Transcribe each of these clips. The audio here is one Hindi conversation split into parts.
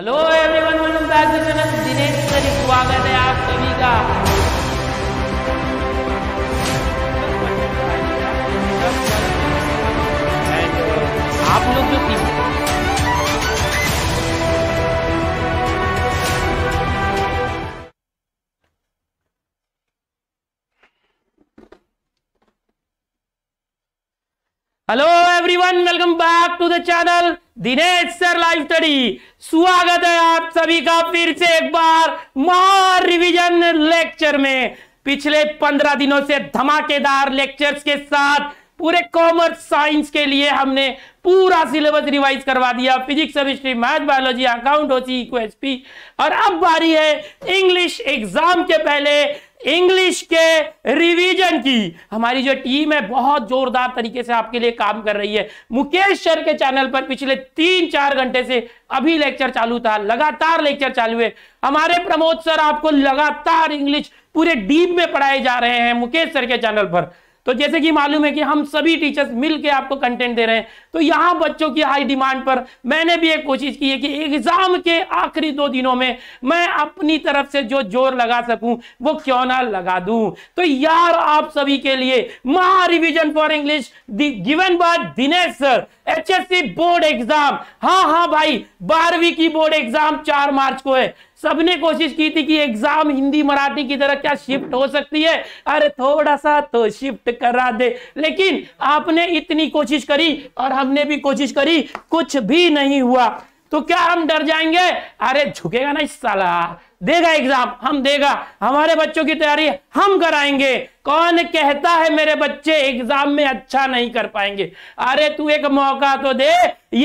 Hello everyone welcome back to channel Dinesh sir स्वागत है आप सभी का आप लोग जो hello everyone welcome back to the channel Dinesh sir live study स्वागत है आप सभी का फिर से एक बार मार रिवीजन लेक्चर में पिछले पंद्रह दिनों से धमाकेदार लेक्चर्स के साथ पूरे कॉमर्स साइंस के लिए हमने पूरा सिलेबस रिवाइज करवा दिया physics chemistry math biology account OC इक्वेस्पी और अब बारी है इंग्लिश एग्जाम के पहले इंग्लिश के रिवीजन की हमारी जो टीम है बहुत जोरदार तरीके से आपके लिए काम कर रही है मुकेश सर के चैनल पर पिछले तीन चार घंटे से अभी लेक्चर चालू था लगातार लेक्चर चालू है हमारे प्रमोद सर आपको लगातार इंग्लिश पूरे डीप में पढ़ाए जा रहे हैं मुकेश सर के चैनल पर तो जैसे कि मालूम है कि हम सभी टीचर्स मिलकर आपको कंटेंट दे रहे हैं तो यहां बच्चों की हाई डिमांड पर मैंने भी एक कोशिश की है कि एग्जाम के आखिरी दो दिनों में मैं अपनी तरफ से जो जोर लगा सकूं वो क्यों ना लगा दूं तो यार आप सभी के लिए महा revision for English given by Dinesh sir H board exam हाँ हाँ भाई बारहवीं की बोर्ड एग्जाम चार मार्च को है सबने कोशिश की थी कि एग्जाम हिंदी मराठी की तरह क्या शिफ्ट हो सकती है अरे थोड़ा सा तो शिफ्ट करा दे लेकिन आपने इतनी कोशिश करी और हमने भी कोशिश करी कुछ भी नहीं हुआ तो क्या हम डर जाएंगे अरे झुकेगा ना इस साला देगा एग्जाम हम देगा हमारे बच्चों की तैयारी हम कराएंगे कौन कहता है मेरे बच्चे एग्जाम में अच्छा नहीं कर पाएंगे अरे तू एक मौका तो दे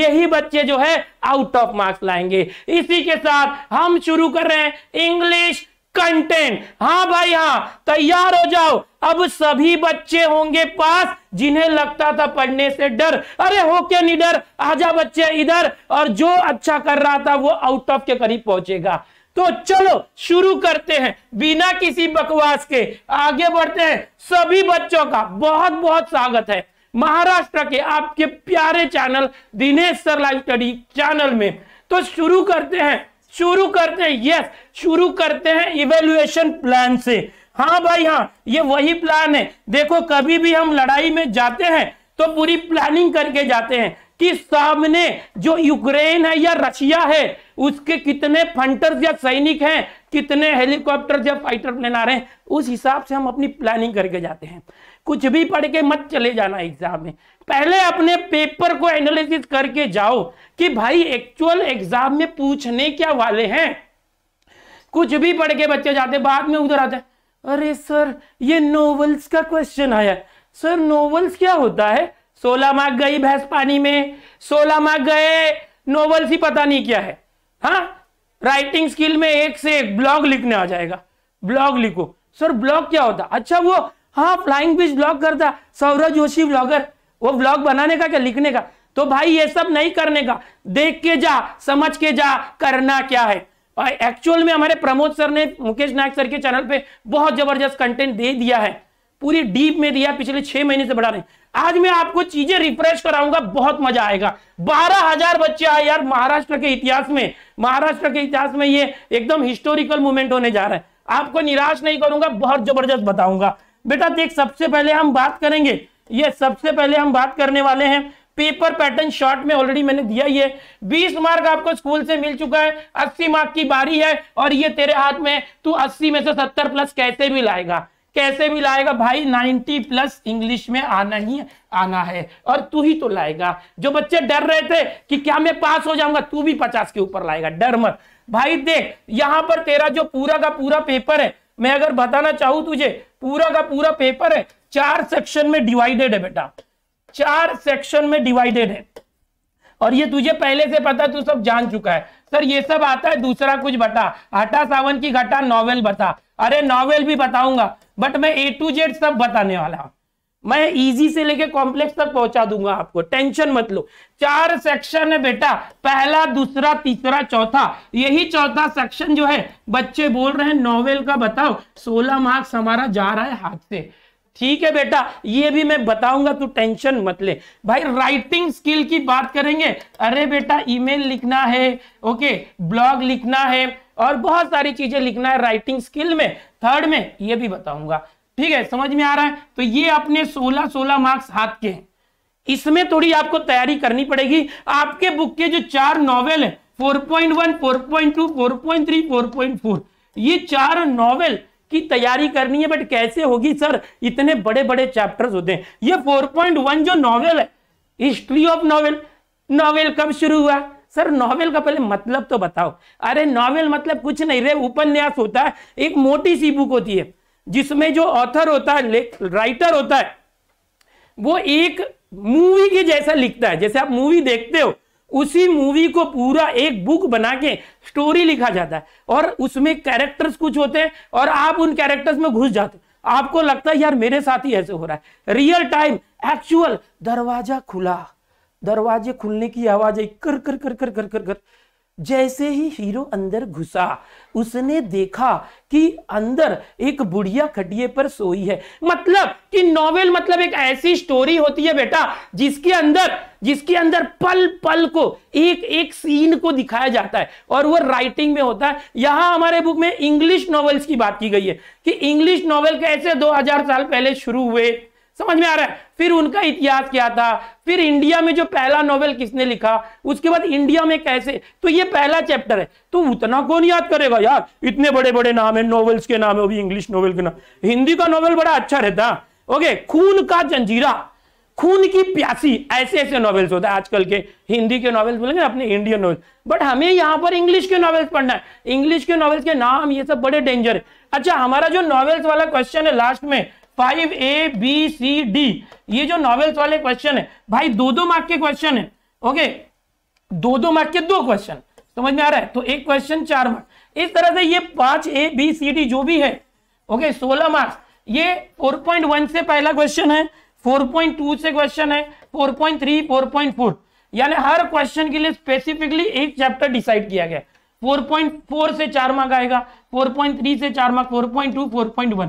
यही बच्चे जो है आउट ऑफ मार्क्स लाएंगे इसी के साथ हम शुरू कर रहे हैं इंग्लिश कंटेंट हाँ भाई हाँ तैयार हो जाओ अब सभी बच्चे होंगे पास जिन्हें लगता था पढ़ने से डर अरे हो क्या नहीं डर आजा बच्चे इधर और जो अच्छा कर रहा था वो आउट ऑफ के करीब पहुंचेगा तो चलो शुरू करते हैं बिना किसी बकवास के आगे बढ़ते हैं सभी बच्चों का बहुत बहुत स्वागत है महाराष्ट्र के आपके प्यारे channel Dinesh sir live study channel में तो शुरू करते हैं शुरू करते हैं यस शुरू करते हैं इवेल्युएशन प्लान से हाँ भाई हाँ ये वही प्लान है देखो कभी भी हम लड़ाई में जाते हैं तो पूरी प्लानिंग करके जाते हैं कि सामने जो यूक्रेन है या रशिया है उसके कितने फंटर्स या सैनिक हैं कितने हेलीकॉप्टर या फाइटर प्लेन आ रहे हैं उस हिसाब से हम अपनी प्लानिंग करके जाते हैं कुछ भी पढ़ के मत चले जाना एग्जाम में पहले अपने पेपर को एनालिसिस करके जाओ कि भाई एक्चुअल एग्जाम में पूछने क्या वाले हैं कुछ भी पढ़ के बच्चे जाते बाद में उधर आते अरे सर ये नोवेल्स का क्वेश्चन आया सर नोवेल्स क्या होता है सोलह मार्क गई भैंस पानी में सोलह मार्क गए नोवेल्स ही पता नहीं क्या है हाँ राइटिंग स्किल में एक से एक ब्लॉग लिखने आ जाएगा ब्लॉग लिखो सर ब्लॉग क्या होता अच्छा वो हाँ फ्लाइंग ब्लॉग करता सौरभ जोशी ब्लॉगर वो ब्लॉग बनाने का क्या लिखने का तो भाई ये सब नहीं करने का देख के जा समझ के जा करना क्या है एक्चुअल में हमारे प्रमोद सर ने मुकेश नायक सर के चैनल पे बहुत जबरदस्त कंटेंट दे दिया है पूरी डीप में दिया पिछले छह महीने से बढ़ा रहे आज मैं आपको चीजें रिफ्रेश कराऊंगा बहुत मजा आएगा बारह हजार बच्चे आए यार महाराष्ट्र के इतिहास में महाराष्ट्र के इतिहास में ये एकदम हिस्टोरिकल मूवमेंट होने जा रहा है आपको निराश नहीं करूंगा बहुत जबरदस्त बताऊंगा बेटा देख सबसे पहले हम बात करेंगे ये सबसे पहले हम बात करने वाले हैं पेपर पैटर्न शॉर्ट में ऑलरेडी मैंने दिया ये 20 मार्क आपको स्कूल से मिल चुका है 80 मार्क की बारी है और ये तेरे हाथ में तू 80 में से 70 प्लस कैसे भी लाएगा कैसे भी लाएगा भाई 90 प्लस इंग्लिश में आना ही आना है और तू ही तो लाएगा जो बच्चे डर रहे थे कि क्या मैं पास हो जाऊंगा तू भी पचास के ऊपर लाएगा डर मत भाई देख यहां पर तेरा जो पूरा का पूरा पेपर है मैं अगर बताना चाहूं तुझे पूरा का पूरा पेपर है चार सेक्शन में डिवाइडेड है बेटा चार सेक्शन में डिवाइडेड है और ये तुझे पहले से पता तू सब जान चुका है सर ये सब आता है दूसरा कुछ बता हटा सावन की घटा नॉवेल बता अरे नॉवेल भी बताऊंगा बट मैं ए टू जेड सब बताने वाला मैं इजी से लेके कॉम्प्लेक्स तक पहुंचा दूंगा आपको टेंशन मत लो चार सेक्शन है बेटा पहला दूसरा तीसरा चौथा यही चौथा सेक्शन जो है बच्चे बोल रहे हैं नॉवेल का बताओ सोलह मार्क्स हमारा जा रहा है हाथ से ठीक है बेटा ये भी मैं बताऊंगा तू टेंशन मत ले भाई राइटिंग स्किल की बात करेंगे अरे बेटा ईमेल लिखना है ओके ब्लॉग लिखना है और बहुत सारी चीजें लिखना है राइटिंग स्किल में थर्ड में ये भी बताऊंगा ठीक है समझ में आ रहा है तो ये अपने 16 16 मार्क्स हाथ के हैं इसमें थोड़ी आपको तैयारी करनी पड़ेगी आपके बुक के जो चार नॉवेल है four four four point point point one two three four point four ये चार नॉवेल की तैयारी करनी है बट कैसे होगी सर इतने बड़े बड़े चैप्टर्स होते हैं ये फोर पॉइंट वन जो नॉवेल है हिस्ट्री ऑफ नॉवेल नॉवेल कब शुरू हुआ सर नॉवेल का पहले मतलब तो बताओ अरे नॉवेल मतलब कुछ नहीं रे उपन्यास होता है एक मोटी सी बुक होती है जिसमें जो ऑथर होता है राइटर होता है वो एक मूवी के जैसा लिखता है जैसे आप मूवी देखते हो उसी मूवी को पूरा एक बुक बना के स्टोरी लिखा जाता है और उसमें कैरेक्टर्स कुछ होते हैं और आप उन कैरेक्टर्स में घुस जाते आपको लगता है यार मेरे साथ ही ऐसे हो रहा है रियल टाइम एक्चुअल दरवाजा खुला दरवाजे खुलने की आवाज आई कर कर कर कर कर कर कर जैसे ही हीरो अंदर घुसा उसने देखा कि अंदर एक बुढ़िया खटिए पर सोई है मतलब कि नॉवेल मतलब एक ऐसी स्टोरी होती है बेटा जिसके अंदर जिसके अंदर पल पल को एक एक सीन को दिखाया जाता है और वो राइटिंग में होता है यहां हमारे बुक में इंग्लिश नॉवेल्स की बात की गई है कि इंग्लिश नॉवेल कैसे 2000 साल पहले शुरू हुए समझ में आ रहा है फिर उनका इतिहास क्या था फिर इंडिया में जो पहला नॉवेल किसने लिखा उसके बाद इंडिया में कैसे तो ये पहला चैप्टर है तो उतना कौन याद करेगा यार इतने बड़े बड़े नाम है नॉवेल्स के नाम है अभी इंग्लिश नॉवेल के नाम हिंदी का नॉवेल बड़ा अच्छा रहता ओके खून का जंजीरा खून की प्यासी ऐसे ऐसे नॉवेल्स होता है आजकल के हिंदी के नॉवेल्स बोलेंगे अपने इंडियन नॉवेल्स बट हमें यहाँ पर इंग्लिश के नॉवेल्स पढ़ना है इंग्लिश के नॉवेल्स के नाम ये सब बड़े डेंजर है अच्छा हमारा जो नॉवेल्स वाला क्वेश्चन है लास्ट में five A B C D ये जो नॉवेल्स वाले क्वेश्चन है भाई दो दो मार्क के क्वेश्चन है ओके दो दो मार्क के दो क्वेश्चन समझ में आ रहा है तो एक क्वेश्चन चार मार्क इस तरह से ये पांच ए बी सी डी जो भी है ओके सोलह मार्क्स ये 4.1 से पहला क्वेश्चन है 4.2 से क्वेश्चन है 4.3 4.4 यानी हर क्वेश्चन के लिए स्पेसिफिकली एक चैप्टर डिसाइड किया गया 4.4 से चार मार्क आएगा 4.3 से चार मार्क 4.2 4.1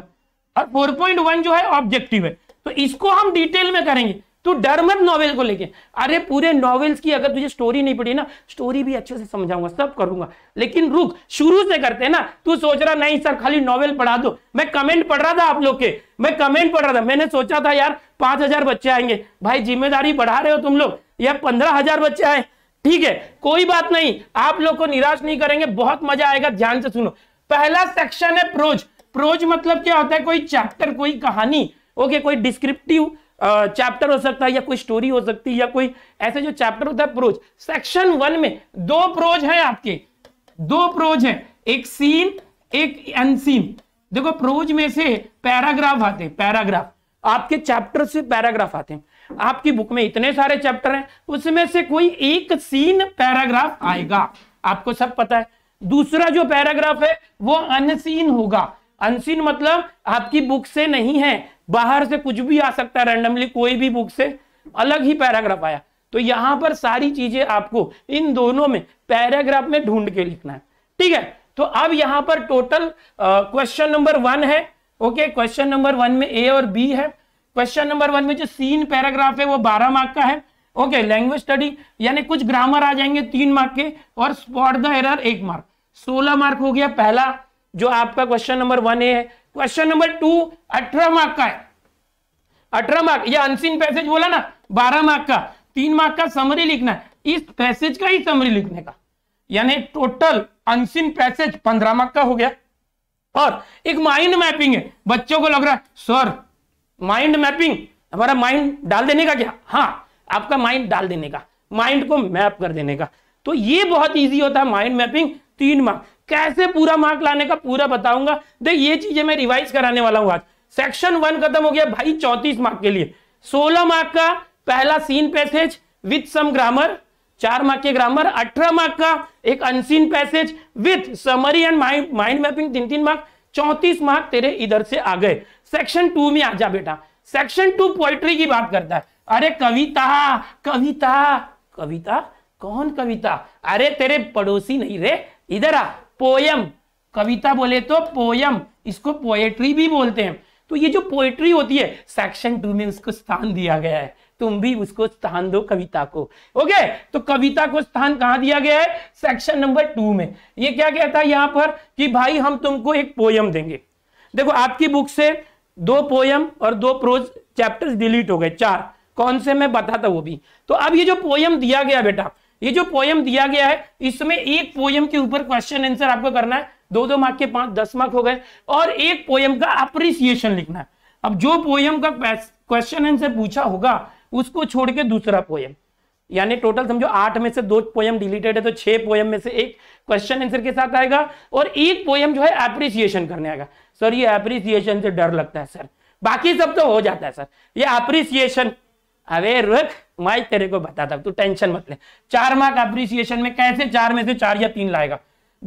और 4.1 जो है ऑब्जेक्टिव है तो इसको हम डिटेल में करेंगे तू तो डर मत नॉवेल को लेके अरे पूरे नॉवेल्स की अगर तुझे स्टोरी नहीं पड़ी ना स्टोरी भी अच्छे से समझाऊंगा सब करूंगा लेकिन रुक शुरू से करते हैं ना तू सोच रहा नहीं सर खाली नॉवेल पढ़ा दो मैं कमेंट पढ़ रहा था आप लोग के मैं कमेंट पढ़ रहा था मैंने सोचा था यार पांच हजार बच्चे आएंगे भाई जिम्मेदारी बढ़ा रहे हो तुम लोग या पंद्रह हजार बच्चे आए ठीक है कोई बात नहीं आप लोग को निराश नहीं करेंगे बहुत मजा आएगा ध्यान से सुनो पहला सेक्शन है प्रोज प्रोज मतलब क्या होता है कोई चैप्टर कोई कहानी ओके कोई डिस्क्रिप्टिव चैप्टर हो सकता है या कोई स्टोरी हो सकती है या कोई ऐसे जो चैप्टर होता है प्रोज सेक्शन वन में दो प्रोज है आपके दो प्रोज है एक सीन एक अनसीन देखो प्रोज में से पैराग्राफ आते हैं पैराग्राफ आपके चैप्टर से पैराग्राफ आते हैं आपकी बुक में इतने सारे चैप्टर हैं उसमें से कोई एक सीन पैराग्राफ आएगा आपको सब पता है दूसरा जो पैराग्राफ है वो अनसीन होगा अनसीन मतलब आपकी बुक से नहीं है बाहर से कुछ भी आ सकता है रैंडमली कोई भी बुक से अलग ही पैराग्राफ आया तो यहां पर सारी चीजें आपको इन दोनों में पैराग्राफ में ढूंढ के लिखना है ठीक है तो अब यहां पर टोटल क्वेश्चन नंबर वन है ओके क्वेश्चन नंबर वन में ए और बी है क्वेश्चन नंबर वन में जो सीन पैराग्राफ है वो बारह मार्क का है ओके लैंग्वेज स्टडी यानी कुछ ग्रामर आ जाएंगे तीन मार्क के और स्पॉट द एरर एक मार्क सोलह मार्क हो गया पहला जो आपका क्वेश्चन नंबर वन है क्वेश्चन नंबर टू अठारह मार्क का है अठारह मार्क ये अनसिन पैसेज बोला ना बारह मार्क का तीन मार्क का समरी लिखना है इस पैसेज का ही समरी लिखने का यानी टोटल अनसिन पैसेज पंद्रह मार्क का हो गया और एक माइंड मैपिंग है बच्चों को लग रहा है सर माइंड मैपिंग हमारा माइंड डाल देने का क्या हाँ आपका माइंड डाल देने का माइंड को मैप कर देने का तो ये बहुत इजी होता है माइंड मैपिंग तीन मार्क कैसे पूरा मार्क लाने का पूरा बताऊंगा देख ये चीजें मैं रिवाइज कराने वाला हूं आज सेक्शन वन खत्म हो गया भाई चौतीस मार्क के लिए सोलह मार्क का पहला seen passage with some grammar चार मार्क के ग्रामर अठारह मार्क का एक unseen passage with summary and mind mapping तीन तीन मार्क चौतीस मार्क तेरे इधर से आ गए सेक्शन टू में आ जा बेटा सेक्शन टू पोइट्री की बात करता है अरे कविता कविता कविता कौन कविता अरे तेरे पड़ोसी नहीं रे इधर आ पोयम कविता बोले तो पोयम इसको पोएट्री भी बोलते हैं तो ये जो पोएट्री होती है सेक्शन टू में उसको स्थान दिया गया है तुम भी उसको स्थान दो कविता को ओके तो कविता को स्थान कहाँ दिया गया है सेक्शन नंबर टू में ये क्या कहता है यहां पर कि भाई हम तुमको एक पोयम देंगे देखो आपकी बुक से दो पोयम और दो प्रोज चैप्टर्स डिलीट हो गए चार कौन से मैं बताता वो भी तो अब ये जो पोयम दिया गया बेटा ये जो पोयम दिया गया है इसमें एक पोयम के ऊपर क्वेश्चन आंसर आपको करना है दो दो मार्क के पांच दस मार्क हो गए और एक पोयम का अप्रिसिएशन लिखना है अब जो पोयम का क्वेश्चन आंसर पूछा होगा उसको छोड़ के दूसरा पोयम यानी टोटल समझो आठ में से दो पोयम डिलीटेड है तो छह पोयम में से एक क्वेश्चन आंसर के साथ आएगा और एक पोयम जो है अप्रिसिएशन करने आएगा सर ये अप्रिसिएशन से डर लगता है सर बाकी सब तो हो जाता है सर ये अप्रिसिएशन अवे रुक मैं तेरे को बताता तू टेंशन मत ले चार मार्क अप्रिसिएशन में कैसे चार में से चार या तीन लाएगा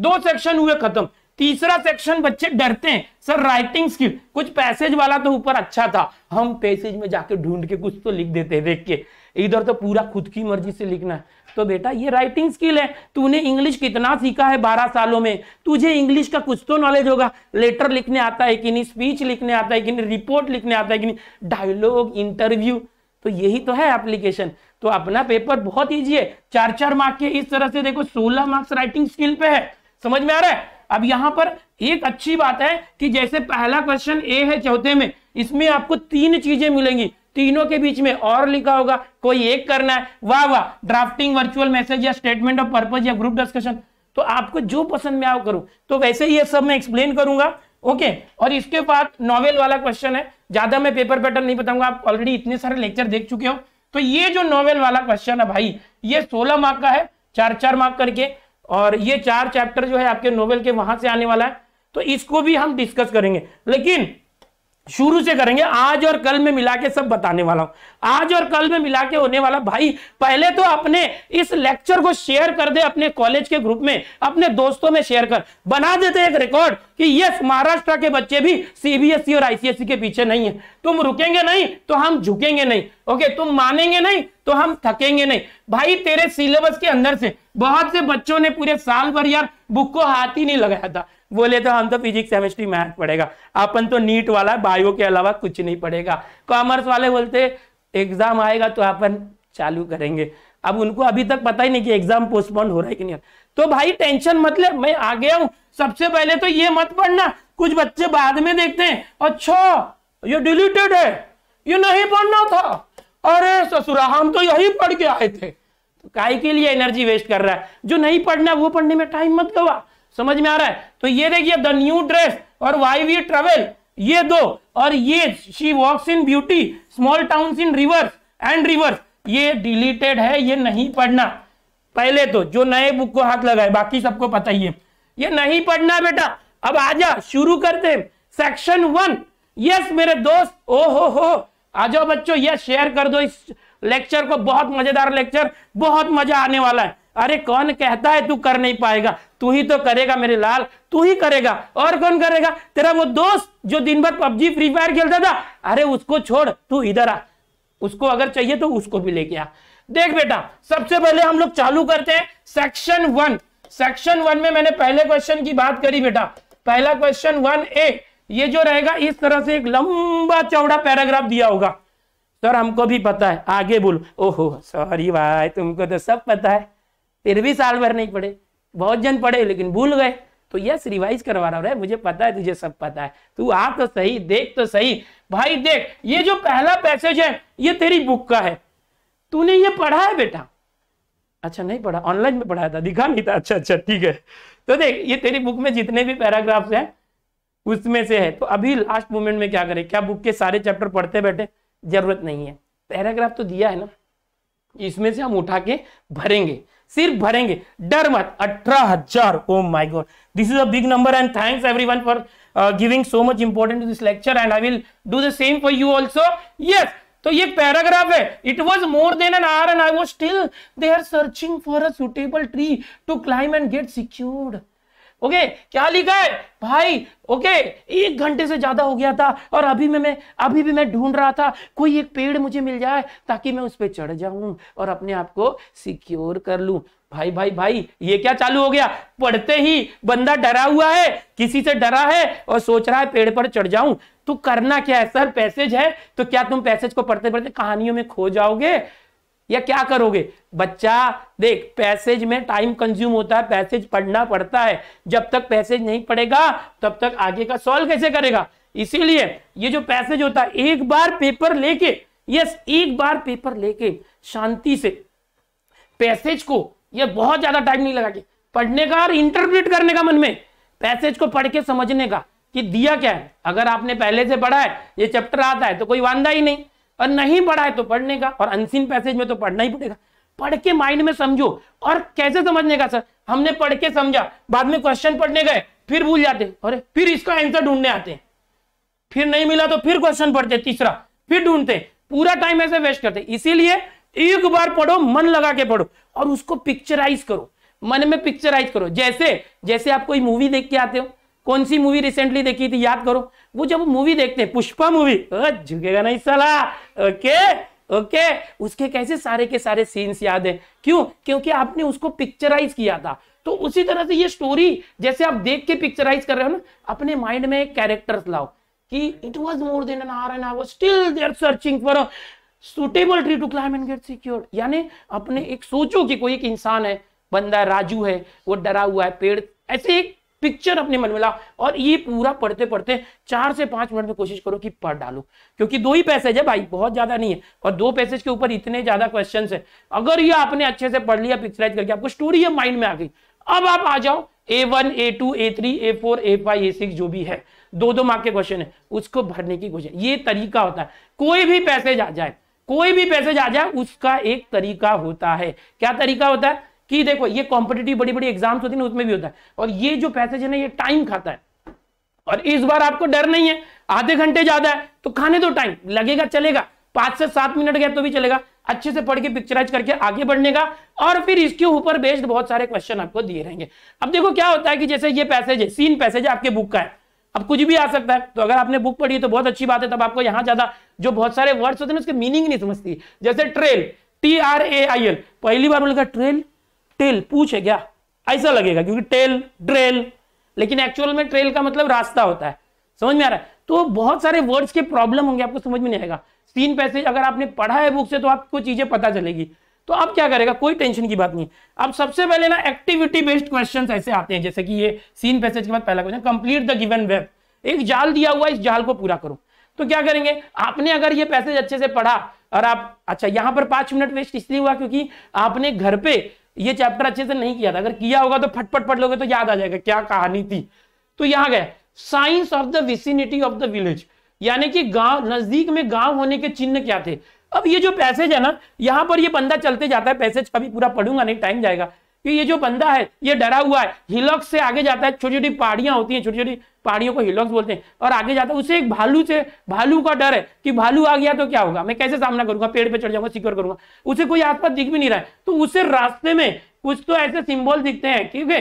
दो सेक्शन हुए खत्म तीसरा सेक्शन बच्चे डरते हैं सर राइटिंग स्किल कुछ पैसेज वाला तो ऊपर अच्छा था हम पैसेज में जाके ढूंढ के कुछ तो लिख देते देख के इधर तो पूरा खुद की मर्जी से लिखना तो बेटा ये राइटिंग स्किल है तूने इंग्लिश कितना सीखा है बारह सालों में तुझे इंग्लिश का कुछ तो नॉलेज होगा लेटर लिखने आता है कि नहीं स्पीच लिखने आता है कि नहीं रिपोर्ट लिखने आता है कि नहीं डायलॉग इंटरव्यू तो यही तो है एप्लीकेशन तो अपना पेपर बहुत ईजी है चार चार मार्क के इस तरह से देखो सोलह मार्क्स राइटिंग स्किल पे है समझ में आ रहा है अब यहां पर एक अच्छी बात है कि जैसे पहला क्वेश्चन ए है चौथे में इसमें आपको तीन चीजें मिलेंगी तीनों के बीच में और लिखा होगा कोई एक करना है वाह वाह ड्राफ्टिंग वर्चुअल मैसेज या स्टेटमेंट ऑफ पर्पज या ग्रुप डिस्कशन तो आपको जो पसंद में आओ करो तो वैसे ही ये सब मैं एक्सप्लेन करूंगा ओके और इसके बाद नॉवेल वाला क्वेश्चन है ज्यादा मैं पेपर पैटर्न नहीं बताऊंगा आप ऑलरेडी इतने सारे लेक्चर देख चुके हो तो ये जो नॉवेल वाला क्वेश्चन है भाई ये सोलह मार्क का है चार चार मार्क करके और ये चार चैप्टर जो है आपके नोवेल के वहां से आने वाला है तो इसको भी हम डिस्कस करेंगे लेकिन शुरू से करेंगे आज और कल में मिला के सब बताने वाला हूं आज और कल में मिला के होने वाला भाई पहले तो अपने इस लेक्चर को शेयर कर दे अपने कॉलेज के ग्रुप में अपने दोस्तों में शेयर कर बना देते एक रिकॉर्ड कि यस महाराष्ट्र के बच्चे भी सीबीएसई e और आईसीएसई e के पीछे नहीं है तुम रुकेंगे नहीं तो हम झुकेंगे नहीं ओके तुम मानेंगे नहीं तो हम थकेंगे नहीं भाई तेरे सिलेबस के अंदर से बहुत से बच्चों ने पूरे साल भर यार बुक को हाथ ही नहीं लगाया था बोले तो हम तो फिजिक्स केमिस्ट्री मैथ पढ़ेगा अपन तो नीट वाला बायो के अलावा कुछ नहीं पढ़ेगा कॉमर्स वाले बोलते एग्जाम आएगा तो अपन चालू करेंगे अब उनको अभी तक पता ही नहीं कि एग्जाम पोस्टपोन हो रहा है कि नहीं तो भाई टेंशन मतलब मैं आ गया हूं सबसे पहले तो ये मत पढ़ना कुछ बच्चे बाद में देखते हैं अच्छा ये डिलीटेड है ये नहीं पढ़ना था अरे ससुरा हम तो यही पढ़ के आए थे तो काय के लिए एनर्जी वेस्ट कर रहा है जो नहीं पढ़ना वो पढ़ने में टाइम मत गवा समझ में आ रहा है तो ये देखिए द न्यू ड्रेस और वाई वी ट्रेवल ये दो और ये she walks in beauty small town in rivers and rivers ये डिलीटेड है ये नहीं पढ़ना पहले तो जो नए बुक को हाथ लगाए बाकी सबको पता ही है ये नहीं पढ़ना बेटा अब आजा शुरू करते हैं सेक्शन वन यस मेरे दोस्त ओ हो हो आ जाओ बच्चो यस शेयर कर दो इस लेक्चर को बहुत मजेदार लेक्चर बहुत मजा आने वाला है अरे कौन कहता है तू कर नहीं पाएगा तू ही तो करेगा मेरे लाल तू ही करेगा और कौन करेगा तेरा वो दोस्त जो दिन भर पबजी फ्री फायर खेलता था अरे उसको छोड़ तू इधर आ उसको अगर चाहिए तो उसको भी लेके आ देख बेटा सबसे पहले हम लोग चालू करते हैं सेक्शन वन सेक्शन वन में मैंने पहले क्वेश्चन की बात करी बेटा पहला क्वेश्चन वन ए ये जो रहेगा इस तरह से एक लंबा चौड़ा पैराग्राफ दिया होगा सर हमको भी पता है आगे बोलो ओहो सॉरी भाई तुमको तो सब पता है फिर भी साल भर नहीं पड़े बहुत जन पढ़े लेकिन भूल गए तो यस रिवाइज करवा रहा है मुझे पता है तुझे सब पता है तू आ तो सही देख तो सही भाई देख ये जो पहला पैसेज है ये तेरी बुक का है तूने ये पढ़ा है बेटा अच्छा नहीं पढ़ा ऑनलाइन में पढ़ाया था दिखा नहीं था अच्छा अच्छा ठीक है तो देख ये तेरी बुक में जितने भी पैराग्राफ्स हैं उसमें से है तो अभी लास्ट मोमेंट में क्या करें क्या बुक के सारे चैप्टर पढ़ते बैठे जरूरत नहीं है पैराग्राफ तो दिया है ना इसमें से हम उठा के भरेंगे सिर्फ भरेंगे डर मत अठारह हजार oh my god this is huge number and thanks everyone for giving so much important to this lecture and I will do the same for you also yes तो ये पैराग्राफ है it was more than an hour and I was still there searching for a suitable tree to climb and get secured okay क्या लिखा है भाई ओके एक घंटे से ज्यादा हो गया था और अभी मैं मैं अभी भी मैं ढूंढ रहा था कोई एक पेड़ मुझे मिल जाए ताकि मैं उस पर चढ़ जाऊं और अपने आप को सिक्योर कर लू भाई भाई भाई ये क्या चालू हो गया पढ़ते ही बंदा डरा हुआ है किसी से डरा है और सोच रहा है पेड़ पर चढ़ जाऊं तो करना क्या है सर पैसेज है तो क्या तुम पैसेज को पढ़ते पढ़ते कहानियों में खो जाओगे या क्या करोगे बच्चा देख पैसेज में टाइम कंज्यूम होता है पैसेज पढ़ना पड़ता है जब तक पैसेज नहीं पढ़ेगा तब तक आगे का सॉल्व कैसे करेगा इसीलिए ये जो पैसेज होता है एक बार पेपर लेके यस एक बार पेपर लेके शांति से पैसेज को ये बहुत ज्यादा टाइम नहीं लगा के पढ़ने का और इंटरप्रिट करने का मन में पैसेज को पढ़ के समझने का कि दिया क्या है अगर आपने पहले से पढ़ा है ये चैप्टर आता है तो कोई वादा ही नहीं और नहीं पढ़ा है तो पढ़ने का और अनसीन पैसेज में तो पढ़ना ही पड़ेगा पढ़ के माइंड में समझो और कैसे समझने का सर हमने पढ़ के समझा बाद में क्वेश्चन पढ़ने गए फिर भूल जाते और फिर इसका आंसर ढूंढने आते हैं फिर नहीं मिला तो फिर क्वेश्चन पढ़ते तीसरा फिर ढूंढते पूरा टाइम ऐसे वेस्ट करते इसीलिए एक बार पढ़ो मन लगा के पढ़ो और उसको पिक्चराइज करो मन में पिक्चराइज करो जैसे जैसे आप कोई मूवी देख के आते हो कौन सी मूवी रिसेंटली देखी थी याद करो वो जब मूवी देखते हैं पुष्पा मूवी झुकेगा नहीं सला ओके ओके उसके कैसे सारे के सारे सीन्स याद है क्यों क्योंकि आपने उसको पिक्चराइज किया था तो उसी तरह से ये स्टोरी जैसे आप देख के पिक्चराइज कर रहे हो ना अपने माइंड में एक कैरेक्टर्स लाओ कि it was more than an hour and our still there searching for suitable tree to climb and get secure यानी अपने एक सोचो कि कोई एक इंसान है बंदा राजू है वो डरा हुआ है पेड़ ऐसे एक पिक्चर अपने मन में लाओ और ये पूरा पढ़ते पढ़ते चार से पांच मिनट में कोशिश करो कि पढ़ डालो क्योंकि दो ही पैसेज है भाई बहुत ज्यादा नहीं है और दो पैसेज के ऊपर इतने ज्यादा क्वेश्चन है अगर ये आपने अच्छे से पढ़ लिया पिक्चराइज करके आपको स्टोरी है माइंड में आ गई अब आप आ जाओ A one A two A three A four A five A six जो भी है दो दो मार्क के क्वेश्चन है उसको भरने की कोशिश ये तरीका होता है कोई भी पैसेज आ जाए कोई भी पैसेज आ जाए उसका एक तरीका होता है क्या तरीका होता है कि देखो ये कॉम्पिटेटिव बड़ी बड़ी एग्जाम्स होती है ना उसमें भी होता है और ये जो पैसेज है ना ये टाइम खाता है और इस बार आपको डर नहीं है आधे घंटे ज्यादा है तो खाने दो टाइम लगेगा चलेगा पांच से सात मिनट गया तो भी चलेगा अच्छे से पढ़ के पिक्चराइज करके आगे बढ़ने का और फिर इसके ऊपर बेस्ड बहुत सारे क्वेश्चन आपको दिए रहेंगे अब देखो क्या होता है कि जैसे ये पैसेज है सीन पैसेज आपके बुक का है अब कुछ भी आ सकता है तो अगर आपने बुक पढ़ी तो बहुत अच्छी बात है तब आपको यहाँ ज्यादा जो बहुत सारे वर्ड्स होते हैं उसके मीनिंग नहीं समझती जैसे trail T R A I L पहली बार बोलेगा ट्रेल टेल पूछ है क्या ऐसा लगेगा क्योंकि टेल ट्रेल लेकिन एक्चुअल में ट्रेल का मतलब रास्ता होता है समझ में आ रहा है तो बहुत सारे वर्ड्स के प्रॉब्लम होंगे आपको समझ में नहीं आएगा तीन पैसेज अगर आपने पढ़ा है बुक से तो आपको चीजें पता चलेगी तो आप क्या करेगा कोई टेंशन की बात नहीं अब सबसे पहले ना एक्टिविटी बेस्ड क्वेश्चन ऐसे आते हैं जैसे कि ये सीन पैसेज के बाद पहला question complete the given web एक जाल दिया हुआ इस जाल को पूरा करो तो क्या करेंगे आपने अगर ये पैसेज अच्छे से पढ़ा और आप अच्छा यहां पर पांच मिनट वेस्ट इसलिए हुआ क्योंकि आपने घर पे ये चैप्टर अच्छे से नहीं किया था अगर किया होगा तो फटफट पढ़ लोगे तो याद आ जाएगा क्या कहानी थी तो यहाँ गया signs of the vicinity of the village यानी कि गांव नजदीक में गांव होने के चिन्ह क्या थे अब ये जो पैसेज है ना यहाँ पर ये बंदा चलते जाता है पैसेज कभी पूरा पढ़ूंगा नहीं टाइम जाएगा कि ये जो बंदा है ये डरा हुआ है हिलॉक से आगे जाता है छोटी छोटी पहाड़ियां होती हैं छोटी छोटी पहाड़ियों को हिलॉक्स बोलते हैं और आगे जाता है उसे एक भालू से भालू का डर है कि भालू आ गया तो क्या होगा मैं कैसे सामना करूंगा पेड़ पे चढ़ जाऊंगा सिक्योर करूंगा उसे कोई आसपास दिख भी नहीं रहा है तो उसे रास्ते में कुछ तो ऐसे सिंबल दिखते हैं ठीक है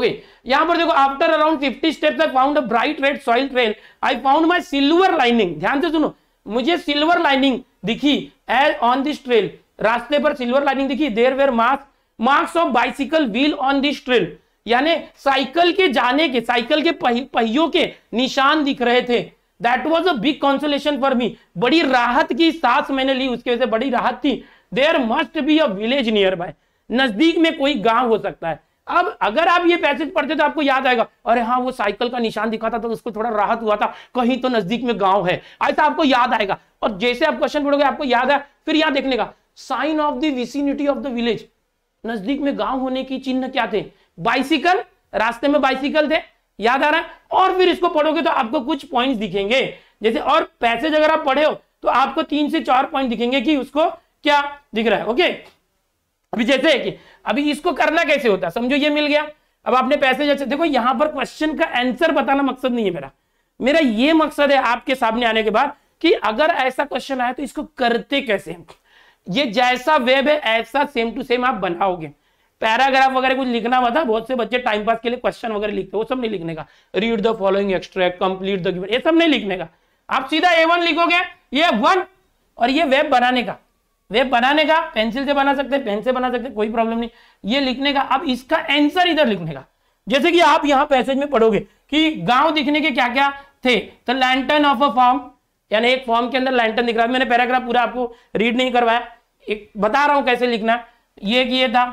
ओके यहां पर देखो after around fifty steps I found a bright red soil trail I found my silver lining ध्यान से सुनो मुझे सिल्वर लाइनिंग दिखी एज ऑन दिस ट्रेल रास्ते पर सिल्वर लाइनिंग दिखी there were marks marks of bicycle wheel on this trail यानी साइकिल के जाने के साइकिल के पहियों के निशान दिख रहे थे that was a big consolation for me बड़ी राहत की सांस मैंने ली उसके वजह से बड़ी राहत थी there must be a village nearby नजदीक में कोई गांव हो सकता है अब अगर आप ये पैसेज पढ़ते तो आपको याद आएगा अरे हाँ वो साइकिल का निशान दिखा था तो उसको थोड़ा राहत हुआ था कहीं तो नजदीक में गांव है ऐसा आपको याद आएगा और जैसे आप क्वेश्चन पढ़ोगे आपको याद है फिर यहां देखने का sign of the vicinity of the village नजदीक में गांव होने की चिन्ह क्या थे बाइसिकल रास्ते में बाइसिकल थे याद आ रहा है और फिर इसको पढ़ोगे तो आपको कुछ पॉइंट्स दिखेंगे जैसे और पैसेज अगर आप पढ़े हो तो आपको तीन से चार पॉइंट दिखेंगे कि उसको क्या दिख रहा है ओके अभी जैसे कि अभी इसको करना कैसे होता है समझो ये मिल गया अब आपने पैसेज अच्छा देखो यहां पर क्वेश्चन का आंसर बताना मकसद नहीं है मेरा मेरा ये मकसद है आपके सामने आने के बाद कि अगर ऐसा क्वेश्चन आया तो इसको करते कैसे ये जैसा वेब है ऐसा सेम टू सेम आप बनाओगे पैराग्राफ वगैरह कुछ लिखना हुआ बहुत से बच्चे टाइम पास के लिए क्वेश्चन वगैरह लिखते वो सब नहीं लिखने का read the following extract complete the ये सब नहीं लिखने का आप सीधा ए वन लिखोगे ये वन और ये वेब बनाने का वेब बनाने का पेंसिल से बना सकते हैं पेन से बना सकते हैं कोई प्रॉब्लम नहीं ये लिखने का अब इसका आंसर इधर लिखने का जैसे कि आप यहाँ पैसेज में पढ़ोगे कि गांव दिखने के क्या क्या थे तो लैंटर्न ऑफ अ फॉर्म यानी एक फॉर्म के अंदर लैंटर्न दिख रहा है मैंने पैराग्राफ पूरा आपको रीड नहीं करवाया एक बता रहा हूं कैसे लिखना ये कि ये था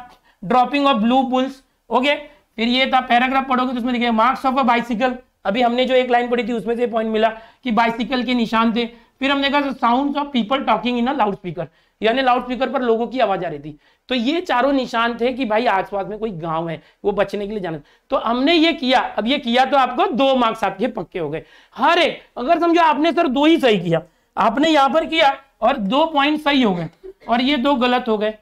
dropping of blue bulls okay फिर ये था पैराग्राफ पढ़ोगे तो उसमें देखिए मार्क्स ऑफ अ बाइसिकल अभी हमने जो एक लाइन पढ़ी थी उसमें से पॉइंट मिला कि बाइसिकल के निशान थे फिर हमने कहा sound of people talking in a loudspeaker यानी लाउड स्पीकर पर लोगों की आवाज आ रही थी तो ये चारों निशान थे कि भाई आसपास में कोई गांव है वो बचने के लिए जाना तो हमने ये किया अब ये किया तो आपको दो मार्क्स आपके पक्के हो गए हर एक अगर समझो आपने सर दो ही सही किया आपने यहां पर किया और दो पॉइंट सही हो गए और ये दो गलत हो गए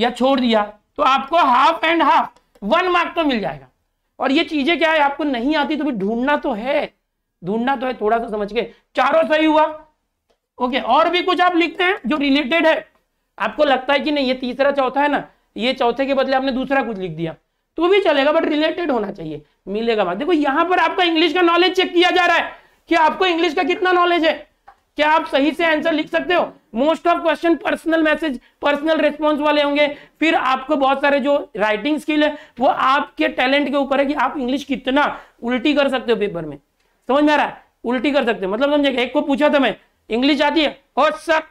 या छोड़ दिया तो आपको half and half one mark तो मिल जाएगा और ये चीजें क्या है आपको नहीं आती तो भी ढूंढना तो है ढूंढना तो है थोड़ा सा समझ के चारों सही हुआ ओके और भी कुछ आप लिखते हैं जो रिलेटेड है आपको लगता है कि नहीं ये तीसरा चौथा है ना ये चौथे के बदले आपने दूसरा कुछ लिख दिया तो भी चलेगा बट रिलेटेड होना चाहिए मिलेगा बात देखो यहां पर आपका इंग्लिश का नॉलेज चेक किया जा रहा है कि आपको इंग्लिश का कितना नॉलेज है क्या आप सही से आंसर लिख सकते हो most of question personal message personal response वाले होंगे फिर आपको बहुत सारे जो राइटिंग स्किल है वो आपके टैलेंट के ऊपर है कि आप इंग्लिश कितना उल्टी कर सकते हो पेपर में समझ में आ रहा है उल्टी कर सकते हो मतलब समझे एक को पूछा था मैं इंग्लिश आती है हो सर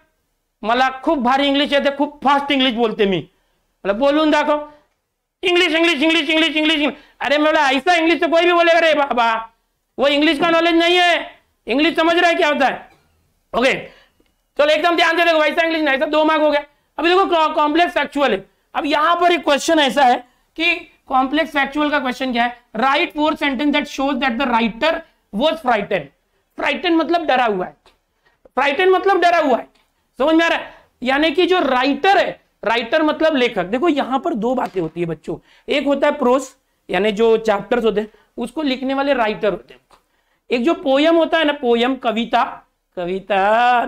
मतलब खूब भारी इंग्लिश है खूब फास्ट इंग्लिश बोलते मी मतलब बोलून दाखव English English English English English अरे मैं बोला ऐसा इंग्लिश तो कोई भी बोलेगा रे बाबा वो इंग्लिश का नॉलेज नहीं है इंग्लिश समझ रहा है क्या होता है ओके चलो एकदम ध्यान दे देखो वैसा इंग्लिश नहीं, सब दो मार्क हो गया अभी देखो कॉम्प्लेक्स फैक्चुअल है अब यहां पर एक क्वेश्चन ऐसा है कि कॉम्प्लेक्स फैक्चुअल का क्वेश्चन क्या है write four sentence that shows that the writer was frighten frighten मतलब डरा हुआ है फ्राइटन मतलब डरा हुआ है समझ में आ रहा है यानी कि जो राइटर है राइटर मतलब लेखक देखो यहां पर दो बातें होती है बच्चों एक होता है प्रोस यानी जो चैप्टर्स होते हैं उसको लिखने वाले राइटर होते हैं एक जो पोयम होता है ना पोयम कविता कविता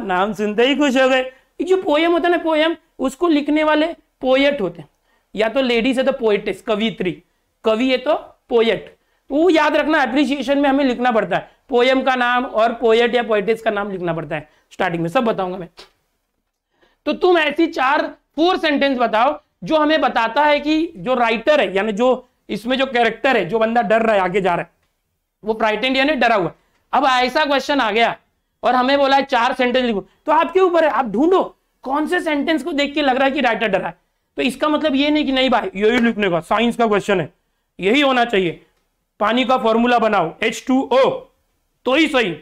नाम सुनते ही खुश हो गए जो पोएम होता है ना पोएम उसको लिखने वाले पोएट होते हैं या तो लेडीज है तो पोएटिस कवित्री कवि है तो पोएट तो वो याद रखना अप्रिसिएशन में हमें लिखना पड़ता है पोएम का नाम और पोएट या पोएटिस का नाम लिखना पड़ता है स्टार्टिंग में सब बताऊंगा मैं तो तुम ऐसी चार फोर सेंटेंस बताओ जो हमें बताता है कि जो राइटर है यानी जो इसमें जो कैरेक्टर है जो बंदा डर रहा है आगे जा रहा है वो फ्राइटेंड यानी डरा हुआ अब ऐसा क्वेश्चन आ गया और हमें बोला है चार सेंटेंस लिखो तो आपके ऊपर है आप ढूंढो कौन से सेंटेंस को देख के लग रहा है कि राइटर डरा है तो इसका मतलब ये नहीं कि नहीं भाई यही लिखने का साइंस का क्वेश्चन है यही होना चाहिए पानी का फॉर्मूला बनाओ एच टू ओ तो ही सही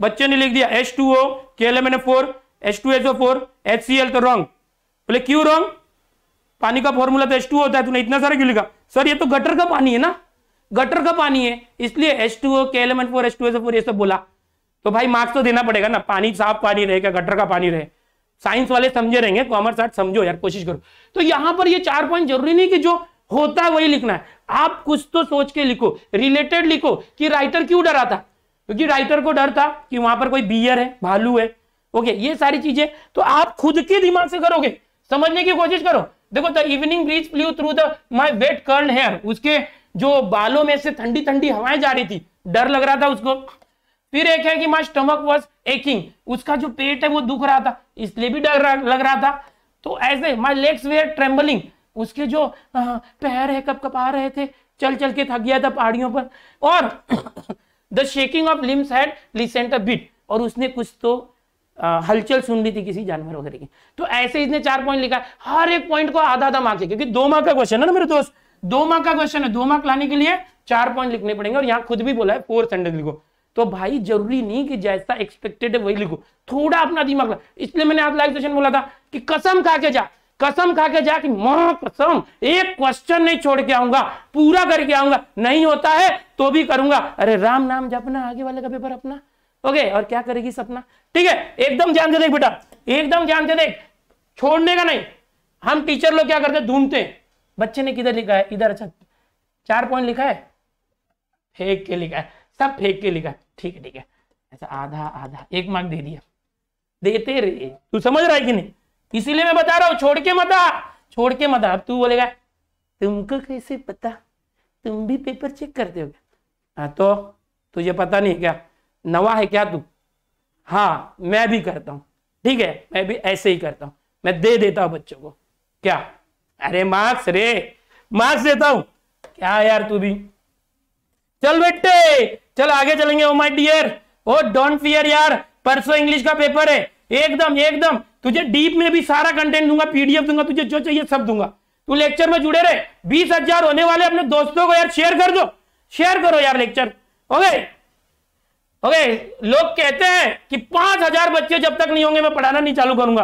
बच्चे ने लिख दिया H two O K L M N four H two H O four H C L तो रॉन्ग बोले क्यों रॉन्ग पानी का फॉर्मूला तो एच टू होता है तूने इतना सारा क्यों लिखा सर ये तो गटर का पानी है ना गटर का पानी है इसलिए H two O K L M N four H two H O four ये सब बोला तो भाई मार्क्स तो देना पड़ेगा ना पानी साफ पानी रहेगा गटर का पानी रहे साइंस वाले समझे रहेंगे कॉमर्स आर्ट समझो यार कोशिश करो तो यहां पर ये चार पॉइंट जरूरी नहीं कि जो होता है वही लिखना है आप कुछ तो सोच के लिखो रिलेटेड लिखो कि राइटर क्यों डरा था क्योंकि राइटर को डर था कि वहां पर कोई बियर है भालू है ओके ये सारी चीजें तो आप खुद के दिमाग से करोगे समझने की कोशिश करो देखो the evening breeze flew through the my wet curl hair उसके जो बालों में से ठंडी ठंडी हवाएं जा रही थी डर लग रहा था उसको फिर एक है कि माई स्टमक वॉज एकिंग उसका जो पेट है वो दुख रहा था इसलिए भी डर लग रहा था तो ऐसे माई लेग्स वेयर ट्रेम्बलिंग उसके जो पैर है कप कपा रहे थे चल चल के थक गया था पहाड़ियों पर और the shaking of limbs had lessened a bit और उसने कुछ तो आ, हलचल सुन ली थी किसी जानवर वगैरह की तो ऐसे इसने चार पॉइंट लिखा हर एक पॉइंट को आधा आधा मार्क्स क्योंकि दो मार्क का क्वेश्चन है ना मेरे दोस्त दो मार्क का क्वेश्चन है दो मार्क लाने के लिए चार पॉइंट लिखने पड़ेंगे और यहाँ खुद भी बोला है फोर सेंटेंस लिखो तो भाई जरूरी नहीं कि जैसा एक्सपेक्टेड है वही लिखो थोड़ा अपना दिमाग लगा इसलिए मैंने आज लाइव सेशन बोला था कि कसम खा के जा कसम खा के जा कि मां कसम एक क्वेश्चन नहीं छोड़ के आऊंगा पूरा करके आऊंगा नहीं होता है तो भी करूंगा अरे राम नाम जपना आगे वाले का पेपर अपना ओके और क्या करेगी सपना ठीक है एकदम ध्यान से देख बेटा एकदम ध्यान से देख छोड़ने का नहीं हम टीचर लोग क्या करते ढूंढते बच्चे ने किधर लिखा है इधर अच्छा चार पॉइंट लिखा है फेंक के लिखा है सब फेंक के लिखा ठीक है ठीक है ऐसा आधा आधा एक मार्क दे दिया देते रहे तू समझ रहा है कि नहीं इसीलिए मैं बता रहा हूँ छोड़ के मत आ छोड़ के मत अब तू बोलेगा तुमको कैसे पता तुम भी पेपर चेक करते हो हाँ तो तुझे पता नहीं क्या नवा है क्या तू हाँ मैं भी करता हूँ ठीक है मैं भी ऐसे ही करता हूँ मैं दे देता हूँ बच्चों को क्या अरे मार्क्स रे मार्क्स देता हूँ क्या यार तू भी चल बेटे चल आगे चलेंगे oh my dear oh don't fear यार परसों इंग्लिश का पेपर है एकदम एकदम तुझे डीप में भी सारा कंटेंट दूंगा पीडीएफ दूंगा तुझे जो चाहिए सब दूंगा तू लेक्चर में जुड़े रहे बीस हजार होने वाले अपने दोस्तों को यार शेयर कर दो शेयर करो यार लेक्चर ओके ओके लोग कहते हैं कि पांच हजार बच्चे जब तक नहीं होंगे मैं पढ़ाना नहीं चालू करूंगा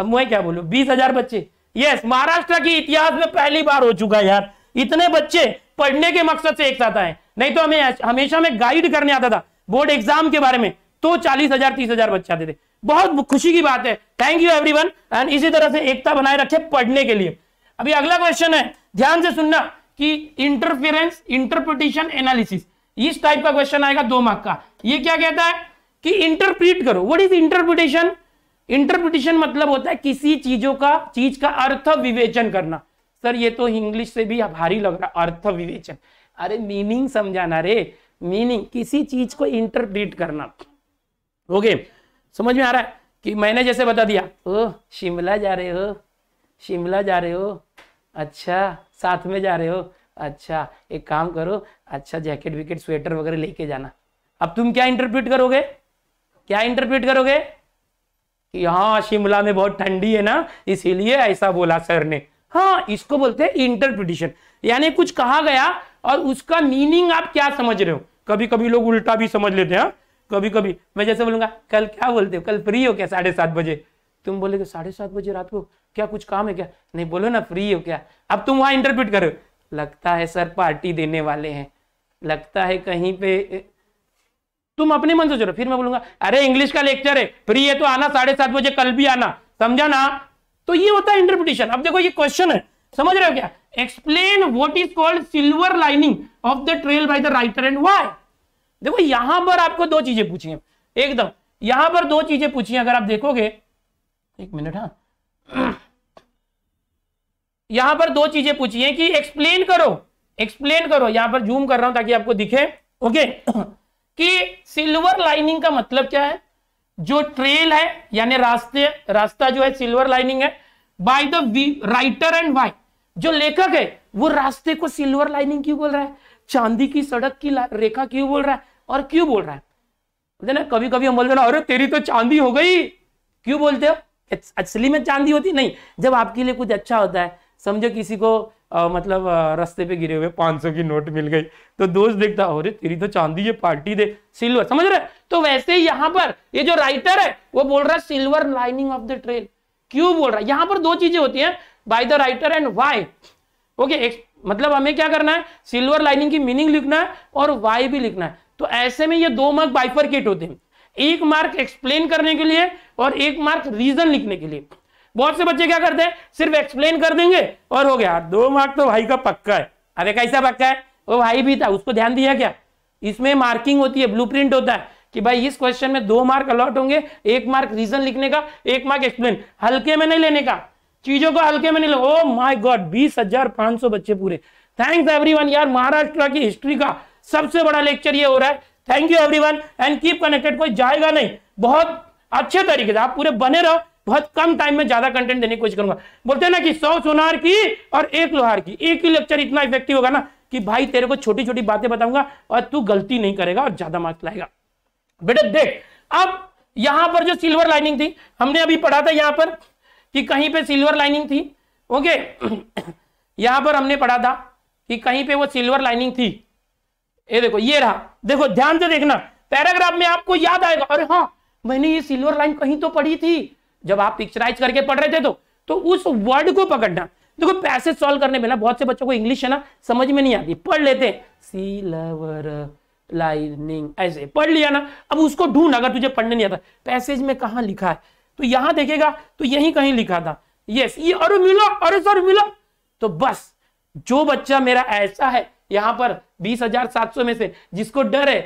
अब मैं क्या बोलू बीस हजार बच्चे यस महाराष्ट्र की इतिहास में पहली बार हो चुका है यार इतने बच्चे पढ़ने के मकसद से एक साथ आए नहीं तो हमें हमेशा में गाइड करने आता था बोर्ड एग्जाम के बारे में तो चालीस हजार तीस हजार बच्चे आते थे बहुत खुशी की बात है थैंक यू एवरीवन एंड इसी तरह से एकता बनाए रखे पढ़ने के लिए अभी अगला क्वेश्चन है ध्यान से सुनना कि इंटरफेरेंस इंटरप्रिटेशन एनालिसिस इस टाइप का क्वेश्चन आएगा दो मार्क का ये क्या कहता है कि इंटरप्रीट करो व्हाट इज इंटरप्रिटेशन इंटरप्रिटेशन मतलब होता है किसी चीजों का चीज का अर्थ विवेचन करना सर ये तो इंग्लिश से भी भारी लग रहा है अर्थ विवेचन अरे मीनिंग समझाना रे मीनिंग किसी चीज को इंटरप्रिट करना ओके समझ में आ रहा है कि मैंने जैसे बता दिया ओ शिमला जा रहे हो शिमला जा रहे हो अच्छा साथ में जा रहे हो अच्छा एक काम करो अच्छा जैकेट विकेट स्वेटर वगैरह लेके जाना अब तुम क्या इंटरप्रिट करोगे क्या इंटरप्रिट करोगे कि हाँ शिमला में बहुत ठंडी है ना इसीलिए ऐसा बोला सर ने हाँ इसको बोलते हैं इंटरप्रिटेशन यानी कुछ कहा गया और उसका मीनिंग आप क्या समझ रहे हो कभी कभी लोग उल्टा भी समझ लेते हैं हाँ? कभी कभी मैं जैसे बोलूंगा कल क्या बोलते हो कल फ्री हो क्या साढ़े सात बजे तुम बोले साढ़े सात बजे रात को क्या कुछ काम है क्या नहीं बोलो ना फ्री हो क्या अब तुम वहां इंटरप्रिट करो लगता है सर पार्टी देने वाले हैं लगता है कहीं पे तुम अपने मन से चलो फिर मैं बोलूंगा अरे इंग्लिश का लेक्चर है फ्री है तो आना साढ़े सात बजे कल भी आना समझा ना तो ये होता है इंटरप्रिटेशन अब देखो ये क्वेश्चन है समझ रहे हो क्या explain what is called silver lining of the trail by the writer and why देखो यहां पर आपको दो चीजें पूछी है एकदम यहां पर दो चीजें पूछी अगर आप देखोगे एक मिनट हाँ यहां पर दो चीजें पूछी है कि एक्सप्लेन करो एक्सप्लेन करो यहां पर जूम कर रहा हूं ताकि आपको दिखे ओके कि सिल्वर लाइनिंग का मतलब क्या है जो ट्रेल है यानी रास्ते रास्ता जो है सिल्वर लाइनिंग है by the writer and why जो लेखक है वो रास्ते को सिल्वर लाइनिंग क्यों बोल रहा है चांदी की सड़क की रेखा क्यों बोल रहा है और क्यों बोल रहा है बोलते ना कभी कभी हम बोलते ना अरे तेरी तो चांदी हो गई क्यों बोलते हो असली में चांदी होती नहीं जब आपके लिए कुछ अच्छा होता है समझो किसी को आ, मतलब रास्ते रस्ते पे गिरे हुए 500 की नोट मिल गई तो दोस्त देखता अरे तेरी तो चांदी है पार्टी दे सिल्वर समझ रहे तो वैसे ही यहाँ पर ये जो राइटर है वो बोल रहा है silver lining of the train क्यों बोल रहा है यहाँ पर दो चीजें होती हैं by the writer and why okay मतलब हमें क्या करना है सिल्वर लाइनिंग की मीनिंग लिखना है और वाई भी लिखना है तो ऐसे में ये दो मार्क बाइफरकेट होते हैं एक मार्क एक्सप्लेन करने के लिए और एक मार्क रीजन लिखने के लिए बहुत से बच्चे क्या करते हैं सिर्फ एक्सप्लेन कर देंगे और हो गया दो मार्क तो भाई का पक्का है अरे कैसा पक्का है वो भाई भी था उसको ध्यान दिया क्या इसमें मार्किंग होती है ब्लूप्रिंट होता है कि भाई इस क्वेश्चन में दो मार्क अलॉट होंगे एक मार्क रीजन लिखने का एक मार्क एक्सप्लेन हल्के में नहीं लेने का चीजों को हल्के में नहीं लो माई गॉड बीस हजार पांच सौ बच्चे पूरे थैंक्स एवरीवन यार महाराष्ट्र की हिस्ट्री का सबसे बड़ा लेक्चर ये हो रहा है thank you everyone and keep connected कोई जाएगा नहीं बहुत अच्छे तरीके से आप पूरे बने रहो बहुत कम टाइम में ज्यादा कंटेंट देने की कोशिश करूंगा बोलते ना कि सौ सोनार की और एक लोहार की एक ही लेक्चर इतना इफेक्टिव होगा ना कि भाई तेरे को छोटी छोटी बातें बताऊंगा और तू गलती नहीं करेगा और ज्यादा मार्क्स लाएगा बेटा देख अब यहां पर जो सिल्वर लाइनिंग थी हमने अभी पढ़ा था यहां पर कि कहीं पे सिल्वर लाइनिंग थी ओके यहां पर हमने पढ़ा था कि कहीं पे वो सिल्वर लाइनिंग थी ये देखो ये रहा देखो ध्यान से देखना पैराग्राफ में आपको याद आएगा अरे हाँ मैंने ये सिल्वर लाइन कहीं तो पढ़ी थी जब आप पिक्चराइज करके पढ़ रहे थे तो तो उस वर्ड को पकड़ना देखो पैसेज सॉल्व करने में ना बहुत से बच्चों को इंग्लिश है ना समझ में नहीं आती पढ़ लेते सिल्वर लाइनिंग ऐसे पढ़ लिया ना अब उसको ढूंढ अगर तुझे पढ़ने नहीं आता पैसेज में कहा लिखा है तो यहां देखेगा तो यही कहीं लिखा था यस ये अरे मिला अरे सर मिला तो बस जो बच्चा मेरा ऐसा है यहां पर बीस हजार सात सौ में से जिसको डर है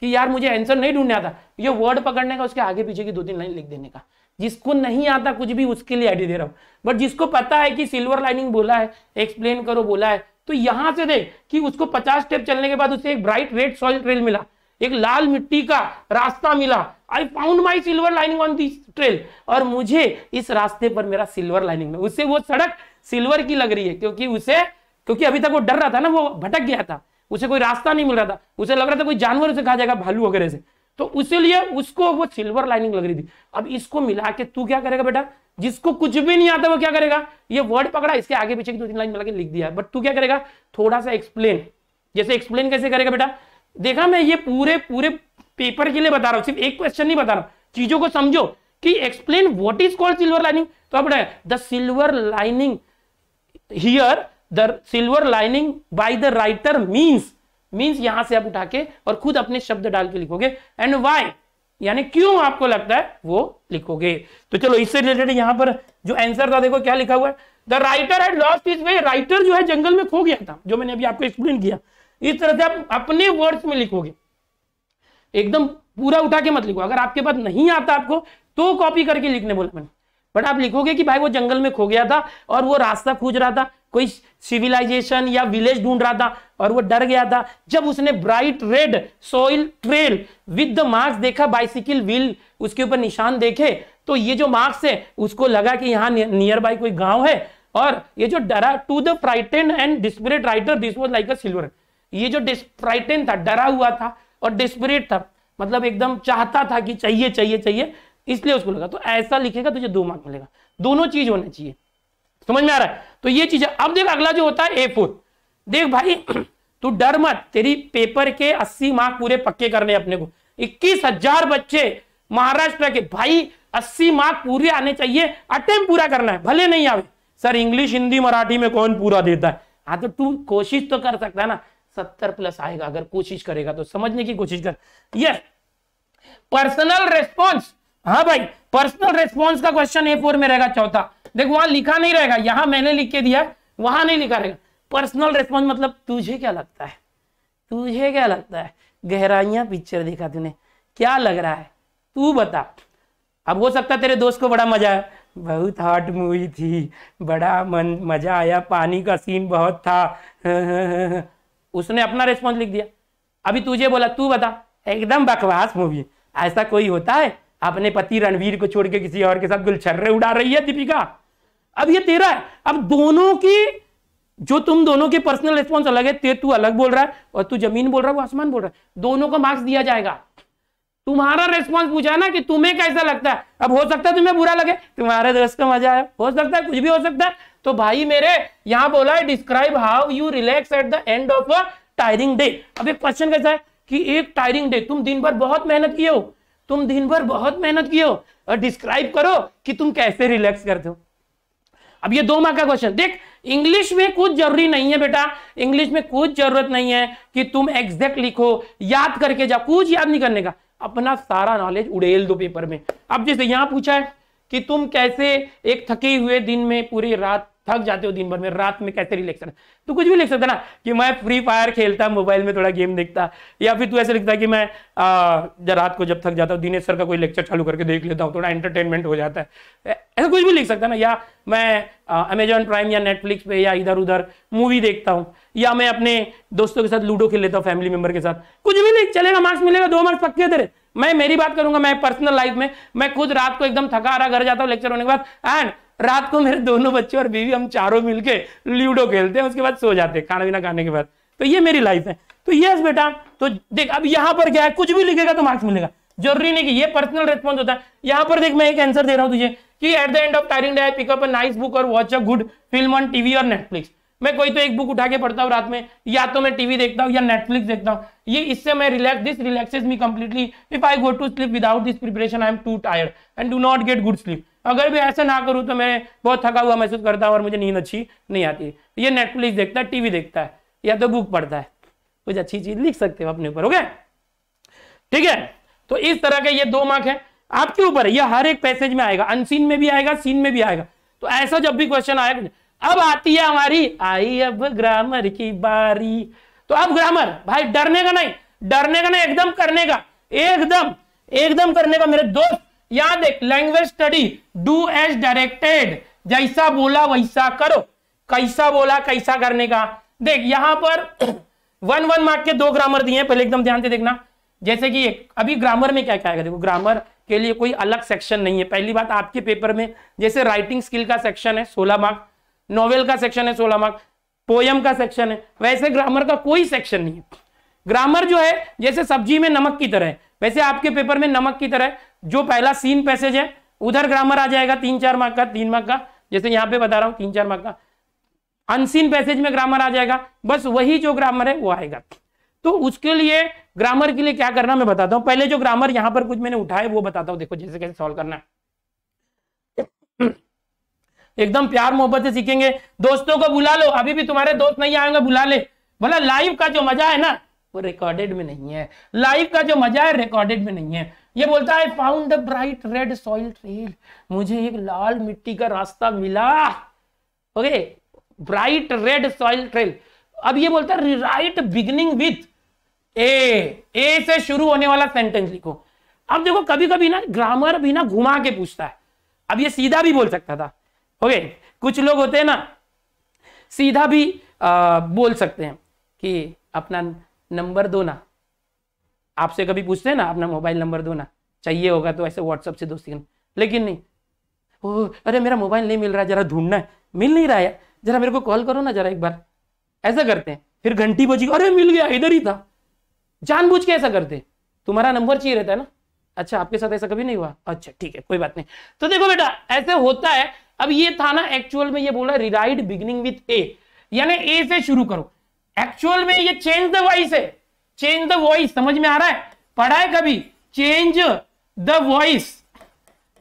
कि यार मुझे आंसर नहीं ढूंढना था ये वर्ड पकड़ने का उसके आगे पीछे की दो तीन लाइन लिख देने का जिसको नहीं आता कुछ भी उसके लिए आईडी दे रहा हूं बट जिसको पता है कि सिल्वर लाइनिंग बोला है एक्सप्लेन करो बोला है तो यहां से देख कि उसको पचास स्टेप चलने के बाद उसे एक ब्राइट रेड सॉइल ट्रेल मिला एक लाल मिट्टी का रास्ता मिला I found my silver lining on this trail और मुझे इस रास्ते पर मेरा सिल्वर लाइनिंग उससे वो सड़क सिल्वर की लग रही है क्योंकि उसे क्योंकि अभी तक वो डर रहा था ना वो भटक गया था उसे कोई रास्ता नहीं मिल रहा था उसे लग रहा था कोई जानवर उसे खा जाएगा भालू वगैरह से तो उसे लिए उसको वो सिल्वर लाइनिंग लग रही थी अब इसको मिला के तू क्या करेगा बेटा जिसको कुछ भी नहीं आता वो क्या करेगा ये वर्ड पकड़ा इसके आगे पीछे की दो तीन लाइन मिला के लिख दिया बट तू क्या करेगा थोड़ा सा एक्सप्लेन जैसे एक्सप्लेन कैसे करेगा बेटा देखा मैं ये पूरे पूरे पेपर के लिए बता रहा हूं सिर्फ एक क्वेश्चन नहीं बता रहा चीजों को समझो कि explain what is called silver lining तो अब the silver lining here the silver lining by the writer means means यहां से आप उठा के और खुद अपने शब्द डाल के लिखोगे एंड वाई यानी क्यों आपको लगता है वो लिखोगे तो चलो इससे रिलेटेड यहां पर जो आंसर था देखो क्या लिखा हुआ है the writer had lost his way writer जो है जंगल में खो गया था जो मैंने अभी आपको एक्सप्लेन किया इस तरह से आप अपने वर्ड्स में लिखोगे एकदम पूरा उठा के मत लिखो अगर आपके पास नहीं आता आपको तो कॉपी करके लिखने बोला मैंने बट आप लिखोगे कि भाई वो जंगल में खो गया था और वो रास्ता खोज रहा था कोई सिविलाइजेशन या विलेज ढूंढ रहा था और वो डर गया था जब उसने bright red soil trail with the marks देखा बाइसिकल व्हील उसके ऊपर निशान देखे तो ये जो मार्क्स है उसको लगा कि यहाँ नियर बाई कोई गांव है और ये जो डरा to the frightened and desperate writer this was like a silver ये जो डिस्प्राइटेन था डरा हुआ था और डिस्परेट था मतलब एकदम चाहता था कि चाहिए चाहिए चाहिए इसलिए उसको लगा तो ऐसा लिखेगा तो तुझे दो मार्क मिलेगा दोनों चीज होने चाहिए समझ में आ रहा है तो ये चीज अब देख अगला जो होता है ए देख भाई तू डर मत तेरी पेपर के 80 मार्क पूरे पक्के करने अपने को इक्कीस हजार बच्चे महाराष्ट्र के भाई 80 मार्क पूरे आने चाहिए अटेम्प पूरा करना है भले नहीं आवे सर इंग्लिश हिंदी मराठी में कौन पूरा देता है हाँ तो तू कोशिश तो कर सकता है ना सत्तर प्लस आएगा अगर कोशिश करेगा तो समझने की कोशिश कर यस पर्सनल रेस्पॉन्स हाँ भाई पर्सनल रेस्पॉन्स का क्वेश्चन ए फोर में रहेगा चौथा देखो वहां लिखा नहीं रहेगा यहां मैंने लिख के दिया वहां नहीं लिखा रहेगा पर्सनल रेस्पॉन्स मतलब तुझे क्या लगता है तुझे क्या लगता है गहराइया पिक्चर देखा तूने क्या लग रहा है तू बता अब हो सकता है तेरे दोस्त को बड़ा मजा आया बहुत हॉट मूवी थी बड़ा मन मजा आया पानी का सीन बहुत था उसने अपना रिस्पॉन्स लिख दिया अभी तुझे बोला तू बता एकदम बकवास मूवी ऐसा कोई होता है अपने पति रणवीर को छोड़ के किसी और के साथ गुलछर्रे उड़ा रही है दीपिका अब ये तेरा है अब दोनों की जो तुम दोनों के पर्सनल रिस्पॉन्स अलग है ते तू अलग बोल रहा है और तू जमीन बोल रहा है वो आसमान बोल रहा है दोनों को मार्क्स दिया जाएगा तुम्हारा रिस्पॉन्स पूछा ना कि तुम्हें कैसा लगता है अब हो सकता है तुम्हें बुरा लगे तुम्हारे दोस्त को मजा आया हो सकता है कुछ भी हो सकता है तो भाई मेरे यहां बोला है describe how you relax at the end of a tiring day अब एक क्वेश्चन कैसा है कि एक टायरिंग डे तुम दिन भर बहुत मेहनत किए हो तुम दिन भर बहुत मेहनत किए हो और डिस्क्राइब करो कि तुम कैसे रिलैक्स करते हो अब ये दो मार्क का क्वेश्चन देख इंग्लिश में कुछ जरूरी नहीं है बेटा इंग्लिश में कुछ जरूरत नहीं है कि तुम एग्जैक्ट लिखो याद करके जाओ कुछ याद नहीं करने का अपना सारा नॉलेज उड़ेल दो पेपर में अब जैसे यहां पूछा है कि तुम कैसे एक थके हुए दिन में पूरी रात थक जाते हो दिन भर में रात में कैसे रिलैक्स करना तो कुछ भी लिख सकता ना कि मैं फ्री फायर खेलता मोबाइल में थोड़ा गेम देखता या फिर तू ऐसे लिखता कि मैं जब रात को जब थक जाता हूँ दिनेश सर का कोई लेक्चर चालू करके देख लेता हूँ थोड़ा एंटरटेनमेंट हो जाता है ऐसा कुछ भी लिख सकता ना या मैं अमेजॉन प्राइम या नेटफ्लिक्स पे या इधर उधर मूवी देखता हूँ या मैं अपने दोस्तों के साथ लूडो खेल लेता हूँ फैमिली मेंबर के साथ कुछ भी लिख चलेगा मार्क्स मिलेगा दो मार्क्स पक्के तेरे मैं मेरी बात करूंगा मैं पर्सनल लाइफ में मैं खुद रात को एकदम थका हारा घर जाता हूँ लेक्चर होने के बाद एंड रात को मेरे दोनों बच्चे और बीवी हम चारों मिलके लूडो खेलते हैं उसके बाद सो जाते हैं खाना पीना खाने के बाद तो ये मेरी लाइफ है तो यस बेटा तो देख अब यहाँ पर क्या है कुछ भी लिखेगा तो मार्क्स मिलेगा जरूरी नहीं कि ये पर्सनल रेस्पॉन्स होता है यहाँ पर देख मैं एक आंसर दे रहा हूँ तुझे कि at the end of tiring day I pick up a nice book और watch a good film on TV और नेटफ्लिक्स मैं कोई तो एक बुक उठा के पढ़ता हूँ रात में या तो मैं टीवी देखता हूँ या नेटफ्लिक्स देखता हूँ ये इससे मैं relax this relaxes me completely if I go to sleep without this preparation I am too tired and do not get good sleep अगर भी ऐसा ना करूँ तो मैं बहुत थका हुआ महसूस करता हूँ और मुझे नींद अच्छी नहीं आती ये नेटफ्लिक्स देखता है टीवी देखता है या तो बुक पढ़ता है कुछ अच्छी चीज लिख सकते हो अपने ऊपर ओके ठीक है तो इस तरह के ये दो मार्क है आपके ऊपर ये हर एक पैसेज में आएगा अनसीन में भी आएगा सीन में भी आएगा तो ऐसा जब भी क्वेश्चन आएगा अब आती है हमारी आई अब ग्रामर की बारी तो अब ग्रामर भाई डरने का नहीं डरने का नहीं एकदम करने का एकदम एकदम करने का मेरे दोस्त याद देख language study do as directed जैसा बोला वैसा करो कैसा बोला कैसा करने का देख यहां पर वन वन मार्क के दो ग्रामर दिए हैं पहले एकदम ध्यान से देखना जैसे कि एक अभी ग्रामर में क्या क्या है देखो ग्रामर के लिए कोई अलग सेक्शन नहीं है पहली बात आपके पेपर में जैसे राइटिंग स्किल का सेक्शन है सोलह मार्क नॉवेल का सेक्शन है सोलह मार्क पोयम का सेक्शन है वैसे ग्रामर का कोई सेक्शन नहीं है ग्रामर जो है जैसे सब्जी में नमक की तरह है वैसे आपके पेपर में नमक की तरह है जो पहला सीन पैसेज है उधर ग्रामर आ जाएगा तीन चार मार्क का तीन मार्क का जैसे यहां पे बता रहा हूं तीन चार मार्क का अनसीन पैसेज में ग्रामर आ जाएगा बस वही जो ग्रामर है वो आएगा तो उसके लिए ग्रामर के लिए क्या करना मैं बताता हूं पहले जो ग्रामर यहां पर कुछ मैंने उठाए वो बताता हूं देखो जैसे कैसे सॉल्व करना है एकदम प्यार मोहब्बत से सीखेंगे दोस्तों को बुला लो अभी भी तुम्हारे दोस्त नहीं आएंगे बुला ले भला लाइव का जो मजा है ना वो रिकॉर्डेड में नहीं है लाइव का जो मजा है रिकॉर्डेड में नहीं है ये बोलता है found bright red soil trail मुझे एक लाल मिट्टी का रास्ता मिला okay bright red soil trail अब ये बोलता है right beginning with a A से शुरू होने वाला सेंटेंस लिखो अब देखो कभी कभी ना ग्रामर भी ना घुमा के पूछता है अब ये सीधा भी बोल सकता था ओके कुछ लोग होते हैं ना सीधा भी आ, बोल सकते हैं कि अपना नंबर दो ना आपसे कभी पूछते हैं ना अपना मोबाइल नंबर दो ना चाहिए होगा तो ऐसे व्हाट्सअप से दोस्ती करना लेकिन नहीं ओ अरे मेरा मोबाइल नहीं मिल रहा जरा ढूंढना है मिल नहीं रहा है जरा मेरे को कॉल करो ना जरा एक बार ऐसा करते हैं फिर घंटी बजी अरे मिल गया इधर ही था जानबूझ के ऐसा करते तुम्हारा नंबर चाहिए रहता है ना अच्छा आपके साथ ऐसा कभी नहीं हुआ अच्छा ठीक है कोई बात नहीं तो देखो बेटा ऐसे होता है अब ये था ना एक्चुअल में ये बोला रिराइड बिगिनिंग विथ ए यानी ए से शुरू करो एक्चुअल में ये चेंज द वाइस है चेंज द वॉइस समझ में आ रहा है पढ़ा है कभी change the voice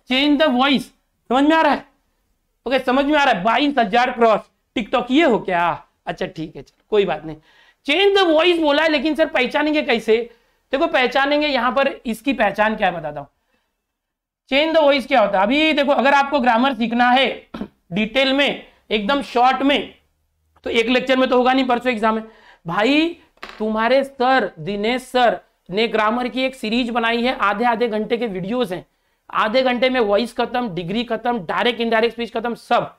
change the voice समझ में आ रहा है ओके okay, समझ में आ रहा है बाईस हजार क्रॉस टिकटॉक ये हो क्या अच्छा ठीक है चलो कोई बात नहीं चेंज द वॉइस बोला है लेकिन सर पहचानेंगे कैसे देखो पहचानेंगे यहां पर इसकी पहचान क्या है बताता हूं चेंज द वॉइस क्या होता है अभी देखो अगर आपको ग्रामर सीखना है डिटेल में एकदम शॉर्ट में तो एक लेक्चर में तो होगा नहीं परसों एग्जाम है भाई तुम्हारे सर दिनेश सर ने ग्रामर की एक सीरीज बनाई है आधे आधे घंटे के वीडियोस हैं आधे घंटे में वॉइस खत्म डिग्री खत्म डायरेक्ट इनडायरेक्ट स्पीच खत्म सब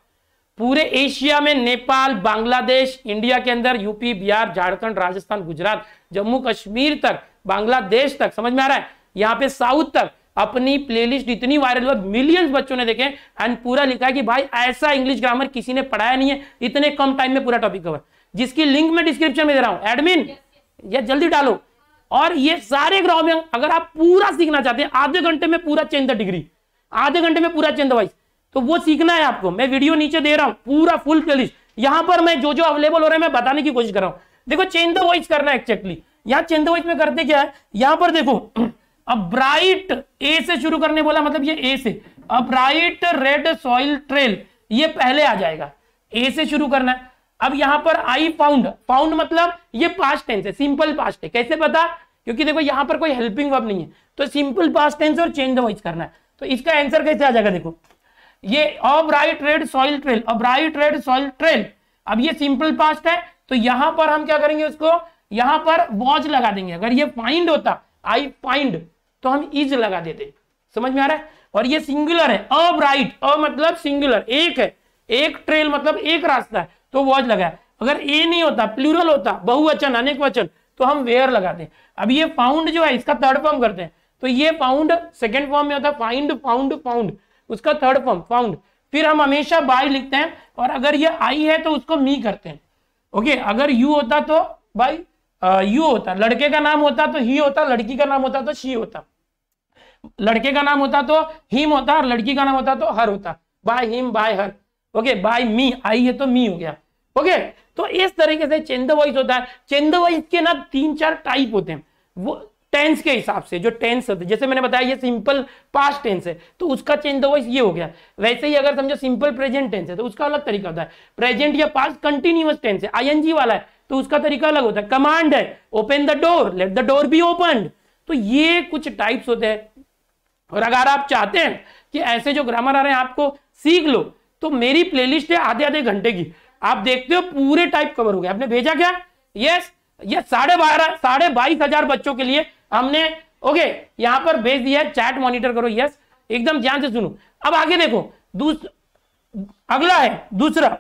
पूरे एशिया में नेपाल बांग्लादेश इंडिया के अंदर यूपी बिहार झारखंड राजस्थान गुजरात जम्मू कश्मीर तक बांग्लादेश तक समझ में आ रहा है यहाँ पे साउथ तक अपनी प्लेलिस्ट इतनी वायरल हुआ मिलियंस बच्चों ने देखे एंड पूरा लिखा है कि भाई ऐसा इंग्लिश ग्रामर किसी ने पढ़ाया नहीं है इतने कम टाइम में पूरा टॉपिक कवर जिसकी लिंक मैं डिस्क्रिप्शन में दे रहा हूं एडमिन ये जल्दी डालो और ये सारे ग्राम में अगर आप पूरा सीखना चाहते हैं आधे घंटे में पूरा चेंज द डिग्री आधे घंटे में पूरा चेंज द वाइस तो वो सीखना है आपको मैं वीडियो नीचे दे रहा हूं पूरा फुल प्लेलिस्ट यहां पर मैं जो जो अवेलेबल हो रहा है मैं बताने की कोशिश कर रहा हूं देखो चेंज द वॉइस करना है यहां चेंज द वॉइस में करते क्या है यहां पर देखो अब ब्राइट ए से शुरू करने बोला मतलब ये ए से अब ब्राइट रेड सॉइल ट्रेल ये पहले आ जाएगा ए से शुरू करना है अब यहां पर आई फाउंड फाउंड मतलब ये पास्ट टेंस है सिंपल पास्ट है कैसे पता क्योंकि देखो यहां पर कोई हेल्पिंग वर्ब नहीं है तो सिंपल पास्ट टेंस और चेंज वॉइस करना है तो इसका आंसर कैसे आ जाएगा देखो ये अब राइट रेड सॉइल ट्रेल अब राइट रेड सॉइल ट्रेल अब ये सिंपल पास्ट है तो यहां पर हम क्या करेंगे उसको यहां पर वॉच लगा देंगे अगर ये फाइंड होता आई फाइंड तो हम इज लगा देते समझ में आ रहा है और ये सिंगुलर है अब राइट अ मतलब सिंगुलर एक है एक ट्रेल मतलब एक रास्ता है तो वॉज लगाया अगर ए नहीं होता प्लूरल होता बहुवचन अनेक वचन तो हम वेयर लगाते हैं अब ये फाउंड जो है इसका थर्ड फॉर्म करते हैं तो ये फाउंड सेकेंड फॉर्म में होता है फाइंड फाउंड फाउंड उसका थर्ड फॉर्म फाउंड फिर हम हमेशा बाय लिखते हैं और अगर ये आई है तो उसको मी करते हैं ओके अगर यू होता तो बाई यू होता लड़के का नाम होता तो ही होता लड़की का नाम होता तो शी होता लड़के का नाम होता तो हिम होता और लड़की का नाम होता तो हर होता by him by her okay by me I है तो मी हो गया ओके तो इस तरीके से चेंद वाइज होता है चेंद वाइज के ना तीन चार टाइप होते हैं वो टेंस के हिसाब से जो टेंस होते हैं जैसे मैंने बताया ये सिंपल पास्ट टेंस है तो उसका चेंद वाइज ये हो गया वैसे ही अगर समझो सिंपल प्रेजेंट टेंस है तो उसका अलग तरीका होता है प्रेजेंट या पास्ट कंटिन्यूस टेंस है आईएनजी वाला है तो उसका तरीका अलग होता है कमांड है open the door let the door be open तो ये कुछ टाइप्स होते हैं और अगर आप चाहते हैं कि ऐसे जो ग्रामर आ रहे हैं आपको सीख लो तो मेरी प्लेलिस्ट है आधे आधे घंटे की आप देखते हो पूरे टाइप कवर हो गए आपने भेजा क्या यस ये साढ़े बारह साढ़े बाईस हजार बच्चों के लिए हमने ओके यहां पर भेज दिया चैट मॉनिटर करो यस एकदम ध्यान से सुनो अब आगे देखो अगला है दूसरा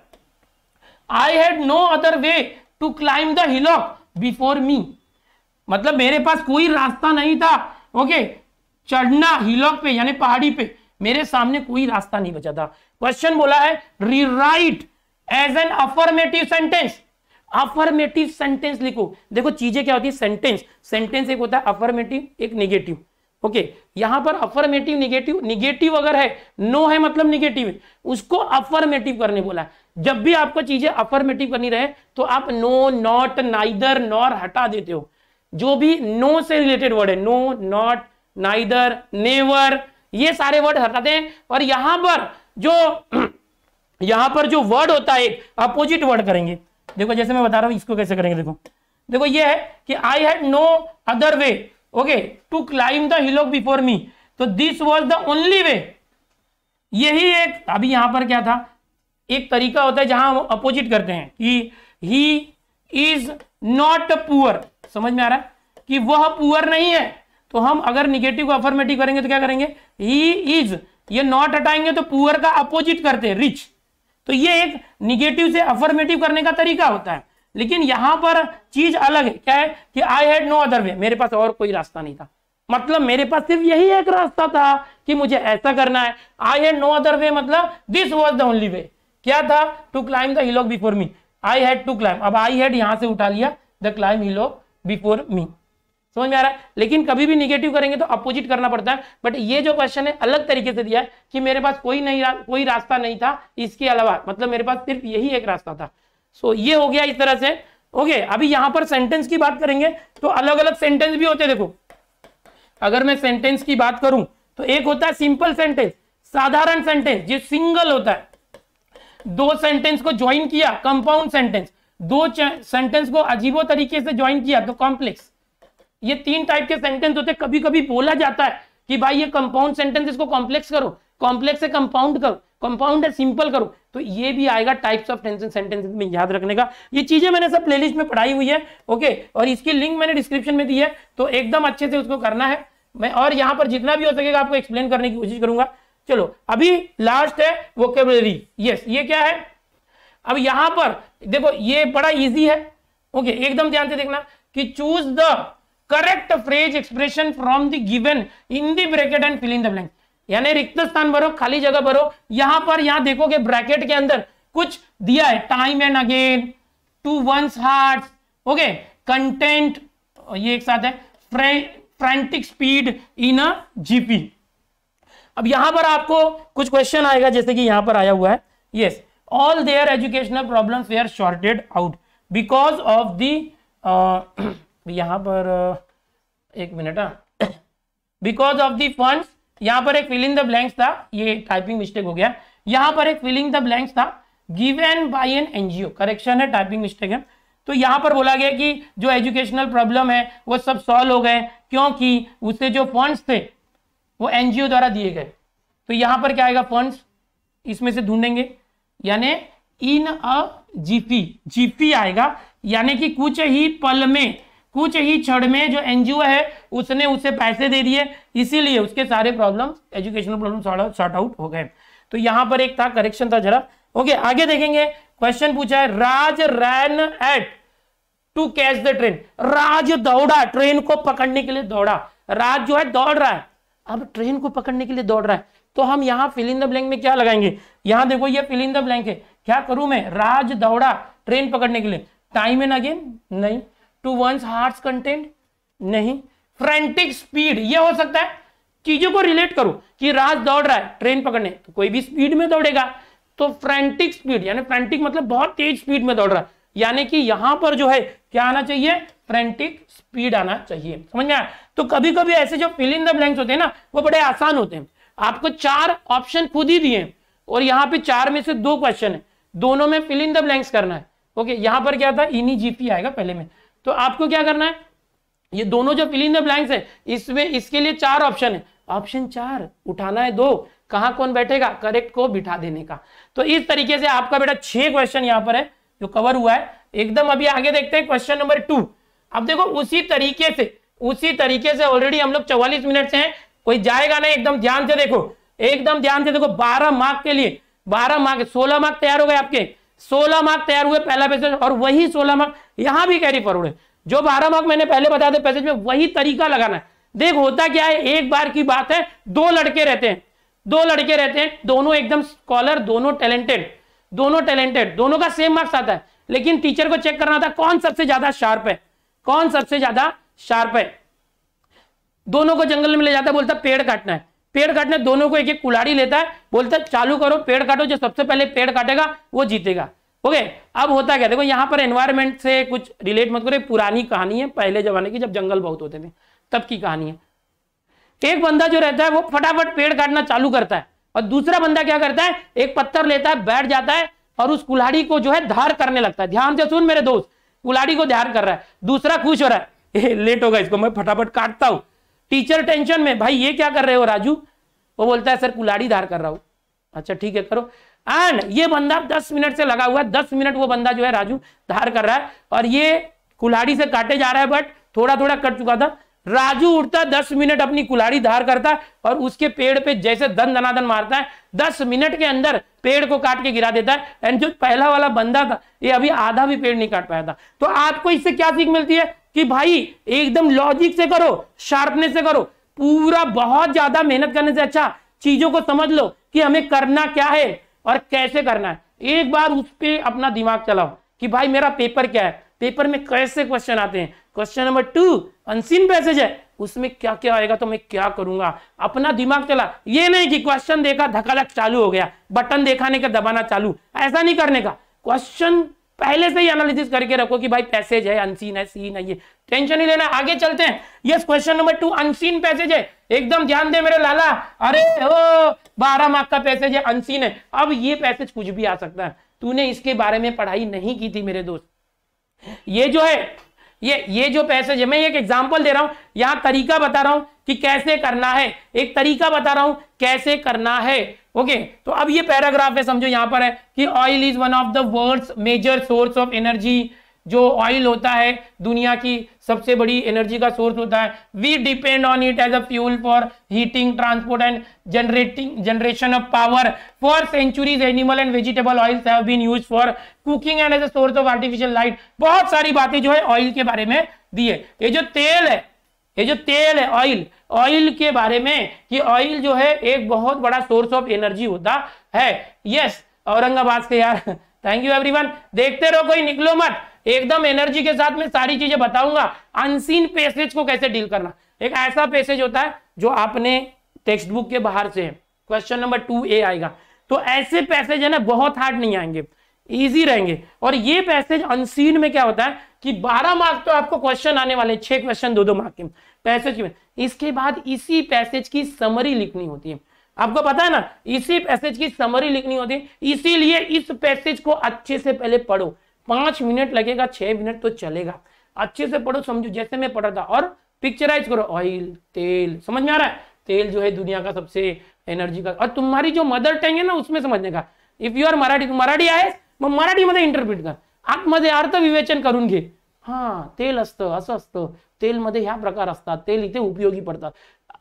I had no other way to climb the hillock before me मतलब मेरे पास कोई रास्ता नहीं था ओके चढ़ना हिलॉक पे यानी पहाड़ी पे मेरे सामने कोई रास्ता नहीं बचा था क्वेश्चन बोला है rewrite as an affirmative sentence affirmative sentence लिखो देखो चीजें क्या होती है सेंटेंस सेंटेंस एक होता है अफर्मेटिव एक निगेटिव ओके okay, यहां पर अफर्मेटिव निगेटिव निगेटिव अगर है नो है मतलब निगेटिव है उसको अफर्मेटिव करने बोला जब भी आपको चीजें अफर्मेटिव करनी रहे तो आप नो नॉट नाइदर नॉर हटा देते हो जो भी नो से रिलेटेड वर्ड है नो नॉट नाइदर नेवर ये सारे वर्ड हटाते हैं और यहां पर जो यहां पर जो वर्ड होता है अपोजिट वर्ड करेंगे देखो जैसे मैं बता रहा हूं इसको कैसे करेंगे देखो देखो ये है कि I had no other way okay to climb the hillock before me तो this was the only way यही एक अभी यहां पर क्या था एक तरीका होता है जहां हम अपोजिट करते हैं कि ही इज नॉट पुअर समझ में आ रहा है कि वह पुअर नहीं है तो हम अगर निगेटिव को अफर्मेटिव करेंगे तो क्या करेंगे ही इज ये नॉट हटाएंगे तो पुअर का अपोजिट करते हैं रिच तो ये एक निगेटिव से अफर्मेटिव करने का तरीका होता है लेकिन यहां पर चीज अलग है क्या है कि I had no other way मेरे पास और कोई रास्ता नहीं था मतलब मेरे पास सिर्फ यही एक रास्ता था कि मुझे ऐसा करना है I had no other way मतलब this was the only way क्या था to climb the before me I had to climb अब आई हैड यहां से उठा लिया the climb hillock before me समझ में आ रहा है लेकिन कभी भी निगेटिव करेंगे तो अपोजिट करना पड़ता है बट ये जो क्वेश्चन है अलग तरीके से दिया है कि मेरे पास कोई नहीं रा, कोई रास्ता नहीं था इसके अलावा मतलब मेरे पास सिर्फ यही एक रास्ता था सो so, ये हो गया इस तरह से ओके okay, अभी यहां पर सेंटेंस की बात करेंगे तो अलग अलग सेंटेंस भी होते देखो अगर मैं सेंटेंस की बात करूं तो एक होता है सिंपल सेंटेंस साधारण सेंटेंस जो सिंगल होता है दो सेंटेंस को ज्वाइन किया कंपाउंड सेंटेंस दो सेंटेंस को अजीबो तरीके से ज्वाइन किया तो कॉम्प्लेक्स ये तीन टाइप के सेंटेंस होते कभी कभी बोला जाता है कि भाई ये कंपाउंड सेंटेंस इसको कॉम्प्लेक्स करो कॉम्प्लेक्स से कंपाउंड करो कंपाउंड है सिंपल करो तो ये भी आएगा टाइप्स ऑफ टेंशन सेंटेंस में याद रखने का ये चीजें मैंने सब प्लेलिस्ट में पढ़ाई हुई है ओके और इसकी लिंक मैंने डिस्क्रिप्शन में दी है तो एकदम अच्छे से उसको करना है मैं और यहां पर जितना भी हो सकेगा आपको एक्सप्लेन करने की कोशिश करूंगा चलो अभी लास्ट है वोकेबलरी यस ये क्या है अब यहां पर देखो ये बड़ा इजी है ओके एकदम ध्यान से देखना कि choose the correct phrase expression from the given in the bracket and fill in the blank यानी रिक्त स्थान भरो खाली जगह भरो यहां पर यहां देखोगे ब्रैकेट के अंदर कुछ दिया है time and again to one's heart okay content ये एक साथ है frantic speed in a jeep अब यहां पर आपको कुछ क्वेश्चन आएगा जैसे कि यहां पर आया हुआ है yes all their educational problems they are shorted out because of the यहाँ पर एक मिनट हाँ बिकॉज ऑफ दी फंड यहाँ पर एक फिलिंग द ब्लैंक्स था ये टाइपिंग मिस्टेक हो गया यहाँ पर एक फिलिंग द ब्लैंक्स था given by an NGO correction है टाइपिंग मिस्टेक है तो यहाँ पर बोला गया कि जो एजुकेशनल प्रॉब्लम है वो सब सॉल्व हो गए क्योंकि उससे जो फंड्स थे वो एनजीओ द्वारा दिए गए तो यहाँ पर क्या आएगा फंड्स इसमें से ढूंढेंगे यानी इन अ जीपी जीपी आएगा यानी कि कुछ ही पल में कुछ ही क्षण में जो एनजीओ है उसने उसे पैसे दे दिए इसीलिए उसके सारे problem educational problem short out हो गए तो यहां पर एक था करेक्शन था जरा ओके आगे देखेंगे क्वेश्चन पूछा है Raj ran at to catch the train Raj दौड़ा ट्रेन को पकड़ने के लिए दौड़ा राज जो है दौड़ रहा है अब ट्रेन को पकड़ने के लिए दौड़ रहा है तो हम यहाँ फिल इन द ब्लैंक में क्या लगाएंगे यहाँ देखो ये फिल इन द ब्लैंक है क्या करूं मैं राज दौड़ा ट्रेन पकड़ने के लिए टाइम एंड अगेन नहीं टू वंस हार्ट कंटेंट नहीं फ्रेंटिक स्पीड ये हो सकता है चीजों को रिलेट करो कि राज दौड़ रहा है ट्रेन पकड़ने तो कोई भी स्पीड में दौड़ेगा तो फ्रेंटिक स्पीड यानी फ्रेंटिक मतलब बहुत तेज स्पीड में दौड़ रहा है यानी कि यहां पर जो है क्या आना चाहिए फ्रेंटिक स्पीड आना चाहिए समझ गया तो कभी कभी ऐसे जो फिल इन द ब्लैंक्स होते हैं ना वो बड़े आसान होते हैं आपको चार ऑप्शन खुद ही दिए और यहाँ पे चार में से दो क्वेश्चन है दोनों में फिल इन द ब्लैंक्स करना है ओके यहां पर क्या था इनी जीपी आएगा पहले में तो आपको क्या करना है ये दोनों जो फिलिंग द ब्लैंक्स है इसमें इसके लिए चार ऑप्शन है ऑप्शन चार उठाना है दो कहा कौन बैठेगा करेक्ट को बिठा देने का तो इस तरीके से आपका बेटा छह क्वेश्चन यहां पर है जो कवर हुआ है एकदम अभी आगे देखते हैं क्वेश्चन नंबर टू अब देखो उसी तरीके से उसी तरीके से ऑलरेडी हम लोग चौवालीस मिनट से हैं कोई जाएगा नहीं एकदम ध्यान से देखो एकदम ध्यान से देखो बारह मार्क के लिए बारह मार्क सोलह मार्क तैयार हो गए आपके सोलह मार्क तैयार हुए पहला पैसेज और वही सोलह मार्क यहां भी कैरी फॉरवर्ड है जो बारह मार्क मैंने पहले बताया था पैसेज में वही तरीका लगाना है देख होता क्या है एक बार की बात है दो लड़के रहते हैं दो लड़के रहते हैं दोनों एकदम स्कॉलर दोनों टैलेंटेड दोनों टैलेंटेड दोनों का सेम मार्क्स आता है लेकिन टीचर को चेक करना था कौन सबसे ज्यादा शार्प है कौन सबसे ज्यादा शार्प है दोनों को जंगल में ले जाता है बोलता पेड़ काटना है पेड़ काटने दोनों को एक एक कुलाड़ी लेता है बोलता है चालू करो पेड़ काटो जो सबसे पहले पेड़ काटेगा वो जीतेगा ओके अब होता क्या देखो यहाँ पर एनवायरमेंट से कुछ रिलेट मत करो पुरानी कहानी है पहले जमाने की जब जंगल बहुत होते थे तब की कहानी है एक बंदा जो रहता है वो फटाफट पेड़ काटना चालू करता है और दूसरा बंदा क्या करता है एक पत्थर लेता है बैठ जाता है और उस कुल्हाड़ी को जो है धार करने लगता है ध्यान से सुन मेरे दोस्त कुल्हाड़ी को धार कर रहा है दूसरा खुश हो रहा है लेट होगा इसको मैं फटाफट काटता हूँ टीचर टेंशन में भाई ये क्या कर रहे हो राजू वो बोलता है सर कुलाड़ी धार कर रहा हूं अच्छा ठीक है करो एंड ये बंदा दस मिनट से लगा हुआ है दस मिनट वो बंदा जो है राजू धार कर रहा है और ये कुल्हाड़ी से काटे जा रहा है बट थोड़ा थोड़ा कट चुका था राजू उठता दस मिनट अपनी कुल्हाड़ी धार करता है और उसके पेड़ पे जैसे दन दनादन मारता है दस मिनट के अंदर पेड़ को काट के गिरा देता है एंड जो पहला वाला बंदा था ये अभी आधा भी पेड़ नहीं काट पाया था तो आपको इससे क्या सीख मिलती है कि भाई एकदम लॉजिक से करो शार्पनेस से करो पूरा बहुत ज्यादा मेहनत करने से अच्छा चीजों को समझ लो कि हमें करना क्या है और कैसे करना है एक बार उस पर अपना दिमाग चलाओ कि भाई मेरा पेपर क्या है पेपर में कैसे क्वेश्चन आते हैं question number two unseen passage है उसमें क्या क्या आएगा तो मैं क्या करूंगा अपना दिमाग चला ये नहीं कि क्वेश्चन देखा धकाधक चालू हो गया बटन देखाने का दबाना चालू ऐसा नहीं करने का क्वेश्चन पहले से ही एनालिसिस करके रखो कि भाई पैसेज है अनसीन है सीन है ये टेंशन नहीं लेना आगे चलते हैं yes question number two unseen passage है एकदम ध्यान दे मेरे लाला अरे ओ बारह मार्क का पैसेज है अनसीन है अब ये पैसेज कुछ भी आ सकता है तूने इसके बारे में पढ़ाई नहीं की थी मेरे दोस्त ये जो है ये ये जो पैसेज है मैं एक एग्जांपल दे रहा हूं यहां तरीका बता रहा हूं कि कैसे करना है एक तरीका बता रहा हूं कैसे करना है ओके तो अब ये पैराग्राफ है समझो यहां पर है कि oil is one of the world's major source of energy जो ऑयल होता है दुनिया की सबसे बड़ी एनर्जी का सोर्स होता है we depend on it as a fuel for heating transport and generating generation of power for centuries animal and vegetable oils have been used for cooking and as a source of artificial light बहुत सारी बातें जो है ऑयल के बारे में दी है ये जो तेल है ये जो तेल है ऑयल ऑयल के बारे में कि ऑयल जो है एक बहुत बड़ा सोर्स ऑफ एनर्जी होता है यस औरंगाबाद से यार थैंक यू एवरीवन देखते रहो कोई निकलो मत एकदम एनर्जी के साथ मैं सारी चीजें बताऊंगा अनसीन पैसेज को कैसे डील करना एक ऐसा पैसेज होता है जो आपने टेक्स्ट बुक के बाहर से है क्वेश्चन नंबर टू ए आएगा तो ऐसे पैसेज है ना बहुत हार्ड नहीं आएंगे इजी रहेंगे और ये पैसेज अनसीन में क्या होता है कि 12 मार्क तो आपको क्वेश्चन आने वाले छह क्वेश्चन दो दो मार्क के पैसेज में इसके बाद इसी पैसेज की समरी लिखनी होती है आपको पता है ना इसी पैसेज की समरी लिखनी होती है इसीलिए इस पैसेज को अच्छे से पहले पढ़ो पांच मिनट लगेगा छह मिनट तो चलेगा अच्छे से पढ़ो समझो जैसे मैं पढ़ा था और पिक्चराइज करो ऑयल तेल समझ में आ रहा है तेल जो है दुनिया का सबसे एनर्जी का और तुम्हारी जो मदर टंग है ना उसमें समझने का इफ यू आर मराठी तुम मराठी मैं मराठी मध्य इंटरप्रिट कर मध्य अर्थ विवेचन करून घे तेल अस्त असत तेल मध्य प्रकार तेल इतने उपयोगी पड़ता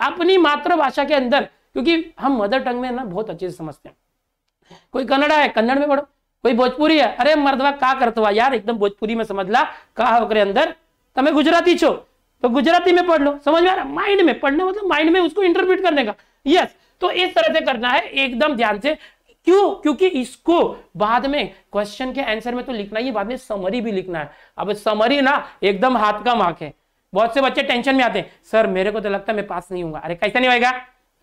अपनी मातृभाषा के अंदर क्योंकि हम मदर टंग में ना बहुत अच्छे से समझते हैं कोई कन्नड़ा है कन्नड़ में पढ़ो कोई भोजपुरी है अरे મર્દવા કા કરતો यार एकदम भोजपुरी में समझ ला कहा करे अंदर તમે गुजराती छो तो गुजराती में पढ़ लो समझ में आ रहा माइंड में पढ़ना मतलब माइंड में उसको इंटरप्रिट करने का यस तो इस तरह से करना है एकदम ध्यान से क्यों क्योंकि इसको बाद में क्वेश्चन के आंसर में तो लिखना ही बाद में समरी भी लिखना है अब समरी ना एकदम हाथ का मार्क है बहुत से बच्चे टेंशन में आते हैं सर मेरे को तो लगता है मैं पास नहीं हूंगा अरे कैसा नहीं होएगा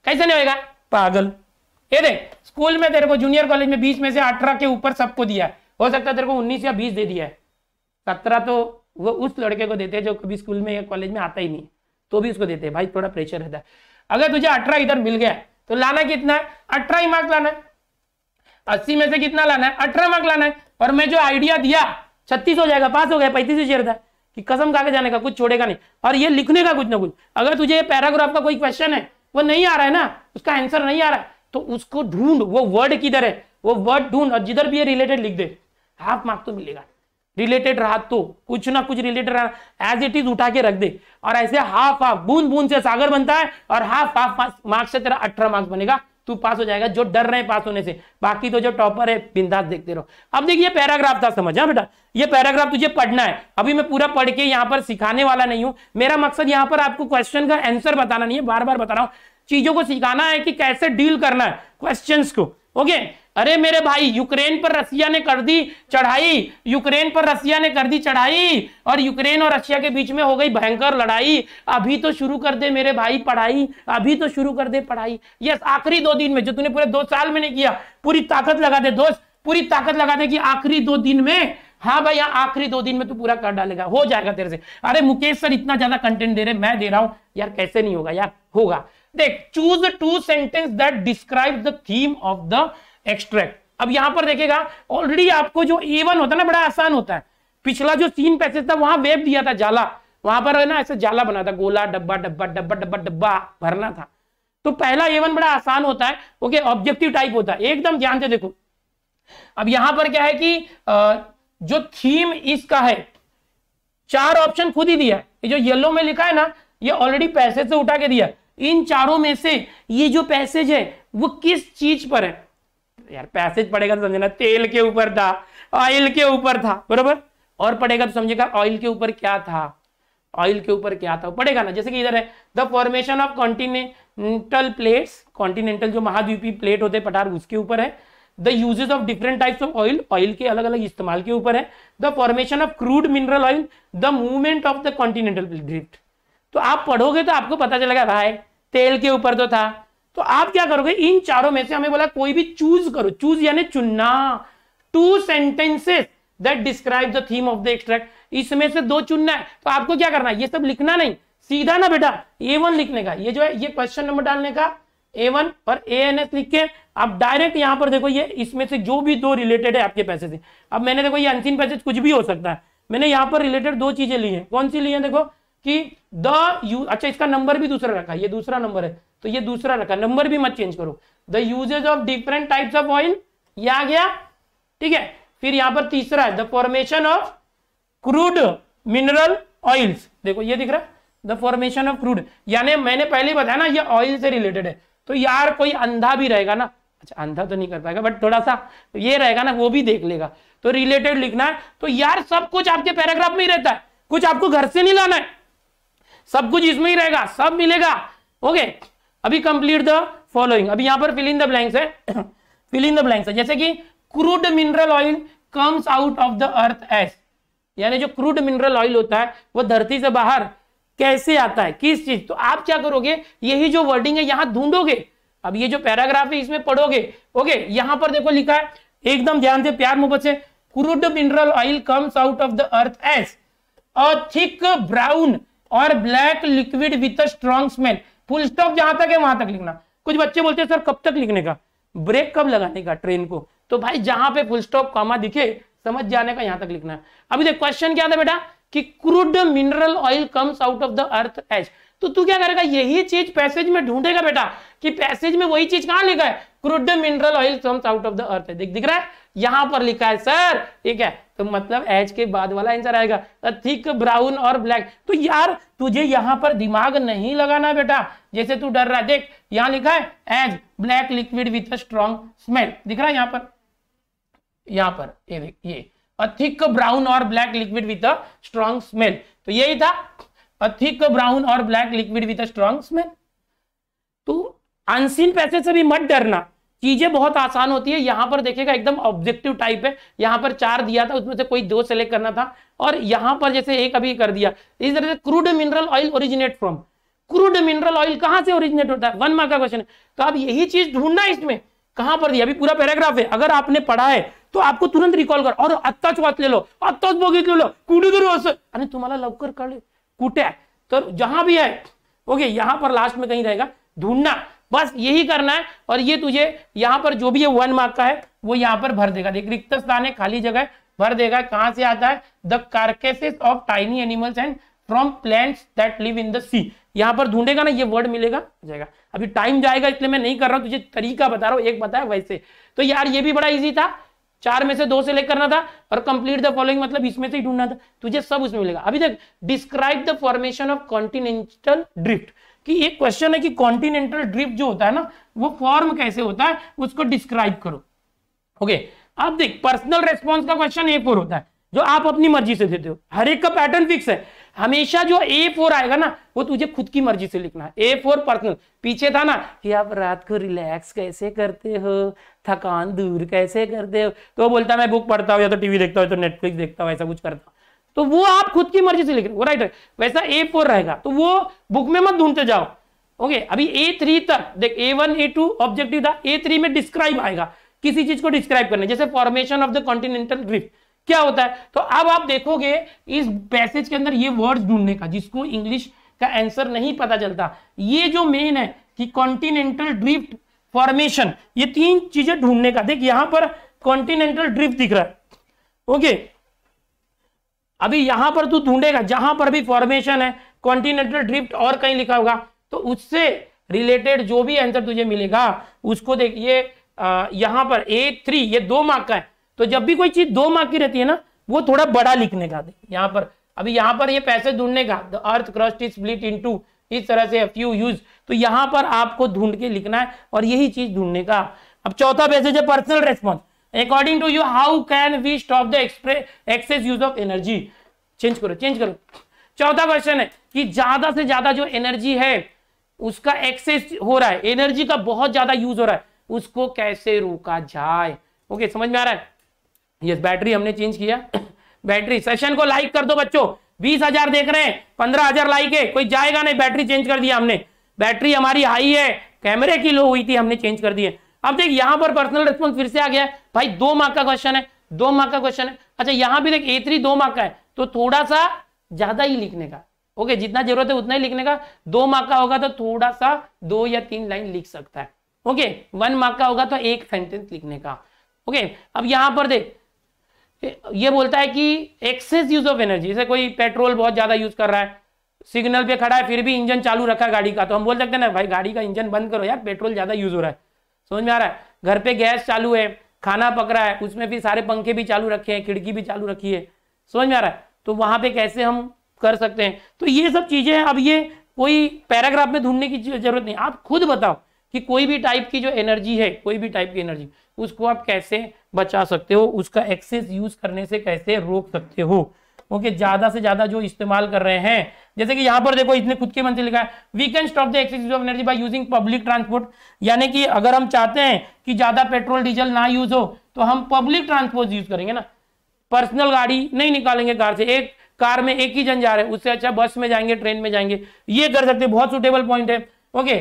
कैसा नहीं होएगा पागल ये देख स्कूल में तेरे को जूनियर कॉलेज में बीस में से अठारह के ऊपर सबको दिया है हो सकता है तेरे को उन्नीस या बीस दे दिया है सत्रह तो वो उस लड़के को देते हैं जो कभी स्कूल में या कॉलेज में आता ही नहीं तो भी उसको देते हैं भाई थोड़ा प्रेशर रहता है अगर तुझे अठारह इधर मिल गया तो लाना कितना है अठारह ही मार्क्स लाना है अस्सी में से कितना लाना है अठारह मार्क्स लाना है और मैं जो आइडिया दिया छत्तीस हो जाएगा पास हो गया पैंतीस ही चेहरा कि कसम खा के जाने का कुछ छोड़ेगा नहीं और ये लिखने का कुछ ना कुछ अगर तुझे पैराग्राफ का कोई क्वेश्चन है वो नहीं आ रहा है ना उसका आंसर नहीं आ रहा है तो उसको ढूंढ वो वर्ड किधर है वो वर्ड ढूंढ और जिधर भी है रिलेटेड लिख दे हाफ मार्क तो मिलेगा रिलेटेड रहा तो कुछ ना कुछ रिलेटेड रहा एज इट इज उठा के रख दे और ऐसे हाफ हाफ बूंद बूंद से सागर बनता है और हाफ हाफ मार्क्स से तेरा अठारह मार्क्स बनेगा तू पास हो जाएगा जो डर रहे पास होने से बाकी तो जो टॉपर है बिंदास देखते रहो अब देखिए पैराग्राफ था समझ हाँ बेटा ये पैराग्राफ तुझे पढ़ना है अभी मैं पूरा पढ़ के यहां पर सिखाने वाला नहीं हूँ मेरा मकसद यहां पर आपको क्वेश्चन का आंसर बताना नहीं है बार बार बता रहा हूँ चीजों को सिखाना है कि कैसे डील करना है क्वेश्चन को ओके अरे मेरे भाई यूक्रेन पर रसिया ने कर दी चढ़ाई यूक्रेन पर रसिया ने कर दी चढ़ाई और यूक्रेन और रशिया के बीच में हो गई भयंकर लड़ाई अभी तो शुरू कर दे मेरे भाई पढ़ाई अभी तो शुरू कर दे पढ़ाई यस आखिरी दो दिन में जो तूने पूरे दो साल में नहीं किया पूरी ताकत लगा दे दोस्त पूरी ताकत लगा दे कि आखिरी दो दिन में हाँ भाई यहाँ आखिरी दो दिन में तू पूरा कर डालेगा हो जाएगा तेरे से अरे मुकेश सर इतना ज्यादा कंटेंट दे रहे मैं दे रहा हूँ यार कैसे नहीं होगा यार होगा देख choose two sentence that describe the theme of the extract अब यहां पर देखेगा ऑलरेडी आपको जो ए वन होता है ना बड़ा आसान होता है पिछला जो तीन पैसेज था वहां वेब दिया था जाला वहां पर है ना ऐसे जाला बना था गोला डब्बा डब्बा डब्बा डब्बा डब्बा भरना था तो पहला एवन बड़ा आसान होता है ओके ऑब्जेक्टिव टाइप होता है एकदम ध्यान से देखो अब यहां पर क्या है कि जो थीम इसका है चार ऑप्शन खुद ही दिया है ये जो येलो में लिखा है ना ये ऑलरेडी पैसे से उठा के दिया इन चारों में से ये जो पैसेज है वो किस चीज पर है यार पैसेज पड़ेगा तो समझना तेल के ऊपर था ऑयल के ऊपर था बरोबर और पड़ेगा तो समझेगा ऑयल के ऊपर क्या था ऑयल के ऊपर क्या था पड़ेगा ना जैसे कि इधर है the formation of continental plates continental जो महाद्वीपीय प्लेट होते पठार उसके ऊपर है the uses of different types of oil oil के अलग अलग इस्तेमाल के ऊपर है the formation of crude mineral oil the movement of the continental drift तो आप पढ़ोगे तो आपको पता चलेगा भाई तेल के ऊपर तो था तो आप क्या करोगे इन चारों में से हमें बोला कोई भी चूज करो चूज यानी चुनना two sentences that describe the theme of the extract इसमें से दो चुनना है तो आपको क्या करना है ये सब लिखना नहीं सीधा ना बेटा ए वन लिखने का ये जो है ये क्वेश्चन नंबर डालने का ए वन और ए एन एस लिख के आप डायरेक्ट यहां पर देखो ये इसमें से जो भी दो रिलेटेड है आपके पैसे से अब मैंने देखो ये अंतिम पैसेज कुछ भी हो सकता है मैंने यहां पर रिलेटेड दो चीजें ली है कौन सी ली है देखो कि द यू अच्छा इसका नंबर भी दूसरा रखा ये दूसरा नंबर है तो ये दूसरा रखा नंबर भी मत चेंज करो the usages of different types of oil ये आ गया ठीक है फिर यहां पर तीसरा है the formation of crude mineral oils देखो ये दिख रहा है द फॉर्मेशन ऑफ क्रूड यानी मैंने पहले बताया ना ये ऑयल से रिलेटेड है तो यार कोई अंधा भी रहेगा ना अच्छा अंधा तो नहीं कर पाएगा बट थोड़ा सा ये रहेगा ना वो भी देख लेगा तो रिलेटेड लिखना है तो यार सब कुछ आपके पैराग्राफ में ही रहता है कुछ आपको घर से नहीं लाना है सब कुछ इसमें ही रहेगा सब मिलेगा ओके अभी कंप्लीट द फॉलोइंग अभी यहां पर फिल इन द ब्लैंक्स है फिल इन द ब्लैंक्स है जैसे कि crude mineral oil comes out of the earth as यानी जो क्रूड मिनरल ऑयल होता है वो धरती से बाहर कैसे आता है किस चीज तो आप क्या करोगे यही जो वर्डिंग है यहां ढूंढोगे अब ये जो पैराग्राफ है इसमें पढ़ोगे ओके यहां पर देखो लिखा है एकदम ध्यान से प्यार मुहब्बत से crude mineral oil comes out of the earth as a thick brown और black liquid with strong smell full stop जहां तक है वहां तक लिखना कुछ बच्चे बोलते हैं सर कब तक लिखने का ब्रेक कब लगाने का ट्रेन को तो भाई जहां पे फुल स्टॉप कामा दिखे समझ जाने का यहां तक लिखना है अभी देख क्वेश्चन क्या था बेटा कि crude mineral oil comes out of the earth as तो तू क्या करेगा यही चीज पैसेज में ढूंढेगा बेटा कि पैसेज में वही चीज कहां लिखा है crude mineral oil comes out of the earth दिख दिख रहा है यहां पर लिखा है सर ठीक है तो मतलब एच के बाद वाला आंसर आएगा थिक ब्राउन और ब्लैक तो यार तुझे यहां पर दिमाग नहीं लगाना बेटा जैसे तू डर रहा देख यहां लिखा है as black liquid with a strong smell दिख रहा है यहां पर यहां पर ये देख ये थिक ब्राउन और black liquid with a strong smell तो यही था थिक ब्राउन और black liquid with a strong smell तू तो अनसीन पैसे से भी मत डरना चीजें बहुत आसान होती है यहां पर देखिएगा एकदम ऑब्जेक्टिव टाइप है यहां पर चार दिया था उसमें से कोई दो सेलेक्ट करना था और यहां पर जैसे एक अभी कर दिया इस तरह से crude mineral oil originate from crude mineral oil कहां से ओरिजिनेट होता है वन मार्क का क्वेश्चन है तो आप यही चीज ढूंढना इसमें कहां पर दिया अभी पूरा पैराग्राफ है अगर आपने पढ़ा है तो आपको तुरंत रिकॉल कर और अत्ताचवात ले आत्ताच वाचलेलो आत्ताच बघितलेलो कुठेतरी तो असं आणि तुम्हाला लवकर कळेल कुठे आहे तर तो जहां भी है ओके यहां पर लास्ट में कहीं रहेगा ढूंढना बस यही करना है और ये तुझे यहाँ पर जो भी है वन मार्क का है वो यहाँ पर भर देगा देख रिक्त स्थान है खाली जगह भर देगा कहाँ से आता है the carcasses of tiny animals and from plants that live in the sea यहाँ पर ढूंढेगा ना ये वर्ड मिलेगा जाएगा अभी टाइम जाएगा इसलिए मैं नहीं कर रहा हूँ तुझे तरीका बता रहा हूँ एक बताया वैसे तो यार ये भी बड़ा इजी था चार में से दो से लेकर करना था और कंप्लीट द फॉलोइंग मतलब इसमें से ही ढूंढना था तुझे सब उसमें मिलेगा अभी देख describe the formation of continental drift कि एक क्वेश्चन है कि कॉन्टिनेंटल ड्रिप जो होता है ना वो फॉर्म कैसे होता है उसको डिस्क्राइब करो ओके okay, अब देख पर्सनल रेस्पॉन्स का क्वेश्चन ए फोर होता है जो आप अपनी मर्जी से देते हो हर एक का पैटर्न फिक्स है हमेशा जो ए फोर आएगा ना वो तुझे खुद की मर्जी से लिखना है ए फोर पर्सनल पीछे था ना कि आप रात को रिलैक्स कैसे करते हो थकान दूर कैसे करते हो तो बोलता मैं बुक पढ़ता हूँ या तो टीवी देखता हूँ तो नेटफ्लिक्स देखता हूँ ऐसा कुछ करता हूँ तो वो आप खुद की मर्जी से लिख रहे हो राइट वैसा ए फोर रहेगा तो वो बुक में मत ढूंढते जाओ ओके okay, अभी ए थ्री तक देख A one A two objective था ए थ्री में डिस्क्राइब आएगा किसी चीज को डिस्क्राइब करने जैसे formation of the continental drift क्या होता है तो अब आप देखोगे इस पैसेज के अंदर ये वर्ड्स ढूंढने का जिसको इंग्लिश का आंसर नहीं पता चलता ये जो मेन है कि कॉन्टिनेंटल ड्रिफ्ट फॉर्मेशन ये तीन चीजें ढूंढने का देख यहां पर कॉन्टिनेंटल ड्रिफ्ट दिख रहा है ओके okay, अभी यहां पर तू ढूंढेगा जहां पर भी फॉर्मेशन है कॉन्टिनेंटल ड्रिफ्ट और कहीं लिखा होगा तो उससे रिलेटेड जो भी आंसर तुझे मिलेगा उसको देख ये यहां पर ए थ्री ये दो मार्क का है तो जब भी कोई चीज दो मार्क की रहती है ना वो थोड़ा बड़ा लिखने का यहाँ पर अभी यहाँ पर ये पैसे ढूंढने का the earth crust is split to इस तरह से फ्यू यूज तो यहाँ पर आपको ढूंढ के लिखना है और यही चीज ढूंढने का अब चौथा पैसेज है personal response according to you how can we stop the excess use of energy change करो चेंज करो चौथा क्वेश्चन है कि ज्यादा से ज्यादा जो एनर्जी है उसका एक्सेस हो रहा है एनर्जी का बहुत ज्यादा यूज हो रहा है उसको कैसे रोका जाए ओके okay, समझ में आ रहा है यस yes, बैटरी हमने चेंज किया बैटरी सेशन को लाइक कर दो बच्चों बीस हजार देख रहे हैं पंद्रह हजार लाइक है कोई जाएगा नहीं बैटरी चेंज कर दिया हमने बैटरी हमारी हाई है कैमरे की लो हुई थी हमने चेंज कर दी है अब देख यहां पर पर्सनल रिस्पॉन्स फिर से आ गया भाई दो मार्क का क्वेश्चन है दो मार्क का क्वेश्चन है अच्छा यहां भी देख ए थ्री दो मार्क का है तो थोड़ा सा ज्यादा ही लिखने का ओके जितना जरूरत है उतना ही लिखने का दो मार्क का होगा तो थोड़ा सा दो या तीन लाइन लिख सकता है ओके वन मार्क का होगा तो एक सेंटेंस लिखने का ओके अब यहां पर देख ये बोलता है कि एक्सेस यूज ऑफ एनर्जी जैसे कोई पेट्रोल बहुत ज्यादा यूज कर रहा है सिग्नल पे खड़ा है फिर भी इंजन चालू रखा गाड़ी का तो हम बोल सकते हैं ना भाई गाड़ी का इंजन बंद करो यार पेट्रोल ज्यादा यूज हो रहा है समझ में आ रहा है घर पे गैस चालू है खाना पक रहा है उसमें भी सारे पंखे भी चालू रखे हैं खिड़की भी चालू रखी है समझ में आ रहा है तो वहां पे कैसे हम कर सकते हैं तो ये सब चीजें अब ये कोई पैराग्राफ में ढूंढने की जरूरत नहीं आप खुद बताओ कि कोई भी टाइप की जो एनर्जी है कोई भी टाइप की एनर्जी उसको आप कैसे बचा सकते हो उसका एक्सेस यूज करने से कैसे रोक सकते हो ओके ज्यादा से ज्यादा जो इस्तेमाल कर रहे हैं जैसे कि यहां पर देखो इसने खुद के मन से लिखा है we can stop the excess of energy by using public transport यानी कि अगर हम चाहते हैं कि ज्यादा पेट्रोल डीजल ना यूज हो तो हम पब्लिक ट्रांसपोर्ट यूज करेंगे ना पर्सनल गाड़ी नहीं निकालेंगे कार से एक कार में एक ही जन जा रहे हैं उससे अच्छा बस में जाएंगे ट्रेन में जाएंगे ये कर सकते बहुत सुटेबल पॉइंट है ओके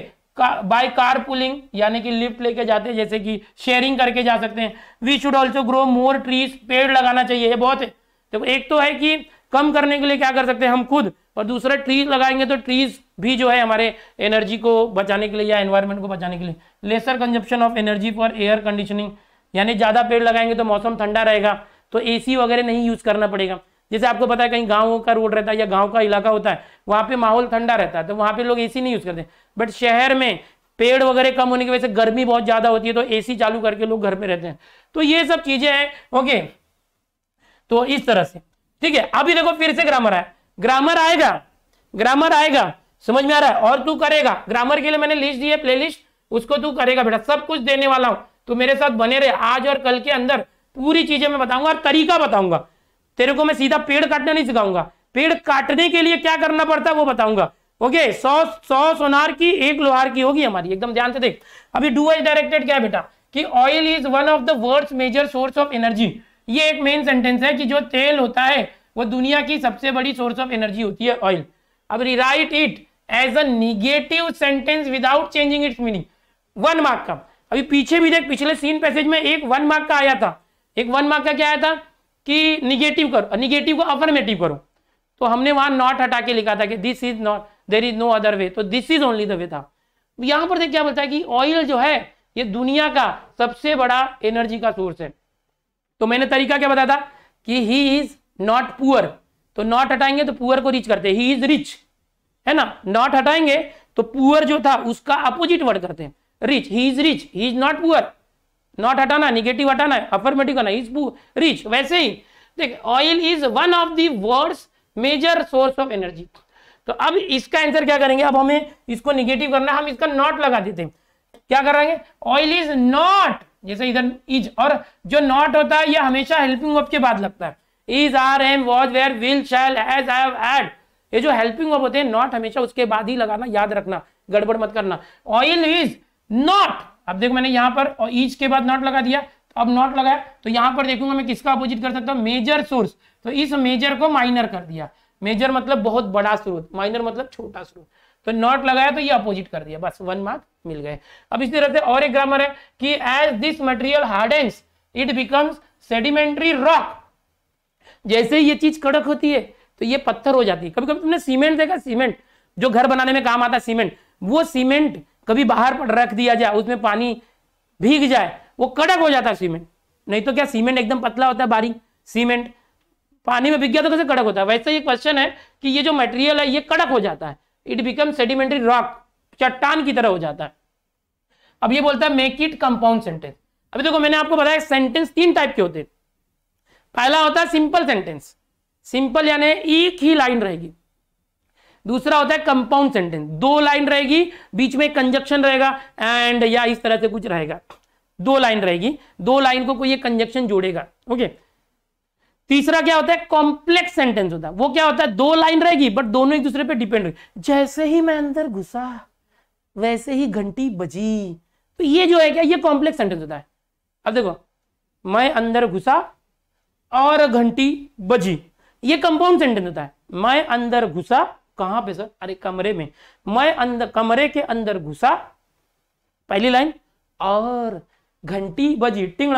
बाय कार पुलिंग यानी कि लिफ्ट लेके जाते हैं जैसे कि शेयरिंग करके जा सकते हैं we should also grow more trees पेड़ लगाना चाहिए ये बहुत है देखो तो एक तो है कि कम करने के लिए क्या कर सकते हैं हम खुद और दूसरा ट्रीज लगाएंगे तो ट्रीज भी जो है हमारे एनर्जी को बचाने के लिए या एनवायरमेंट को बचाने के लिए lesser consumption of energy for air conditioning यानी ज़्यादा पेड़ लगाएंगे तो मौसम ठंडा रहेगा तो ए वगैरह नहीं यूज़ करना पड़ेगा जैसे आपको पता है कहीं गाँव का रोड रहता है या गाँव का इलाका होता है वहाँ पे माहौल ठंडा रहता है तो वहाँ पर लोग ए नहीं यूज़ करते बट शहर में पेड़ वगैरह कम होने की वजह से गर्मी बहुत ज़्यादा होती है तो एसी चालू करके लोग घर पे रहते हैं तो ये सब चीज़ें हैं ओके तो इस तरह से ठीक है अभी देखो फिर से ग्रामर आया ग्रामर आएगा ग्रामर आएगा समझ में आ रहा है और तू करेगा ग्रामर के लिए मैंने लिस्ट दी है प्लेलिस्ट उसको तू करेगा बेटा सब कुछ देने वाला हूं तू मेरे साथ बने रहे आज और कल के अंदर पूरी चीजें मैं बताऊंगा और तरीका बताऊंगा तेरे को मैं सीधा पेड़ काटना नहीं सिखाऊंगा पेड़ काटने के लिए क्या करना पड़ता है वो बताऊंगा ओके सौ सौ सोनार की एक लोहार की होगी हमारी एकदम ध्यान से देख अभी डू इज डायरेक्टेड क्या बेटा कि oil is one of the world's major source of energy ये एक मेन सेंटेंस है कि जो तेल होता है वो दुनिया की सबसे बड़ी सोर्स ऑफ एनर्जी होती है ऑयल अब rewrite it as a negative sentence without changing its meaning one mark का अभी पीछे भी देख पिछले सीन पैसेज में एक वन मार्क का आया था एक वन मार्क का क्या आया था कि निगेटिव करो निगेटिव को अफर्मेटिव करो तो हमने वहां नॉट हटा के लिखा था कि this is not there is no other way तो this is only the way था यहां पर देख क्या बोलता है कि ऑयल जो है ये दुनिया का सबसे बड़ा एनर्जी का सोर्स है तो मैंने तरीका क्या बताया था कि ही इज नॉट पुअर तो नॉट हटाएंगे तो पुअर को रिच करते ही इज रिच है ना नॉट हटाएंगे तो पुअर जो था उसका अपोजिट वर्ड करते हैं rich he is rich he is not poor not हटाना निगेटिव हटाना है अफर्मेटिव करना इज रिच वैसे ही देख oil is one of the world's major source of energy तो अब इसका आंसर क्या करेंगे अब हमें इसको निगेटिव करना हम इसका नॉट लगा देते हैं क्या करेंगे ऑयल इज नॉट जैसे इधर इज और जो नॉट होता है यह हमेशा हेल्पिंग वर्ब के बाद लगता है is are am was were will shall has have had ये जो हेल्पिंग वर्ब होते हैं नॉट हमेशा उसके बाद ही लगाना याद रखना गड़बड़ मत करना ऑयल इज नॉट अब देखो मैंने यहाँ पर इज के बाद नॉट लगा दिया तो अब नॉट लगाया तो यहाँ पर देखूंगा मैं किसका अपोजिट कर सकता हूँ मेजर सोर्स तो इस मेजर को माइनर कर दिया मेजर मतलब बहुत बड़ा स्रोत माइनर मतलब छोटा स्रोत तो नॉट लगाया तो ये अपोजिट कर दिया बस वन मार्क मिल गए अब इसी तरह से और एक ग्रामर है कि as this material hardens it becomes sedimentary rock जैसे ये चीज कड़क होती है तो ये पत्थर हो जाती है कभी कभी तुमने सीमेंट देखा सीमेंट जो घर बनाने में काम आता है सीमेंट वो सीमेंट कभी बाहर पर रख दिया जाए उसमें पानी भीग जाए वो कड़क हो जाता है सीमेंट नहीं तो क्या सीमेंट एकदम पतला होता है बारीक सीमेंट पानी में भीग गया तो कैसे कड़क होता है वैसे ये क्वेश्चन है कि ये जो मटेरियल है ये कड़क हो जाता है इट बिकम सेडिमेंट्री रॉक चट्टान की तरह हो जाता है अब ये बोलता है मेक इट कंपाउंड सेंटेंस अभी देखो मैंने आपको बताया सेंटेंस तीन टाइप के होते हैं पहला होता है सिंपल सेंटेंस सिंपल यानी एक ही लाइन रहेगी दूसरा होता है कंपाउंड सेंटेंस दो लाइन रहेगी बीच में कंजक्शन रहेगा एंड या इस तरह से कुछ रहेगा दो लाइन रहेगी दो लाइन को कोई कंजक्शन जोड़ेगा ओके okay? तीसरा क्या होता है कॉम्प्लेक्स सेंटेंस होता है वो क्या होता है दो लाइन रहेगी बट दोनों एक दूसरे पे डिपेंड जैसे ही मैं अंदर घुसा वैसे ही घंटी बजी तो ये जो है क्या ये कॉम्प्लेक्स सेंटेंस होता है अब देखो मैं अंदर घुसा और घंटी बजी ये कंपाउंड सेंटेंस होता है मैं अंदर घुसा कहां पे सर अरे कमरे में मैं अंदर कमरे के अंदर घुसा पहली लाइन और घंटी बजी टिंग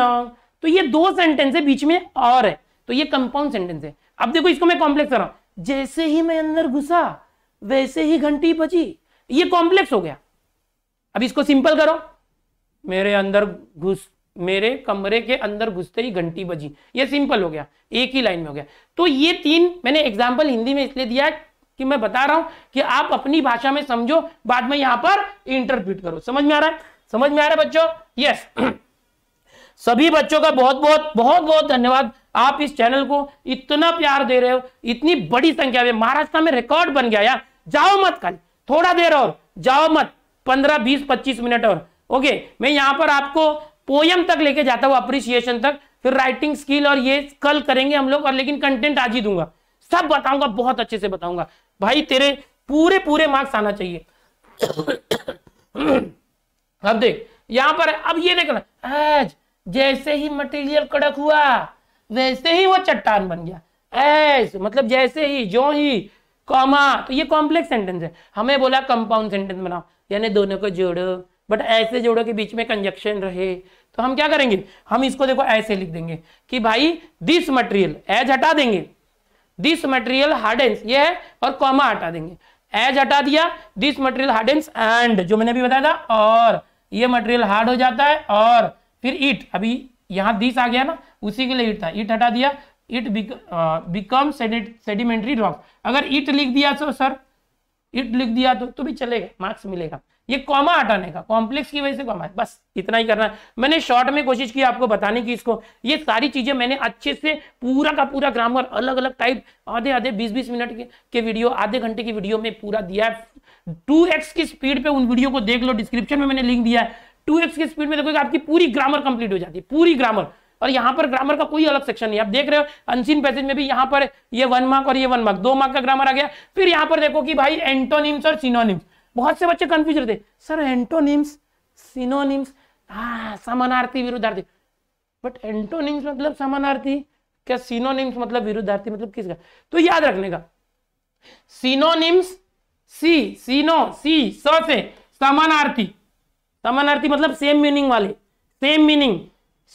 तो ये दो सेंटेंस है बीच में और है तो ये कंपाउंड सेंटेंस है अब देखो इसको मैं कॉम्प्लेक्स कर रहा हूं जैसे ही मैं अंदर घुसा वैसे ही घंटी बची ये कॉम्प्लेक्स हो गया अब इसको सिंपल करो मेरे अंदर घुस मेरे कमरे के अंदर घुसते ही घंटी बजी ये सिंपल हो गया एक ही लाइन में हो गया तो ये तीन मैंने एग्जांपल हिंदी में इसलिए दिया कि मैं बता रहा हूं कि आप अपनी भाषा में समझो बाद में यहां पर इंटरप्रिट करो समझ में आ रहा है समझ में आ रहा है बच्चों यस yes. सभी बच्चों का बहुत बहुत बहुत बहुत धन्यवाद आप इस चैनल को इतना प्यार दे रहे हो इतनी बड़ी संख्या में महाराष्ट्र में रिकॉर्ड बन गया यार जाओ मत खाली थोड़ा देर और जाओ मत पंद्रह बीस पच्चीस मिनट और ओके मैं यहाँ पर आपको पोयम तक लेके जाता हूँ अप्रिसिएशन तक फिर राइटिंग स्किल और ये कल करेंगे हम लोग और लेकिन कंटेंट आज ही दूंगा सब बताऊंगा बहुत अच्छे से बताऊंगा भाई तेरे पूरे पूरे मार्क्स आना चाहिए अब देख यहां पर अब ये देखना आज जैसे ही मटेरियल कड़क हुआ वैसे ही वो चट्टान बन गया ऐसे मतलब जैसे ही जो ही कॉमा तो ये कॉम्प्लेक्स सेंटेंस है हमें बोला कंपाउंड सेंटेंस बनाओ यानी दोनों को जोड़ो बट ऐसे जोड़ो के बीच में कंजक्शन रहे तो हम क्या करेंगे हम इसको देखो ऐसे लिख देंगे कि भाई दिस मटेरियल एज हटा देंगे दिस मटेरियल हार्डेंस ये है और कॉमा हटा देंगे एज हटा दिया दिस मटेरियल हार्डेंस एंड जो मैंने भी बताया था और ये मटेरियल हार्ड हो जाता है और फिर ईट अभी यहाँ दिस आ गया ना उसी के लिए ईट था ईट हटा दिया इट बिकम सेडिमेंट्री रॉक अगर इट लिख दिया तो सर इट लिख दिया तो तो भी चलेगा मार्क्स मिलेगा ये कॉमा हटाने का कॉम्प्लेक्स की वजह से कॉमा है बस इतना ही करना है मैंने शॉर्ट में कोशिश की आपको बताने की इसको ये सारी चीजें मैंने अच्छे से पूरा का पूरा ग्रामर अलग अलग टाइप आधे आधे 20-20 मिनट के, के वीडियो आधे घंटे की वीडियो में पूरा दिया है टू एक्स की स्पीड पे उन वीडियो को देख लो डिस्क्रिप्शन में मैंने लिंक दिया है टू एक्स की स्पीड में देखोगे आपकी पूरी ग्रामर कंप्लीट हो जाती है पूरी ग्रामर और यहाँ पर ग्रामर का कोई अलग सेक्शन नहीं आप देख रहे हो अनसीन पैसेज में भी यहाँ पर ये वन मार्क और ये वन मार्क दो मार्क का ग्रामर आ गया फिर यहाँ पर देखो कि भाई एंटोनिम्स और सिनोनिम्स बहुत से बच्चे कंफ्यूज रहते सर एंटोनिम्स सिनोनिम्स हाँ समानार्थी विरुद्धार्थी बट एंटोनिम्स मतलब समानार्थी क्या सिनोनिम्स मतलब विरुद्धार्थी मतलब किसका तो याद रखने का सिनोनिम्स सी सीनो सी स से समानार्थी समानार्थी मतलब सेम मीनिंग वाले सेम मीनिंग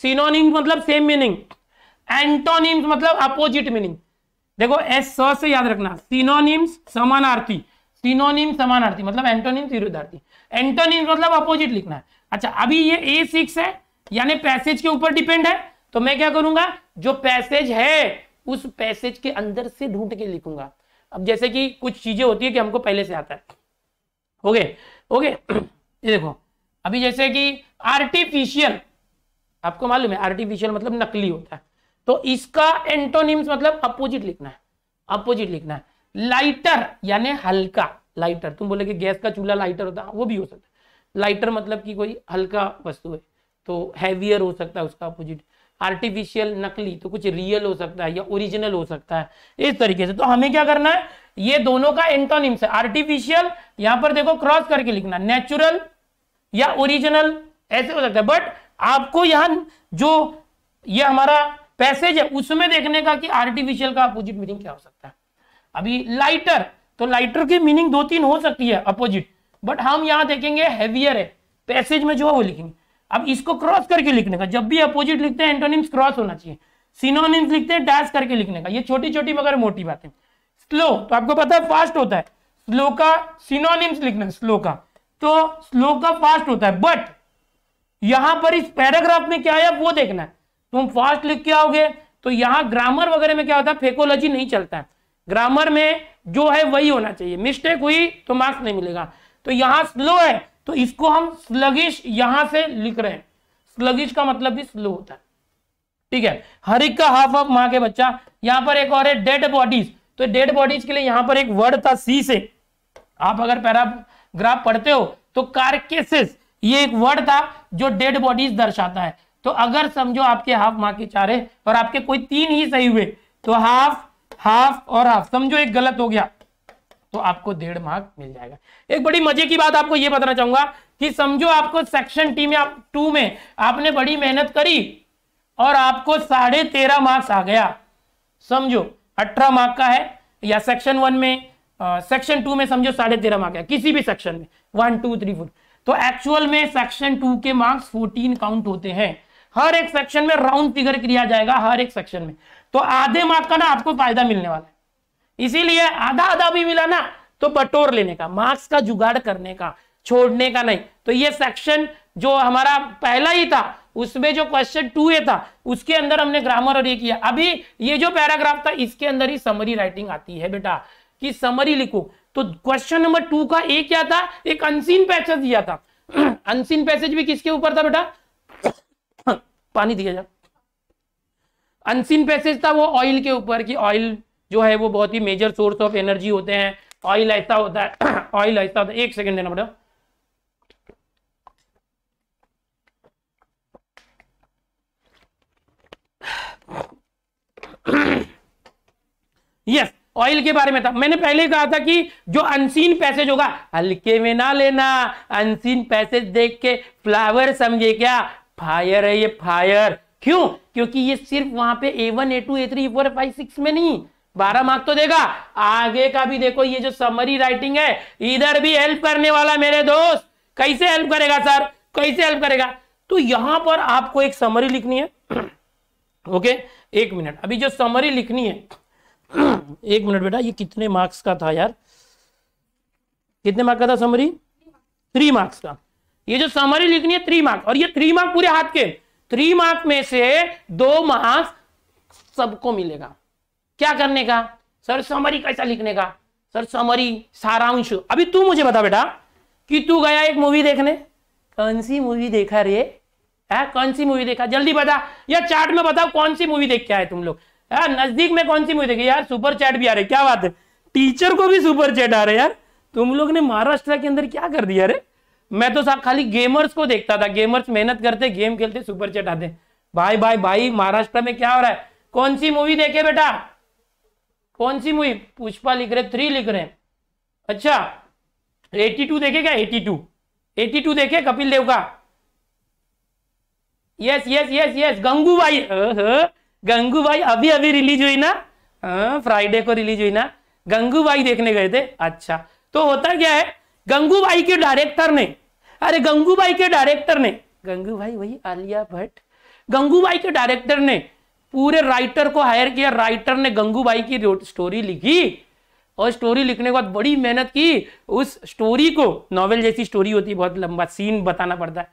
सिनोनिम्स मतलब सेम मीनिंग एंटोनिम्स मतलब अपोजिट मीनिंग देखो एस स से याद रखना सिनोनिम्स समानार्थी सिनोनिम समानार्थी मतलब एंटोनिम्स विरुद्धार्थी एंटोनिम्स मतलब अपोजिट लिखना है अच्छा अभी ये ए सिक्स है यानी पैसेज के ऊपर डिपेंड है तो मैं क्या करूंगा जो पैसेज है उस पैसेज के अंदर से ढूंढ के लिखूंगा अब जैसे कि कुछ चीजें होती है कि हमको पहले से आता है ओके ओके ये देखो अभी जैसे कि आर्टिफिशियल आपको मालूम है आर्टिफिशियल मतलब नकली होता है तो इसका एंटोनिम्स मतलब अपोजिट लिखना है अपोजिट लिखना है लाइटर यानी हल्का लाइटर तुम बोले कि गैस का चूल्हा लाइटर होता है वो भी हो सकता है लाइटर मतलब कि कोई हल्का वस्तु है तो हैवियर हो सकता है उसका अपोजिट आर्टिफिशियल नकली तो कुछ रियल हो सकता है या ओरिजिनल हो सकता है इस तरीके से तो हमें क्या करना है ये दोनों का एंटोनिम्स है आर्टिफिशियल यहां पर देखो क्रॉस करके लिखना नेचुरल या ओरिजिनल ऐसे हो सकता है बट आपको यहां जो ये हमारा पैसेज है उसमें देखने का कि आर्टिफिशियल का अपोजिट मीनिंग क्या हो सकता है अभी लाइटर तो लाइटर की मीनिंग दो तीन हो सकती है अपोजिट बट हम यहां देखेंगे हैवियर है पैसेज में जो है वो लिखेंगे अब इसको क्रॉस करके लिखने का जब भी अपोजिट लिखते हैं एंटोनिम्स क्रॉस होना चाहिए सिनोनिम्स लिखते हैं डैश करके लिखने का ये छोटी छोटी मगर मोटी बातें स्लो तो आपको पता है फास्ट होता है स्लो का सिनोनिम्स लिखना स्लो का तो स्लो का फास्ट होता है बट यहां पर इस पैराग्राफ में क्या है वो देखना है तुम फास्ट लिख के आओगे तो यहां ग्रामर वगैरह में क्या होता है फेकोलॉजी नहीं चलता है ग्रामर में जो है वही होना चाहिए मिस्टेक हुई तो मार्क्स नहीं मिलेगा तो यहां स्लो है तो इसको हम स्लगिश यहां से लिख रहे हैं स्लगिश का मतलब भी स्लो होता है ठीक है हर एक का हाफ ऑफ माँ के बच्चा यहां पर एक और है डेड बॉडीज तो डेड बॉडीज के लिए यहां पर एक वर्ड था सी से आप अगर पैरा ग्राफ पढ़ते हो तो कार्केसिस ये एक वर्ड था जो डेड बॉडीज दर्शाता है तो अगर समझो आपके हाफ मार्क के चार है और आपके कोई तीन ही सही हुए तो हाफ हाफ और हाफ समझो एक गलत हो गया तो आपको डेढ़ मार्क मिल जाएगा एक बड़ी मजे की बात आपको यह बताना चाहूंगा कि समझो आपको सेक्शन टी में आप टू में आपने बड़ी मेहनत करी और आपको साढ़े तेरह मार्क्स आ गया समझो अठारह मार्क का है या सेक्शन वन में सेक्शन टू में समझो साढ़े तेरह मार्क है किसी भी सेक्शन में वन टू थ्री फोर तो एक्चुअल में सेक्शन टू के मार्क्स फोर्टीन काउंट होते हैं हर एक सेक्शन में राउंड फिगर किया जाएगा हर एक सेक्शन में तो आधे मार्क का ना आपको फायदा मिलने वाला है इसीलिए आधा आधा भी मिला ना तो बटोर लेने का मार्क्स का जुगाड़ करने का छोड़ने का नहीं तो ये सेक्शन जो हमारा पहला ही था उसमें जो क्वेश्चन टू ए था उसके अंदर हमने ग्रामर और ये किया अभी ये जो पैराग्राफ था इसके अंदर ही समरी राइटिंग आती है बेटा की समरी लिखो तो क्वेश्चन नंबर टू का एक क्या था एक अनसीन पैसेज दिया था अनसीन पैसेज भी किसके ऊपर था बेटा पानी दिया जा अनसीन पैसेज था वो ऑयल के ऊपर कि ऑयल जो है वो बहुत ही मेजर सोर्स ऑफ एनर्जी होते हैं ऑयल ऐसा होता है ऑयल ऐसा होता है एक सेकेंड देना बेटा यस yes. ऑयल के बारे में था मैंने पहले कहा था कि जो अनसीन पैसेज होगा हल्के में ना लेना अनसीन पैसेज देख के फ्लावर समझे क्या फायर है ये फायर क्यों क्योंकि ये सिर्फ वहां पे A one A two A three four five six में नहीं बारह मार्क तो देगा आगे का भी देखो ये जो समरी राइटिंग है इधर भी हेल्प करने वाला मेरे दोस्त कैसे हेल्प करेगा सर कैसे हेल्प करेगा तो यहां पर आपको एक समरी लिखनी है ओके एक मिनट अभी जो समरी लिखनी है एक मिनट बेटा ये कितने मार्क्स का था यार कितने मार्क्स का था समरी थ्री मार्क्स का ये जो समरी लिखनी है थ्री मार्क्स और ये थ्री मार्क्स पूरे हाथ के थ्री मार्क्स में से दो मार्क्स सबको मिलेगा क्या करने का सर समरी कैसा लिखने का सर समरी सारांश अभी तू मुझे बता बेटा कि तू गया एक मूवी देखने कौन सी मूवी देखा रे है कौन सी मूवी देखा जल्दी बता या चार्ट में बताओ कौन सी मूवी देख के आए तुम लोग यार नजदीक में कौन सी देखी यार सुपर चैट भी आ रहे क्या बात है टीचर को भी सुपर चैट आ रहे यार तुम लोग ने महाराष्ट्र के अंदर क्या कर दिया अरे मैं तो साहब खाली गेमर्स को देखता था गेमर्स मेहनत करते गेम खेलते सुपर चैट आते भाई भाई भाई महाराष्ट्र में क्या हो रहा है कौन सी मूवी देखे बेटा कौन सी मूवी पुष्पा लिख रहे थ्री लिख रहे अच्छा एटी टू देखे क्या एटी टू एटी टू देखे कपिल देव का yes yes yes yes Gangu भाई गंगू भाई अभी अभी रिलीज हुई ना फ्राइडे को रिलीज हुई ना गंगू भाई देखने गए थे अच्छा तो होता क्या है गंगू भाई के डायरेक्टर ने अरे गंगू भाई के डायरेक्टर ने गंगू भाई वही आलिया भट्ट गंगू भाई के डायरेक्टर ने पूरे राइटर को हायर किया राइटर ने गंगू भाई की स्टोरी लिखी और स्टोरी लिखने के बाद बड़ी मेहनत की उस स्टोरी को नॉवेल जैसी स्टोरी होती है बहुत लंबा सीन बताना पड़ता है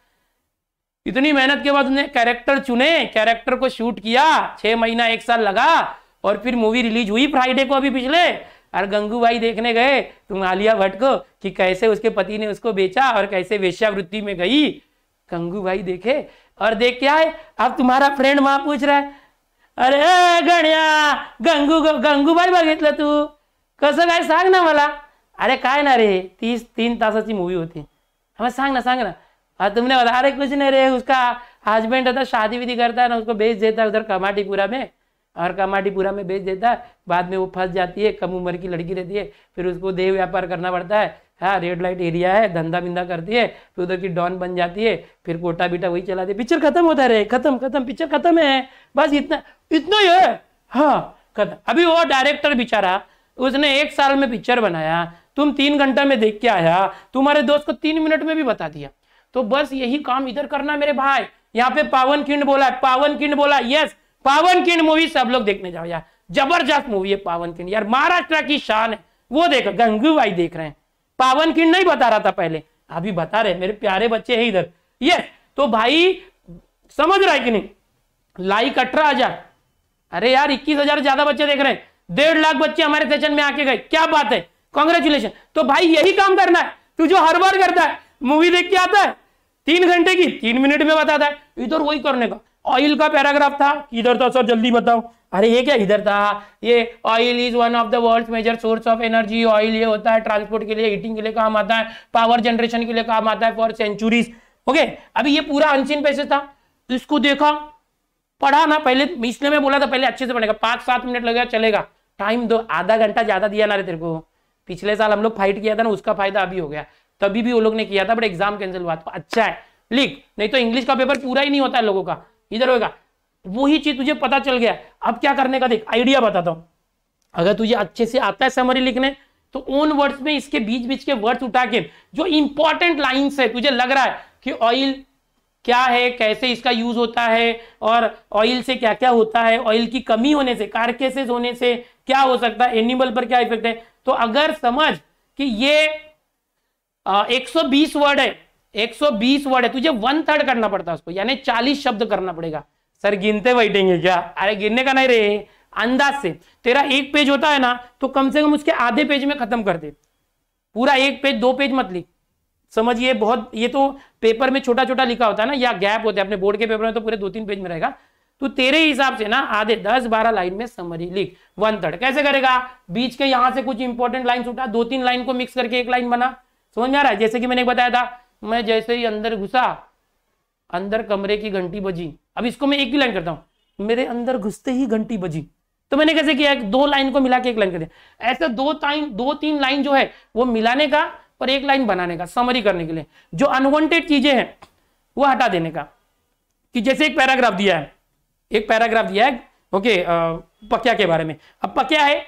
इतनी मेहनत के बाद उन्हें कैरेक्टर चुने कैरेक्टर को शूट किया छह महीना एक साल लगा और फिर मूवी रिलीज हुई फ्राइडे को अभी पिछले और गंगू भाई देखने गए तुम आलिया भट्ट को कि कैसे उसके पति ने उसको बेचा और कैसे वेश्यावृत्ति में गई गंगू भाई देखे और देख के आए अब तुम्हारा फ्रेंड वहां पूछ रहा है अरे गणिया गंगू गंगू भाई बघितलं तू कस काय सांग ना मला अरे काय ना रे तीस तीन तासाची मूवी होती हमें सांग ना सांग ना और हाँ, तुमने उधारे कुछ नहीं रहे उसका हस्बैंड होता तो शादी विधि करता है ना उसको बेच देता है उधर कमाटीपुरा में और कमाटीपुरा में बेच देता है बाद में वो फंस जाती है कम उम्र की लड़की रहती है फिर उसको देह व्यापार करना पड़ता है हाँ रेड लाइट एरिया है धंधा बिंदा करती है फिर उधर की डॉन बन जाती है फिर कोटा बीटा वही चलाती है पिक्चर खत्म होता रहे खत्म खत्म पिक्चर खत्म है बस इतना इतना ही है हाँ खत्म अभी वो डायरेक्टर बेचारा उसने एक साल में पिक्चर बनाया तुम तीन घंटा में देख के आया तुम्हारे दोस्त को तीन मिनट में भी बता दिया तो बस यही काम इधर करना मेरे भाई यहाँ पे पावन किंड बोला पावन किंड बोला यस पावन किंड मूवी सब लोग देखने जाओ यार जबरदस्त मूवी है पावन किंड यार महाराष्ट्र की शान है वो देख गंगू भाई देख रहे हैं पावन किंड नहीं बता रहा था पहले अभी बता रहे मेरे प्यारे बच्चे है इधर यस तो भाई समझ रहा है कि नहीं लाइक अठारह हजार अरे यार इक्कीस हजार ज्यादा बच्चे देख रहे हैं डेढ़ लाख बच्चे हमारे सेशन में आके गए क्या बात है कॉन्ग्रेचुलेशन तो भाई यही काम करना है तू जो हर बार करता है मूवी देख के आता है तीन घंटे की तीन मिनट में बताता है इधर वही करने का ऑयल का पैराग्राफ था इधर था सर जल्दी बताओ अरे ये क्या इधर था ये oil is one of the world major source of energy oil ये होता है ट्रांसपोर्ट के लिए हीटिंग के लिए काम आता है पावर जनरेशन के लिए काम आता है फॉर सेंचुरीज ओके अभी ये पूरा अनसिन पैसे था इसको देखा पढ़ा ना पहले इसलिए मैं बोला था पहले अच्छे से पढ़ेगा पांच सात मिनट लगेगा चलेगा टाइम दो आधा घंटा ज्यादा दिया ना रे तेरे को पिछले साल हम लोग फाइट किया था ना उसका फायदा अभी हो गया तभी भी वो लोग ने किया था बट एग्जाम कैंसिल हुआ तो अच्छा है लिख नहीं तो इंग्लिश का पेपर पूरा ही नहीं होता है लोगों का इधर होगा वही चीज तुझे पता चल गया अब क्या करने का देख आइडिया बताता हूं अगर तुझे अच्छे से आता है समरी लिखने तो उन वर्ड्स में इसके बीच बीच के वर्ड्स उठा के जो इंपॉर्टेंट लाइन्स है तुझे लग रहा है कि ऑयल क्या है कैसे इसका यूज होता है और ऑयल से क्या क्या होता है ऑयल की कमी होने से कारकेसेस होने से क्या हो सकता है एनिमल पर क्या इफेक्ट है तो अगर समझ कि ये 120 वर्ड है 120 वर्ड है तुझे वन थर्ड करना पड़ता है उसको यानी 40 शब्द करना पड़ेगा सर गिनते बैठेंगे क्या अरे गिनने का नहीं रे अंदाज से तेरा एक पेज होता है ना तो कम से कम उसके आधे पेज में खत्म कर दे पूरा एक पेज दो पेज मत लिख समझिए बहुत ये तो पेपर में छोटा छोटा लिखा होता है ना या गैप होते हैं अपने बोर्ड के पेपर में तो पूरे दो तीन पेज में रहेगा तो तेरे हिसाब से ना आधे दस बारह लाइन में समरी लिख वन थर्ड कैसे करेगा बीच के यहां से कुछ इंपॉर्टेंट लाइन उठा दो तीन लाइन को मिक्स करके एक लाइन बना समझ में आ रहा है जैसे कि मैंने बताया था मैं जैसे ही अंदर घुसा अंदर कमरे की घंटी बजी अब इसको मैं एक ही लाइन करता हूं मेरे अंदर घुसते ही घंटी बजी तो मैंने कैसे किया दो लाइन को मिला के एक लाइन कर दिया ऐसे दो टाइम दो तीन लाइन जो है वो मिलाने का और एक लाइन बनाने का समरी करने के लिए जो अनवांटेड चीजें हैं वो हटा देने का कि जैसे एक पैराग्राफ दिया है एक पैराग्राफ दिया है ओके पक्या के बारे में अब पक्या है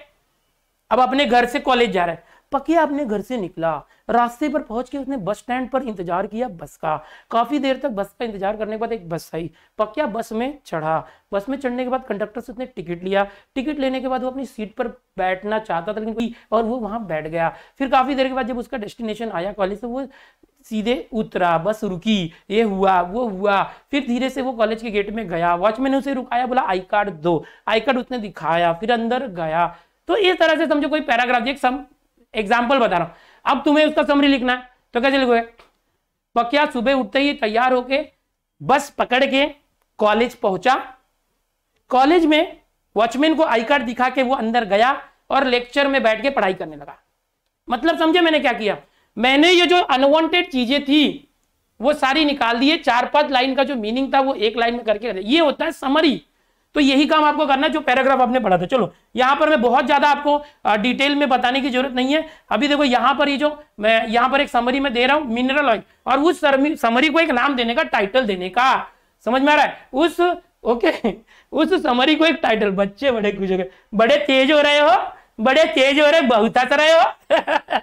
अब अपने घर से कॉलेज जा रहा है पके अपने घर से निकला रास्ते पर पहुंच के उसने बस स्टैंड पर इंतजार किया बस का काफी देर तक बस का इंतजार करने के बाद एक बस आई पकिया बस में चढ़ा बस में चढ़ने के बाद कंडक्टर से उसने टिकट लिया टिकट लेने के बाद वो अपनी सीट पर बैठना चाहता था लेकिन कोई और वो वहां बैठ गया फिर काफी देर के बाद जब उसका डेस्टिनेशन आया कॉलेज से तो वो सीधे उतरा बस रुकी ये हुआ वो हुआ फिर धीरे से वो कॉलेज के गेट में गया वॉचमैन ने उसे रुकाया बोला आई कार्ड दो आई कार्ड उसने दिखाया फिर अंदर गया तो इस तरह से समझो कोई पैराग्राफ एक सम एग्जाम्पल बता रहा हूं अब तुम्हें उसका समरी लिखना है तो कैसे लिखोगे पकिया सुबह उठते ही तैयार होके बस पकड़ के कॉलेज पहुंचा कॉलेज में वॉचमैन को आई कार्ड दिखा के वो अंदर गया और लेक्चर में बैठ के पढ़ाई करने लगा मतलब समझे मैंने क्या किया मैंने ये जो अनवांटेड चीजें थी वो सारी निकाल दिए चार पांच लाइन का जो मीनिंग था वो एक लाइन में करके ये होता है समरी तो यही काम आपको करना है जो पैराग्राफ आपने पढ़ा था चलो यहां पर मैं बहुत ज़्यादा आपको डिटेल में बताने की जरूरत नहीं है अभी देखो यहाँ पर ये जो मैं यहाँ पर एक समरी में दे रहा हूं मिनरल ऑयल और उस समरी को एक नाम देने का टाइटल देने का समझ में आ रहा है उस ओके उस समरी को एक टाइटल बच्चे बड़े खुश हो गए बड़े तेज हो रहे हो बड़े तेज हो रहे बहुत हंस रहे हो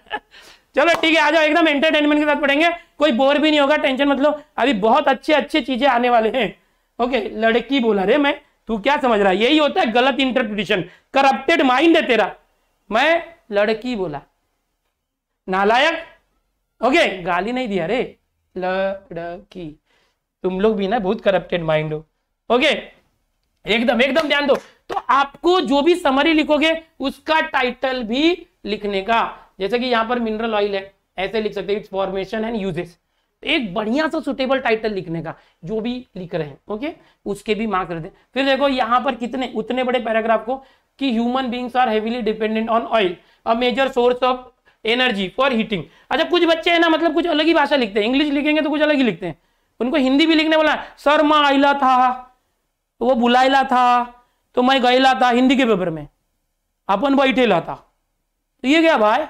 चलो ठीक है आ जाओ एकदम एंटरटेनमेंट के साथ पढ़ेंगे कोई बोर भी नहीं होगा टेंशन मतलब अभी बहुत अच्छे अच्छे चीजें आने वाले हैं ओके लड़की बोला रे मैं तू क्या समझ रहा है यही होता है गलत इंटरप्रिटेशन करप्टेड माइंड है तेरा मैं लड़की बोला नालायक ओके गाली नहीं दिया रे लड़की तुम लोग भी ना बहुत करप्टेड माइंड हो ओके एकदम एकदम ध्यान दो तो आपको जो भी समरी लिखोगे उसका टाइटल भी लिखने का जैसे कि यहां पर मिनरल ऑयल है ऐसे लिख सकते हैं इट्स फॉर्मेशन एंड यूजेस एक बढ़िया सा सुटेबल टाइटल लिखने का जो भी लिख रहे हैं ओके उसके भी मार्क रहते फिर देखो यहां पर कितने उतने बड़े पैराग्राफ को कि human beings are heavily dependent on oil a major source of energy for heating अच्छा कुछ बच्चे हैं ना मतलब कुछ अलग ही भाषा लिखते हैं इंग्लिश लिखेंगे तो कुछ अलग ही लिखते हैं उनको हिंदी भी लिखने बोला सर मैं आईला था तो वो बुलाईला था तो मैं गईला था हिंदी के पेपर में अपन बैठेला था तो ये क्या भाई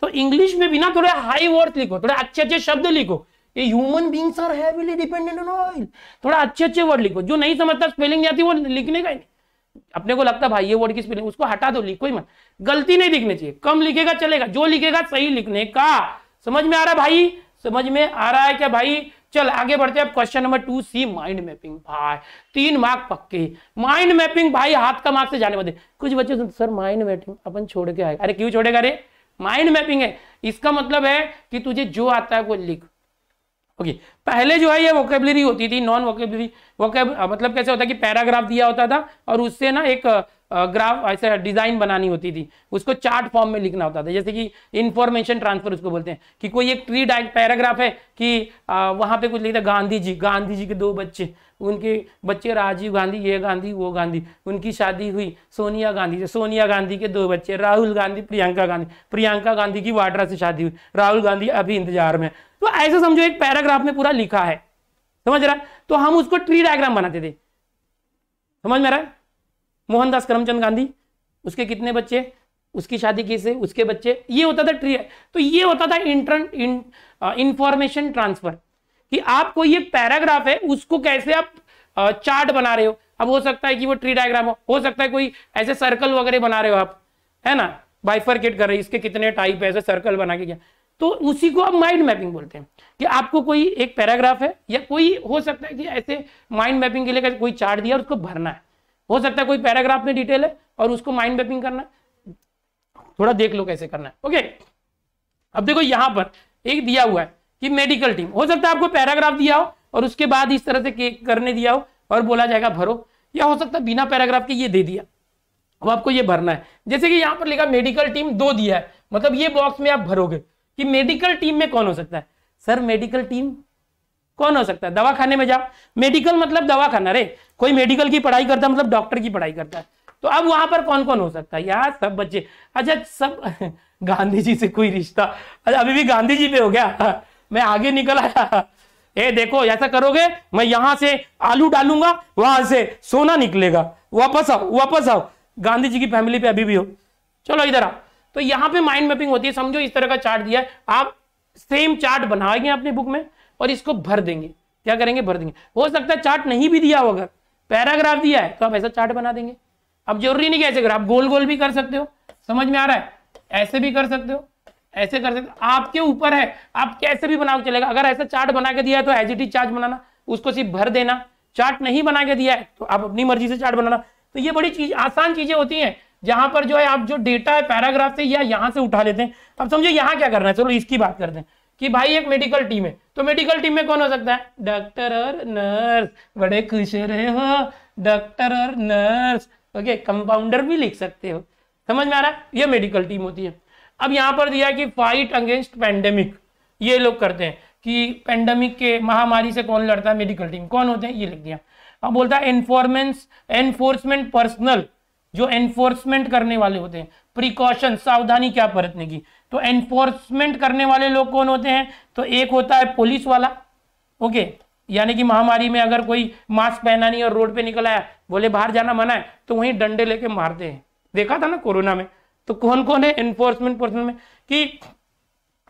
तो इंग्लिश में भी ना थोड़े हाई वर्ड लिखो थोड़े अच्छे अच्छे शब्द लिखो ये human beings are heavily dependent on oil थोड़ा अच्छे अच्छे वर्ड लिखो जो नहीं समझता स्पेलिंग जाती वो लिखने का अपने को लगता भाई ये वर्ड की स्पेलिंग उसको हटा दो लिखो ही मत गलती नहीं लिखनी चाहिए कम लिखेगा चलेगा जो लिखेगा सही लिखने का समझ में आ रहा भाई समझ में आ रहा है क्या भाई चल आगे बढ़ते हैं अब question number two C mind mapping भाई तीन मार्क पक्के माइंड मैपिंग भाई हाथ का मार्क से जाने वाले कुछ बच्चे सर माइंड मैपिंग अपन छोड़ के आए अरे क्यों छोड़ेगा अरे माइंड मैपिंग है इसका मतलब है कि तुझे जो आता है वो लिख ओके okay. पहले जो है ये वोकेबलरी होती थी नॉन वोकेबलरी वोकेब मतलब कैसे होता कि पैराग्राफ दिया होता था और उससे ना एक ग्राफ ऐसे डिजाइन बनानी होती थी उसको चार्ट फॉर्म में लिखना होता था जैसे कि इंफॉर्मेशन ट्रांसफर उसको बोलते हैं कि कोई एक ट्री पैराग्राफ है कि आ, वहां पे कुछ लिखता गांधी जी गांधी जी के दो बच्चे उनके बच्चे राजीव गांधी ये गांधी वो गांधी उनकी शादी हुई सोनिया गांधी सोनिया गांधी के दो बच्चे राहुल गांधी प्रियंका गांधी प्रियंका गांधी की वाड्रा से शादी हुई राहुल गांधी अभी इंतजार में तो ऐसे समझो एक पैराग्राफ में पूरा लिखा है समझ रहा है तो हम उसको ट्री डायग्राम बनाते थे समझ में रहा है मोहनदास करमचंद गांधी उसके कितने बच्चे उसकी शादी किससे उसके बच्चे ये होता था ट्री तो ये होता था इंटर इंफॉर्मेशन ट्रांसफर कि आपको ये पैराग्राफ है उसको कैसे आप चार्ट uh, बना रहे हो अब हो सकता है कि वो ट्री डायग्राम हो हो सकता है कोई ऐसे सर्कल वगैरह बना रहे हो आप है ना बाइफरकेट कर रहे इसके कितने टाइप है ऐसे सर्कल बना के क्या तो उसी को आप माइंड मैपिंग बोलते हैं कि आपको कोई एक पैराग्राफ है या कोई हो सकता है कि ऐसे माइंड मैपिंग के लिए कोई चार्ट दिया और उसको भरना है हो सकता है कोई पैराग्राफ में डिटेल है और उसको माइंड मैपिंग करना है थोड़ा देख लो कैसे करना है ओके अब देखो यहां पर एक दिया हुआ है कि मेडिकल टीम हो सकता है आपको पैराग्राफ दिया हो और उसके बाद इस तरह से करने दिया हो और बोला जाएगा भरो या हो सकता है बिना पैराग्राफ के ये दे दिया अब आपको ये भरना है जैसे कि यहां पर लिखा मेडिकल टीम दो दिया है मतलब ये बॉक्स में आप भरोगे कि मेडिकल टीम में कौन हो सकता है सर मेडिकल टीम कौन हो सकता है दवा खाने में जाओ मेडिकल मतलब दवा खाना रे कोई मेडिकल की पढ़ाई करता मतलब डॉक्टर की पढ़ाई करता है तो अब वहां पर कौन कौन हो सकता है यार सब बच्चे अच्छा सब गांधी जी से कोई रिश्ता अच्छा अभी भी गांधी जी पे हो गया मैं आगे निकल आया ए देखो ऐसा करोगे मैं यहां से आलू डालूंगा वहां से सोना निकलेगा वापस आओ वापस आओ गांधी जी की फैमिली पे अभी भी हो चलो इधर आओ तो यहां पे माइंड मैपिंग होती है समझो इस तरह का चार्ट दिया है आप सेम चार्ट बनाएंगे अपनी बुक में और इसको भर देंगे क्या करेंगे भर देंगे हो सकता है चार्ट नहीं भी दिया होगा पैराग्राफ दिया है तो आप ऐसा चार्ट बना देंगे अब जरूरी नहीं कि ऐसे करो आप गोल गोल भी कर सकते हो समझ में आ रहा है ऐसे भी कर सकते हो ऐसे कर सकते हो आपके ऊपर है आप कैसे भी बनाओ चलेगा अगर ऐसा चार्ट बना के दिया है तो एज इट इज चार्ट बनाना उसको सिर्फ भर देना चार्ट नहीं बना के दिया है तो आप अपनी मर्जी से चार्ट बनाना तो ये बड़ी चीज आसान चीजें होती हैं यहां पर जो है आप जो डेटा है पैराग्राफ से या यहां से उठा लेते हैं अब समझो यहां क्या करना है चलो इसकी बात करते हैं कि भाई एक मेडिकल टीम है तो मेडिकल टीम में कौन हो सकता है डॉक्टर और नर्स बड़े खुश रहे हो डॉक्टर और नर्स ओके कंपाउंडर भी लिख सकते हो समझ में आ रहा है ये मेडिकल टीम होती है अब यहाँ पर दिया कि फाइट अगेंस्ट पैंडेमिक ये लोग करते हैं कि पैंडेमिक के महामारी से कौन लड़ता है मेडिकल टीम कौन होते हैं ये लिख दिया अब बोलता है एनफोर्मेंस एनफोर्समेंट पर्सनल जो एनफोर्समेंट करने वाले होते हैं प्रिकॉशन सावधानी क्या बरतने की तो एनफोर्समेंट करने वाले लोग कौन होते हैं तो एक होता है पुलिस वाला ओके यानी कि महामारी में अगर कोई मास्क पहना नहीं और रोड पे निकल आया बोले बाहर जाना मना है तो वहीं डंडे लेके मारते हैं देखा था ना कोरोना में तो कौन कौन है एनफोर्समेंट पर्सन में कि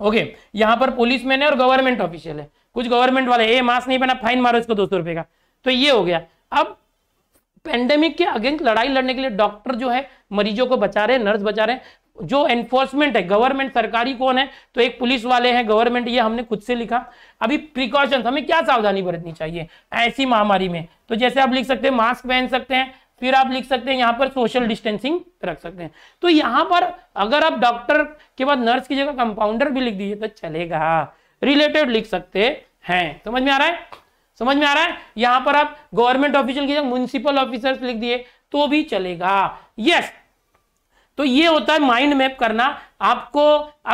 ओके यहां पर पुलिस मैन है और गवर्नमेंट ऑफिशियल है कुछ गवर्नमेंट वाले ए मास्क नहीं पहना फाइन मारो इसको दो सौ रुपए का तो ये हो गया अब पेंडेमिक के अगेंस्ट लड़ाई लड़ने के लिए डॉक्टर जो है मरीजों को बचा रहे हैं नर्स बचा रहे हैं जो एनफोर्समेंट है गवर्नमेंट सरकारी कौन है तो एक पुलिस वाले हैं गवर्नमेंट ये हमने खुद से लिखा अभी प्रिकॉशन हमें क्या सावधानी बरतनी चाहिए ऐसी महामारी में तो जैसे आप लिख सकते हैं मास्क पहन सकते हैं फिर आप लिख सकते हैं यहाँ पर सोशल डिस्टेंसिंग रख सकते हैं तो यहाँ पर अगर आप डॉक्टर के बाद नर्स की जगह कंपाउंडर भी लिख दीजिए तो चलेगा रिलेटेड लिख सकते हैं समझ में आ रहा है समझ में आ रहा है यहां पर आप गवर्नमेंट ऑफिशियल की जगह म्यूनिसिपल ऑफिसर लिख दिए तो भी चलेगा यस तो ये होता है माइंड मैप करना आपको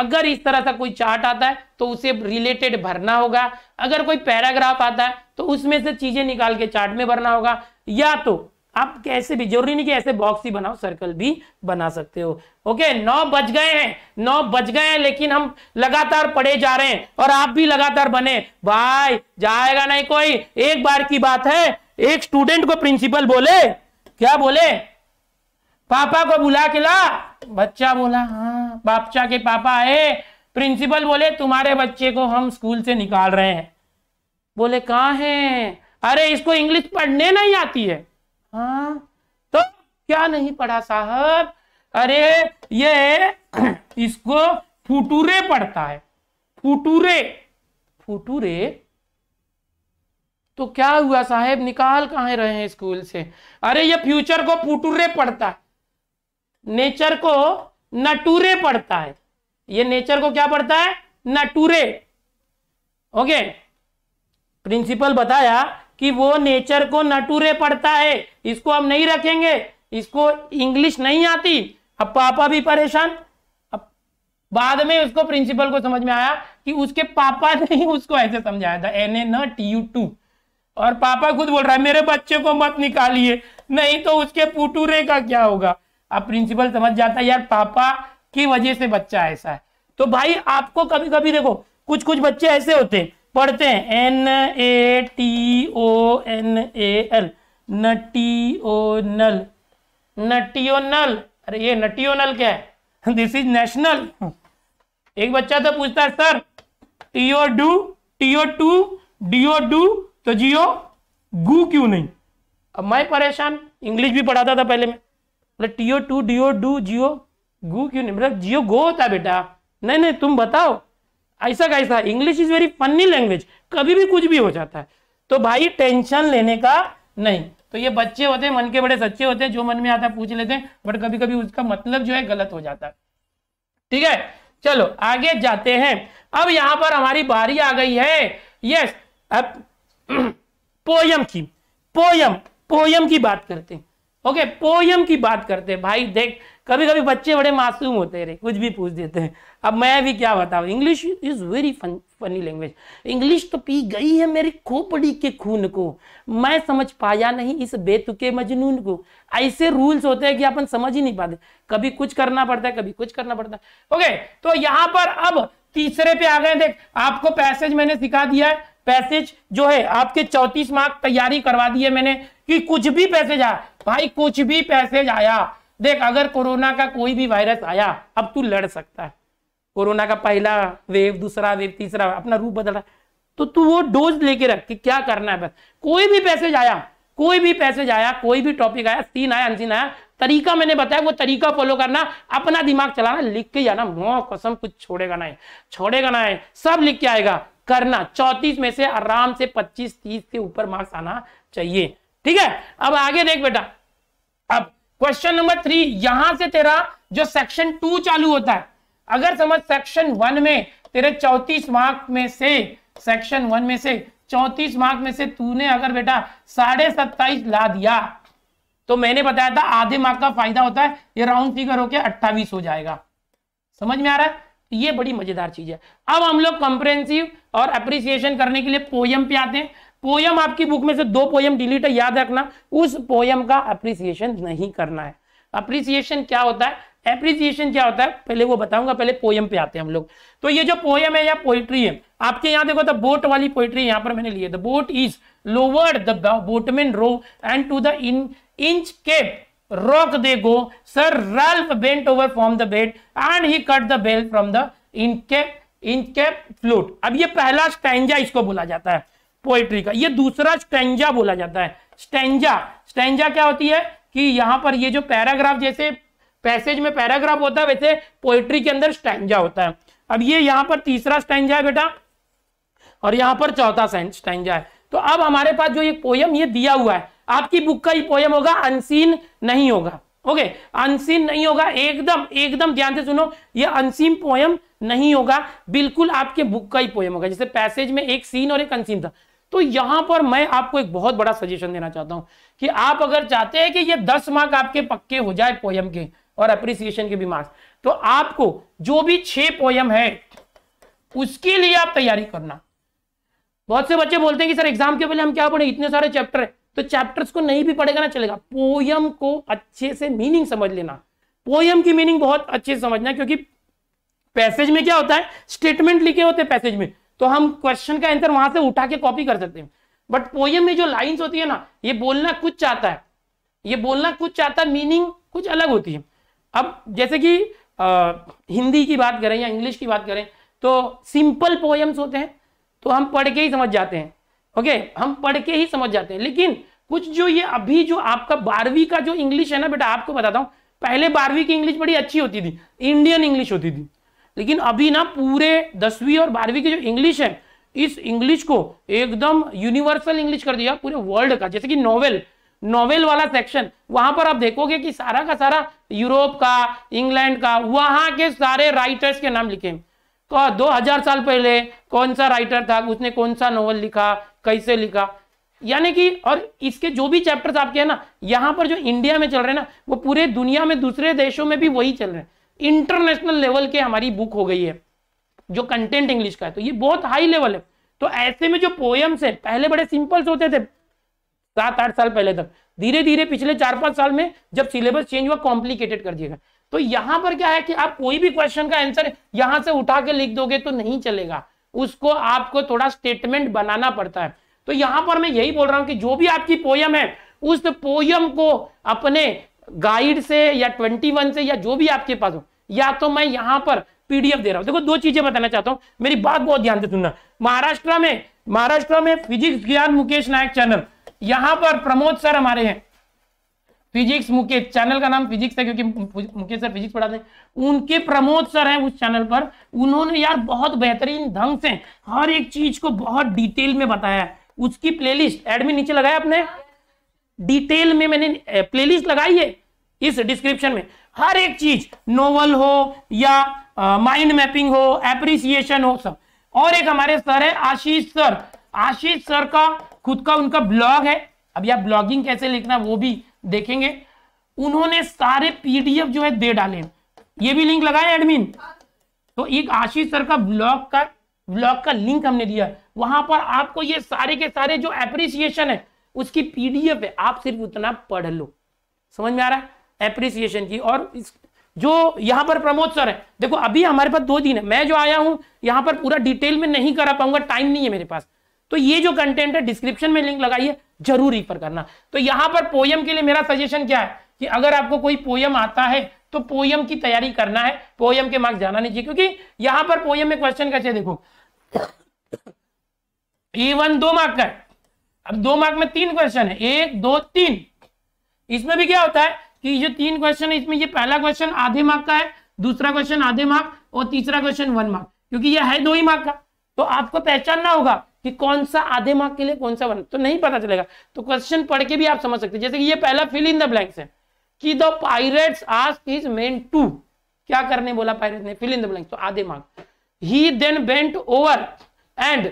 अगर इस तरह का कोई चार्ट आता है तो उसे रिलेटेड भरना होगा अगर कोई पैराग्राफ आता है तो उसमें से चीजें निकाल के चार्ट में भरना होगा या तो आप कैसे भी जरूरी नहीं कि ऐसे बॉक्स ही बनाओ सर्कल भी बना सकते हो ओके नौ बज गए हैं नौ बज गए हैं लेकिन हम लगातार पढ़े जा रहे हैं और आप भी लगातार बने भाई जाएगा नहीं कोई एक बार की बात है एक स्टूडेंट को प्रिंसिपल बोले क्या बोले पापा को बुला के ला बच्चा बोला हाँ बापचा के पापा आए प्रिंसिपल बोले तुम्हारे बच्चे को हम स्कूल से निकाल रहे हैं बोले कहा है अरे इसको इंग्लिश पढ़ने नहीं आती है हाँ तो क्या नहीं पढ़ा साहब अरे ये इसको फुटूरे पढ़ता है फुटूरे फुटूरे तो क्या हुआ साहेब निकाल कहा रहे हैं स्कूल से अरे ये फ्यूचर को फुटूरे पढ़ता है नेचर को नटूरे पढ़ता है ये नेचर को क्या पढ़ता है नटूरे ओके प्रिंसिपल बताया कि वो नेचर को नटूरे पड़ता है इसको हम नहीं रखेंगे इसको इंग्लिश नहीं आती अब पापा भी परेशान अब बाद में उसको प्रिंसिपल को समझ में आया कि उसके पापा ने उसको ऐसे समझाया था एन ए न टी यू टू और पापा खुद बोल रहा है मेरे बच्चे को मत निकालिए नहीं तो उसके पुटूरे का क्या होगा अब प्रिंसिपल समझ जाता है यार पापा की वजह से बच्चा ऐसा है तो भाई आपको कभी कभी देखो कुछ कुछ बच्चे ऐसे होते हैं पढ़ते हैं N A T O N A L national नल अरे ये नटियो नल क्या है दिस इज नेशनल एक बच्चा तो पूछता है sir T O do T O to D O do तो जियो गू क्यों नहीं अब मैं परेशान इंग्लिश भी पढ़ाता था पहले मैं बोले T O to D O do G O go क्यों नहीं मतलब जियो गो होता बेटा नहीं नहीं तुम बताओ ऐसा कैसा English is very funny language कभी भी कुछ भी हो जाता है तो भाई टेंशन लेने का नहीं तो ये बच्चे होते हैं मन के बड़े सच्चे होते हैं जो मन में आता है पूछ लेते हैं बट कभी कभी उसका मतलब जो है गलत हो जाता है ठीक है चलो आगे जाते हैं अब यहां पर हमारी बारी आ गई है यस अब पोयम की पोयम पोयम की बात करते हैं ओके पोयम की बात करते हैं भाई देख कभी कभी बच्चे बड़े मासूम होते हैं कुछ भी पूछ देते हैं अब मैं भी क्या बताऊँ English is very fun funny language English तो पी गई है मेरी खोपड़ी के खून को मैं समझ पाया नहीं इस बेतुके मजनून को ऐसे रूल्स होते हैं कि अपन समझ ही नहीं पाते कभी कुछ करना पड़ता है कभी कुछ करना पड़ता है ओके तो यहाँ पर अब तीसरे पे आ गए देख आपको पैसेज मैंने सिखा दिया है पैसेज जो है आपके चौतीस मार्क तैयारी करवा दी है मैंने कि कुछ भी पैसेज आया भाई कुछ भी पैसेज आया देख अगर कोरोना का कोई भी वायरस आया अब तू लड़ सकता है कोरोना का पहला वेव दूसरा वेव तीसरा अपना रूप बदल रहा तो तू वो डोज लेके रख कि क्या करना है बस कोई भी पैसेज आया कोई भी पैसेज आया कोई भी टॉपिक आया सीन आया अनसीन आया तरीका मैंने बताया वो तरीका फॉलो करना अपना दिमाग चलाना लिख के जाना मोह कसम कुछ छोड़ेगा ना छोड़ेगा है सब लिख के आएगा करना चौतीस में से आराम से पच्चीस तीस के ऊपर मार्क्स आना चाहिए ठीक है अब आगे देख बेटा अब क्वेश्चन नंबर थ्री यहां से तेरा जो सेक्शन टू चालू होता है अगर समझ सेक्शन वन में तेरे चौतीस मार्क में से सेक्शन वन में से चौतीस मार्क में से तूने अगर बेटा साढ़े सत्ताईस ला दिया तो मैंने बताया था आधे मार्क का फायदा होता है ये राउंड फिगर होके अट्ठावी हो जाएगा समझ में आ रहा है ये बड़ी मजेदार चीज है अब हम लोग कंप्रेंसिव और अप्रिसिएशन करने के लिए पोयम पे आते हैं पोयम आपकी बुक में से दो पोयम डिलीट है याद रखना उस पोयम का अप्रिसिएशन नहीं करना है अप्रिसिएशन क्या होता है एप्रिसिएशन क्या होता है पहले वो बताऊंगा पहले पोयम पे आते हैं हम लोग तो ये जो पोयम है या पोइट्री है आपके यहाँ देखो द बोट वाली पोइट्री यहाँ पर मैंने ली है the boat is lowered the boatman row and to the in Inchcape go sir go bent over from the from and he cut the bell from the in the in incap float अब ये पहला स्टैंजा इसको बोला जाता है पोइट्री का ये दूसरा स्टैंजा बोला जाता है स्टैंजा स्टैंजा क्या होती है कि यहां पर ये जो पैराग्राफ जैसे पैसेज में पैराग्राफ होता है वैसे पोइट्री के अंदर स्टैंडा होता है अब ये यहाँ पर तीसरा स्टैंडा है बेटा और यहाँ पर चौथा स्टैंडा है तो अब हमारे पास जो एक पोयम ये दिया हुआ है आपकी बुक का ये पोयम होगा अनसीन नहीं होगा ओके अनसीन नहीं होगा एकदम एकदम ध्यान से सुनो ये अनसीन पोयम नहीं होगा बिल्कुल आपके बुक का ही पोयम होगा जैसे पैसेज में एक सीन और एक अनसीन था तो यहां पर मैं आपको एक बहुत बड़ा सजेशन देना चाहता हूं कि आप अगर चाहते हैं कि ये दस मार्क आपके पक्के हो जाए पोयम के और अप्रिसिएशन के भी मार्क्स तो आपको जो भी छह पोयम है उसके लिए आप तैयारी करना बहुत से बच्चे बोलते हैं कि सर एग्जाम के पहले हम क्या पढ़े इतने सारे चैप्टर है तो चैप्टर्स को नहीं भी पढ़ेगा ना चलेगा पोयम को अच्छे से मीनिंग समझ लेना पोयम की मीनिंग बहुत अच्छे से समझना क्योंकि पैसेज में क्या होता है स्टेटमेंट लिखे होते हैं पैसेज में तो हम क्वेश्चन का आंसर वहां से उठा के कॉपी कर सकते हैं बट पोयम में जो लाइंस होती है ना ये बोलना कुछ चाहता है ये बोलना कुछ चाहता है मीनिंग कुछ अलग होती है अब जैसे कि आ, हिंदी की बात करें या इंग्लिश की बात करें तो सिंपल पोएम्स होते हैं तो हम पढ़ के ही समझ जाते हैं ओके हम पढ़ के ही समझ जाते हैं लेकिन कुछ जो ये अभी जो आपका बारहवीं का जो इंग्लिश है ना बेटा आपको बताता हूँ पहले बारहवीं की इंग्लिश बड़ी अच्छी होती थी इंडियन इंग्लिश होती थी लेकिन अभी ना पूरे दसवीं और बारहवीं की जो इंग्लिश है इस इंग्लिश को एकदम यूनिवर्सल इंग्लिश कर दिया पूरे वर्ल्ड का जैसे कि नॉवेल नॉवेल वाला सेक्शन वहां पर आप देखोगे कि सारा का सारा यूरोप का इंग्लैंड का वहां के सारे राइटर्स के नाम लिखे तो हाँ, दो हजार साल पहले कौन सा राइटर था उसने कौन सा नॉवल लिखा कैसे लिखा यानी कि और इसके जो भी चैप्टर्स आपके हैं ना यहाँ पर जो इंडिया में चल रहे हैं ना वो पूरे दुनिया में दूसरे देशों में भी वही चल रहे हैं इंटरनेशनल लेवल के हमारी बुक हो गई है जो कंटेंट इंग्लिश का है तो ये बहुत हाई लेवल है तो ऐसे में जो पोएम्स है पहले बड़े सिंपल्स होते थे सात आठ साल पहले तक धीरे धीरे पिछले चार पांच साल में जब सिलेबस चेंज हुआ कॉम्प्लिकेटेड कर दिया तो यहां पर क्या है कि आप कोई भी क्वेश्चन का आंसर यहां से उठा के लिख दोगे तो नहीं चलेगा उसको आपको थोड़ा स्टेटमेंट बनाना पड़ता है तो यहां पर मैं यही बोल रहा हूं कि जो भी आपकी पोयम है उस पोयम को अपने गाइड से या ट्वेंटी वन से या जो भी आपके पास हो या तो मैं यहां पर पीडीएफ दे रहा हूं देखो दो चीजें बताना चाहता हूं मेरी बात बहुत ध्यान से सुनना महाराष्ट्र में महाराष्ट्र में फिजिक्स ज्ञान मुकेश नायक चैनल यहां पर प्रमोद सर हमारे हैं फिजिक्स मुकेश चैनल का नाम फिजिक्स है क्योंकि मुकेश सर फिजिक्स पढ़ाते हैं उनके प्रमोद सर हैं उस चैनल पर उन्होंने यार बहुत बेहतरीन ढंग से हर एक चीज को बहुत डिटेल में बताया है उसकी प्लेलिस्ट एडमिन नीचे लगाया आपने डिटेल में मैंने प्लेलिस्ट लगाई है इस डिस्क्रिप्शन में हर एक चीज नोवल हो या माइंड मैपिंग हो एप्रिसिएशन हो सब और एक हमारे सर है आशीष सर आशीष सर का खुद का उनका ब्लॉग है अभी आप ब्लॉगिंग कैसे लिखना वो भी देखेंगे उन्होंने सारे पीडीएफ जो है दे डाले ये भी लिंक लगाया एडमिन तो एक आशीष सर का ब्लॉग का ब्लॉग का लिंक हमने दिया वहां पर आपको ये सारे के सारे जो एप्रिसिएशन है उसकी पीडीएफ है आप सिर्फ उतना पढ़ लो समझ में आ रहा है एप्रिसिएशन की और इस जो यहाँ पर प्रमोद सर है देखो अभी हमारे पास दो दिन है मैं जो आया हूँ यहाँ पर पूरा डिटेल में नहीं करा पाऊंगा टाइम नहीं है मेरे पास तो ये जो कंटेंट है डिस्क्रिप्शन में लिंक लगाइए जरूर रिफर करना तो यहां पर पोयम के लिए मेरा सजेशन क्या है कि अगर आपको कोई पोयम आता है तो पोयम की तैयारी करना है पोयम के मार्क्स जाना नहीं चाहिए क्योंकि यहां पर पोयम में क्वेश्चन कैसे देखो ए वन दो मार्क का है अब दो मार्क में तीन क्वेश्चन है एक दो तीन इसमें भी क्या होता है कि जो तीन क्वेश्चन है इसमें ये पहला क्वेश्चन आधे मार्क का है दूसरा क्वेश्चन आधे मार्क और तीसरा क्वेश्चन वन मार्क क्योंकि ये है दो ही मार्क का तो आपको पहचानना होगा कि कौन सा आधे मार्क के लिए कौन सा वन तो नहीं पता चलेगा तो क्वेश्चन पढ़ के भी आप समझ सकते जैसे कि ये पहला फिल इन द ब्लैंक्स है कि the pirates ask is men to क्या करने बोला पायरेट ने फिल इन द ब्लैंक्स तो आधे मार्क ही देन बेंट ओवर एंड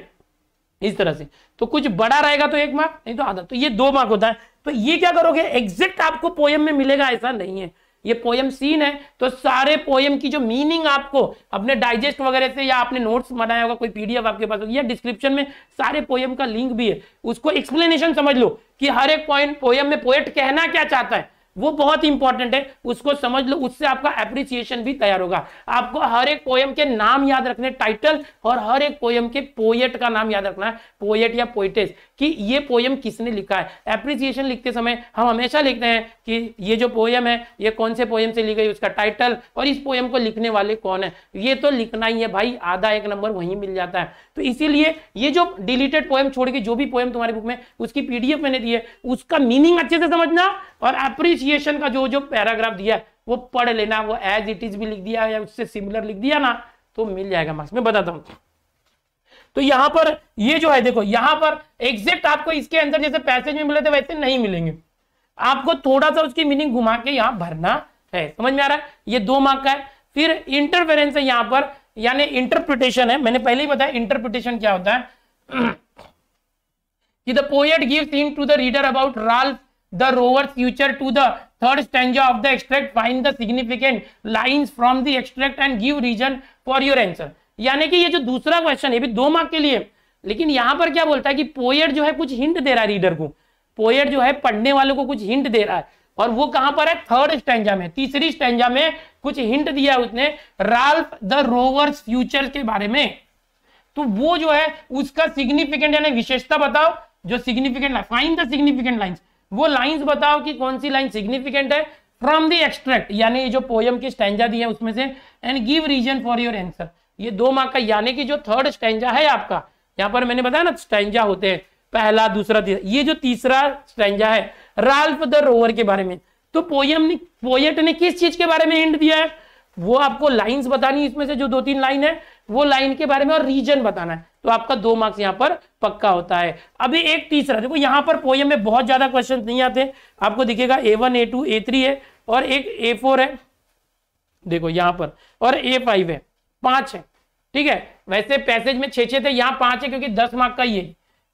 इस तरह से तो कुछ बड़ा रहेगा तो एक मार्क नहीं तो आधा तो ये दो मार्क होता है तो ये क्या करोगे एग्जैक्ट आपको पोएम में मिलेगा ऐसा नहीं है ये पोयम सीन है तो सारे पोयम की जो मीनिंग आपको अपने डाइजेस्ट वगैरह से या आपने नोट्स बनाया होगा कोई पीडीएफ आपके पास होगी या डिस्क्रिप्शन में सारे पोयम का लिंक भी है उसको एक्सप्लेनेशन समझ लो कि हर एक पॉइंट पोयम में पोएट कहना क्या चाहता है वो बहुत इंपॉर्टेंट है उसको समझ लो उससे आपका एप्रिसिएशन भी तैयार होगा आपको हर एक पोयम के नाम याद रखने टाइटल और हर एक पोयम के पोएट का नाम याद रखना है पोएट या पोइटेस कि ये पोयम किसने लिखा है एप्रिसिएशन लिखते समय हम हमेशा लिखते हैं कि ये जो पोयम है ये कौन से पोयम से ली गई उसका टाइटल और इस पोयम को लिखने वाले कौन है ये तो लिखना ही है भाई आधा एक नंबर वहीं मिल जाता है तो इसीलिए ये जो डिलीटेड पोयम छोड़ के जो भी पोयम तुम्हारे बुक में उसकी पीडीएफ मैंने दी है उसका मीनिंग अच्छे से समझना और एप्रिस डिप्रिसिएशन का जो जो पैराग्राफ दिया है वो पढ़ लेना वो एज इट इज भी लिख दिया या उससे सिमिलर लिख दिया ना तो मिल जाएगा मार्क्स मैं बताता हूँ तो यहाँ पर ये जो है देखो यहाँ पर एग्जैक्ट आपको इसके आंसर जैसे पैसेज में मिले थे वैसे नहीं मिलेंगे आपको थोड़ा सा उसकी मीनिंग घुमा के यहाँ भरना है समझ में आ रहा है ये दो मार्क का है फिर इंटरफेरेंस है यहाँ पर यानी इंटरप्रिटेशन है मैंने पहले ही बताया इंटरप्रिटेशन क्या होता है कि the poet gives in to the reader about Ralph the rover future to the third stanza of the extract find the significant line from the extract and give reason for your answer यानी कि ये जो दूसरा क्वेश्चन है दो मार्क के लिए लेकिन यहां पर क्या बोलता है कि पोएट जो है कुछ हिंट दे रहा है रीडर को पोएट जो है पढ़ने वालों को कुछ हिंट दे रहा है और वो कहां पर है थर्ड स्टैंडा में तीसरी स्टैंडा में कुछ हिंट दिया उसने राल्फ द रोवर्स फ्यूचर के बारे में तो वो जो है उसका सिग्निफिकेंट यानी विशेषता बताओ जो significant find the significant lines वो लाइंस बताओ कि कौन सी लाइन सिग्निफिकेंट है फ्रॉम दी एक्सट्रैक्ट यानी जो पोयम की स्टैंजा दी है उसमें से and give reason for your answer ये दो मार्क का यानी कि जो थर्ड स्टैंजा है आपका यहाँ पर मैंने बताया ना स्टैंजा होते हैं पहला दूसरा तीसरा ये जो तीसरा स्टैंजा है राल्फ द रोवर के बारे में तो पोयम ने पोयट ने किस चीज के बारे में हिंट दिया है वो आपको लाइंस बतानी इसमें से जो दो तीन लाइन है वो लाइन के बारे में और रीजन बताना है तो आपका दो मार्क्स यहाँ पर पक्का होता है अभी एक तीसरा देखो यहाँ पर पोएम में बहुत ज़्यादा क्वेश्चन नहीं आते आपको दिखेगा A one A two A three है और एक ए फोर है देखो यहाँ पर और ए फाइव है पांच है ठीक है वैसे पैसेज में छे छे थे यहाँ पांच है क्योंकि दस मार्क का ही है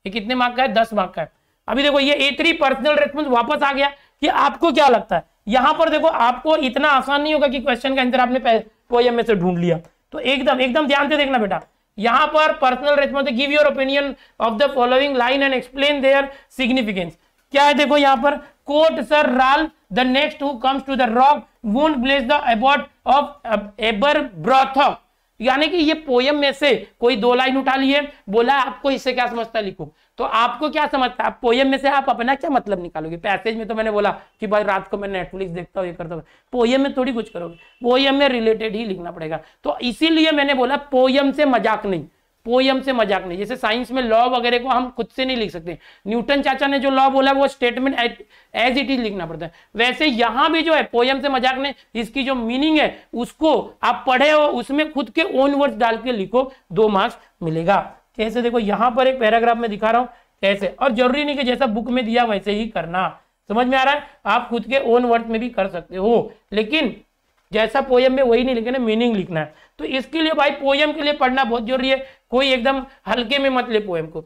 ये कितने मार्क का है दस मार्क का है अभी देखो ये ए थ्री पर्सनल रेस्पॉन्स वापस आ गया कि आपको क्या लगता है यहाँ पर देखो आपको इतना आसान नहीं होगा कि क्वेश्चन का आंसर आपने पोएम में से ढूंढ लिया तो एकदम एकदम ध्यान से देखना बेटा यहां पर personal response give your opinion of the following line and explain their significance क्या है देखो यहां पर quoth sir Ralph the next who comes to the rock won't bless the abbot of Aberbrothok यानी कि ये पोयम में से कोई दो लाइन उठा लिए बोला आपको इससे क्या समझता लिखो तो आपको क्या समझता है पोयम में से आप अपना क्या मतलब निकालोगे पैसेज में तो मैंने बोला कि भाई रात को मैं नेटफ्लिक्स देखता हूँ ये करता हूँ पोयम में थोड़ी कुछ करोगे पोयम में रिलेटेड ही लिखना पड़ेगा तो इसीलिए मैंने बोला पोयम से मजाक नहीं पोयम से मजाक नहीं जैसे साइंस में लॉ वगैरह को हम खुद से नहीं लिख सकते न्यूटन चाचा ने जो लॉ बोला वो स्टेटमेंट एज इट इज लिखना पड़ता है वैसे यहां भी जो है पोयम से मजाक नहीं इसकी जो मीनिंग है उसको आप पढ़े हो उसमें खुद के ओन वर्ड्स डाल के लिखो दो मार्क्स मिलेगा ऐसे देखो यहाँ पर एक पैराग्राफ में दिखा रहा हूँ ऐसे और जरूरी नहीं कि जैसा बुक में दिया वैसे ही करना समझ में आ रहा है आप खुद के ओन वर्ड में भी कर सकते हो लेकिन जैसा पोयम में वही नहीं लिखना मीनिंग लिखना है तो इसके लिए भाई पोयम के लिए पढ़ना बहुत जरूरी है कोई एकदम हल्के में मत ले पोयम को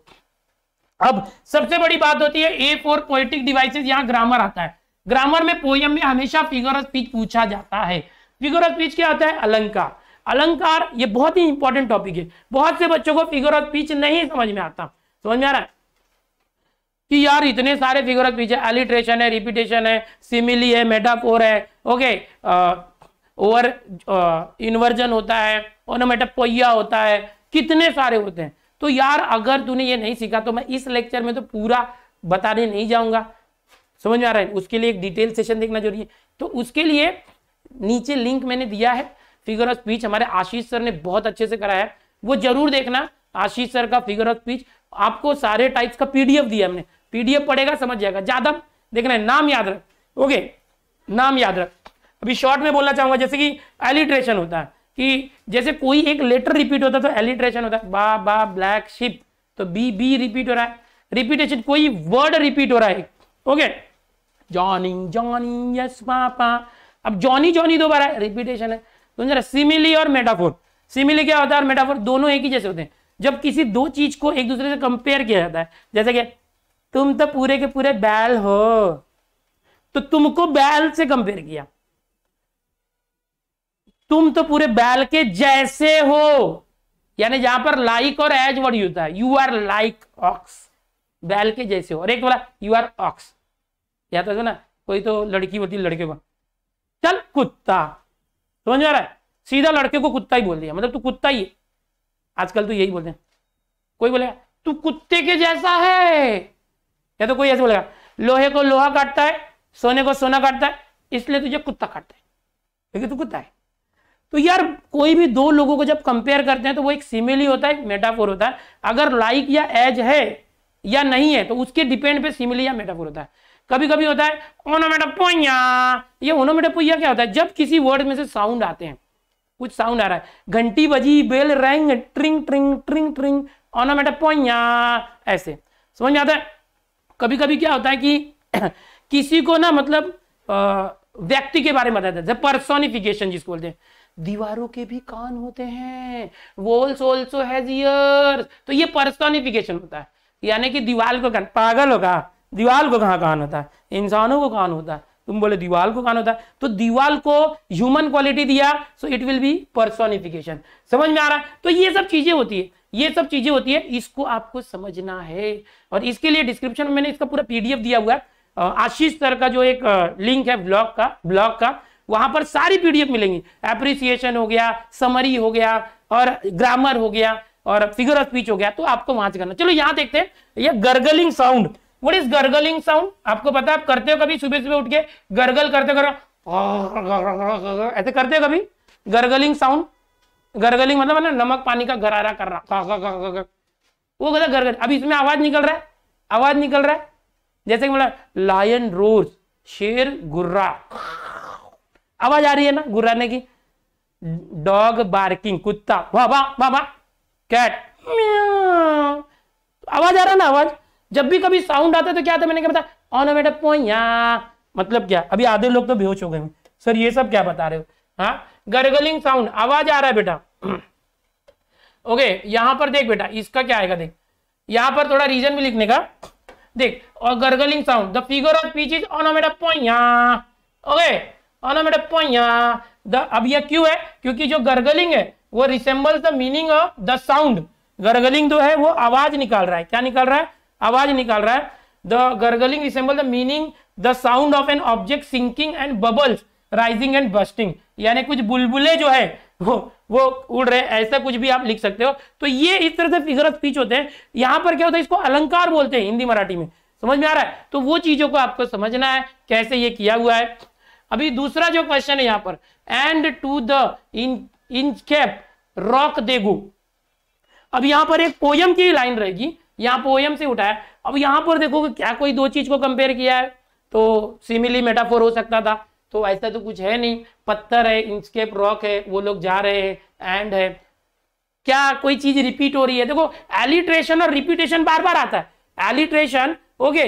अब सबसे बड़ी बात होती है ए फोर पोइटिक डिवाइसेज यहाँ ग्रामर आता है ग्रामर में पोयम में हमेशा फिगर ऑफ स्पीच पूछा जाता है फिगर ऑफ स्पीच क्या होता है अलंकार अलंकार ये बहुत ही इंपॉर्टेंट टॉपिक है बहुत से बच्चों को फिगर ऑफ पीच नहीं समझ में आता समझ में आ रहा है कि यार इतने सारे फिगर ऑफ पीच है एलिट्रेशन है रिपीटेशन है सिमिली है मेटाफोर है ओके ओवर इन्वर्जन होता है ओनोमेटापोइया होता है कितने सारे होते हैं तो यार अगर तूने ये नहीं सीखा तो मैं इस लेक्चर में तो पूरा बताने नहीं जाऊंगा समझ में आ रहा है उसके लिए एक डिटेल सेशन देखना जरूरी है तो उसके लिए नीचे लिंक मैंने दिया है फिगर ऑफ स्पीच हमारे आशीष सर ने बहुत अच्छे से कराया वो जरूर देखना आशीष सर का फिगर ऑफ स्पीच आपको सारे टाइप्स का पीडीएफ दिया हमने पीडीएफ पढ़ेगा समझ जाएगा ज्यादा देखना है नाम याद रख ओके नाम याद रख अभी शॉर्ट में बोलना चाहूंगा जैसे कि एलिट्रेशन होता है कि जैसे कोई एक लेटर रिपीट होता है तो एलिट्रेशन होता है बा बा ब्लैक शिप तो बी बी रिपीट हो रहा है रिपीटेशन कोई वर्ड रिपीट हो रहा है okay Johnny Johnny yes papa अब जॉनी जॉनी दोबारा है रिपीटेशन है समझ रहा सिमिली और मेटाफोर सिमिली क्या होता है और मेटाफोर दोनों एक ही जैसे होते हैं जब किसी दो चीज को एक दूसरे से कंपेयर किया जाता है जैसे कि तुम तो पूरे के पूरे बैल हो तो तुमको बैल से कंपेयर किया तुम तो पूरे बैल के जैसे हो यानी जहां पर लाइक और एज वर्ड यूज होता है यू आर लाइक ऑक्स बैल के जैसे हो और एक बोला यू आर ऑक्स या तो ना कोई तो लड़की होती लड़के को चल कुत्ता समझ में आ रहा है सीधा लड़के को कुत्ता ही बोल दिया मतलब तू कुत्ता ही है आजकल तो यही बोलते हैं कोई बोलेगा तू कुत्ते के जैसा है या तो कोई ऐसे बोलेगा लोहे को लोहा काटता है सोने को सोना काटता है इसलिए तुझे कुत्ता काटता है क्योंकि तू कुत्ता है तो यार कोई भी दो लोगों को जब कंपेयर करते हैं तो वो एक सिमिल ही होता है एक मेटाफोर होता है अगर लाइक या एज है या नहीं है तो उसके डिपेंड पे सिमिल या मेटाफोर होता है कभी कभी होता है ओनोमेटोपोइया ये ओनोमेटोपोइया क्या होता है जब किसी वर्ड में से साउंड आते हैं कुछ साउंड आ रहा है घंटी बजी बेल रैंग ट्रिंग ट्रिंग ट्रिंग ट्रिंग ओनोमेटोपोइया ऐसे समझ में आता है कभी कभी क्या होता है कि किसी को ना मतलब व्यक्ति के बारे में बताया जाता पर्सोनिफिकेशन जिसको बोलते हैं दीवारों के भी कान होते हैं वॉल्स ऑल्सो हैज ईयर्स तो ये पर्सोनिफिकेशन होता है यानी कि दीवार को कान पागल होगा दीवाल को कहाँ कान होता है इंसानों को कान होता है तुम बोले दीवाल को कान होता है तो दीवाल को ह्यूमन क्वालिटी दिया so it will be personification समझ में आ रहा है तो ये सब चीजें होती है ये सब चीजें होती है इसको आपको समझना है और इसके लिए डिस्क्रिप्शन में मैंने इसका पूरा पीडीएफ दिया हुआ है आशीष सर का जो एक लिंक है ब्लॉग का ब्लॉग का वहां पर सारी पीडीएफ मिलेंगी एप्रिसिएशन हो गया समरी हो गया और ग्रामर हो गया और फिगर ऑफ स्पीच हो गया तो आपको वहां से करना चलो यहां देखते हैं यह gargling sound what is gargling sound आपको पता है आप करते हो कभी सुबह सुबह उठ के गर्गल करते करो ऐसे करते हो कभी गर्गलिंग साउंड गर्गलिंग मतलब ना नमक पानी का गरारा कर रहा वो कहता गर्गल अभी इसमें आवाज निकल रहा है आवाज निकल रहा है जैसे कि मतलब लायन रोज शेर गुर्रा आवाज आ रही है ना गुर्राने की डॉग बार्किंग कुत्ता वाह वाह वाह वाह कैट आवाज आ रहा है ना आवाज जब भी कभी साउंड आता है तो क्या आता मैंने क्या बताया ऑन मेडा पोया मतलब क्या अभी आधे लोग तो बेहोश हो गए सर ये सब क्या बता रहे हो हाँ गर्गलिंग साउंड आवाज आ रहा है बेटा ओके यहां पर देख बेटा इसका क्या आएगा देख यहां पर थोड़ा रीजन भी लिखने का देख और gargling sound the figure of speech is onomatopoeia okay ऑनोमेटा पोया द अब यह क्यों है क्योंकि जो गर्गलिंग है वो resembles the meaning of the sound gargling जो है वो आवाज निकाल रहा है क्या निकाल रहा है आवाज निकाल रहा है the gargling resemble the meaning the sound of an object sinking and bubbles rising and bursting यानी कुछ बुलबुले जो है वो वो उड़ रहे ऐसा कुछ भी आप लिख सकते हो तो ये इस तरह से फिगर ऑफ स्पीच होते हैं यहां पर क्या होता है इसको अलंकार बोलते हैं हिंदी मराठी में समझ में आ रहा है तो वो चीजों को आपको समझना है कैसे ये किया हुआ है अभी दूसरा जो क्वेश्चन है यहां पर and to the in rock they go अब यहां पर एक पोयम की लाइन रहेगी यहाँ पोएम से उठाया अब यहाँ पर देखो क्या कोई दो चीज को कंपेयर किया है तो सिमिली मेटाफोर हो सकता था तो ऐसा तो कुछ है नहीं पत्थर है इंस्केप रॉक है वो लोग जा रहे हैं एंड है क्या कोई चीज रिपीट हो रही है देखो एलिट्रेशन और रिपीटेशन बार बार आता है एलिट्रेशन ओके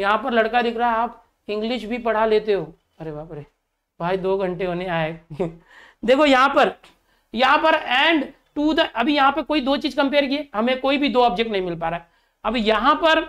यहाँ पर लड़का दिख रहा है आप इंग्लिश भी पढ़ा लेते हो अरे बाप रे भाई दो घंटे होने आए देखो यहाँ पर यहाँ पर एंड टू द अभी यहां पे कोई दो चीज कंपेयर किए हमें कोई भी दो ऑब्जेक्ट नहीं मिल पा रहा है अब यहां पर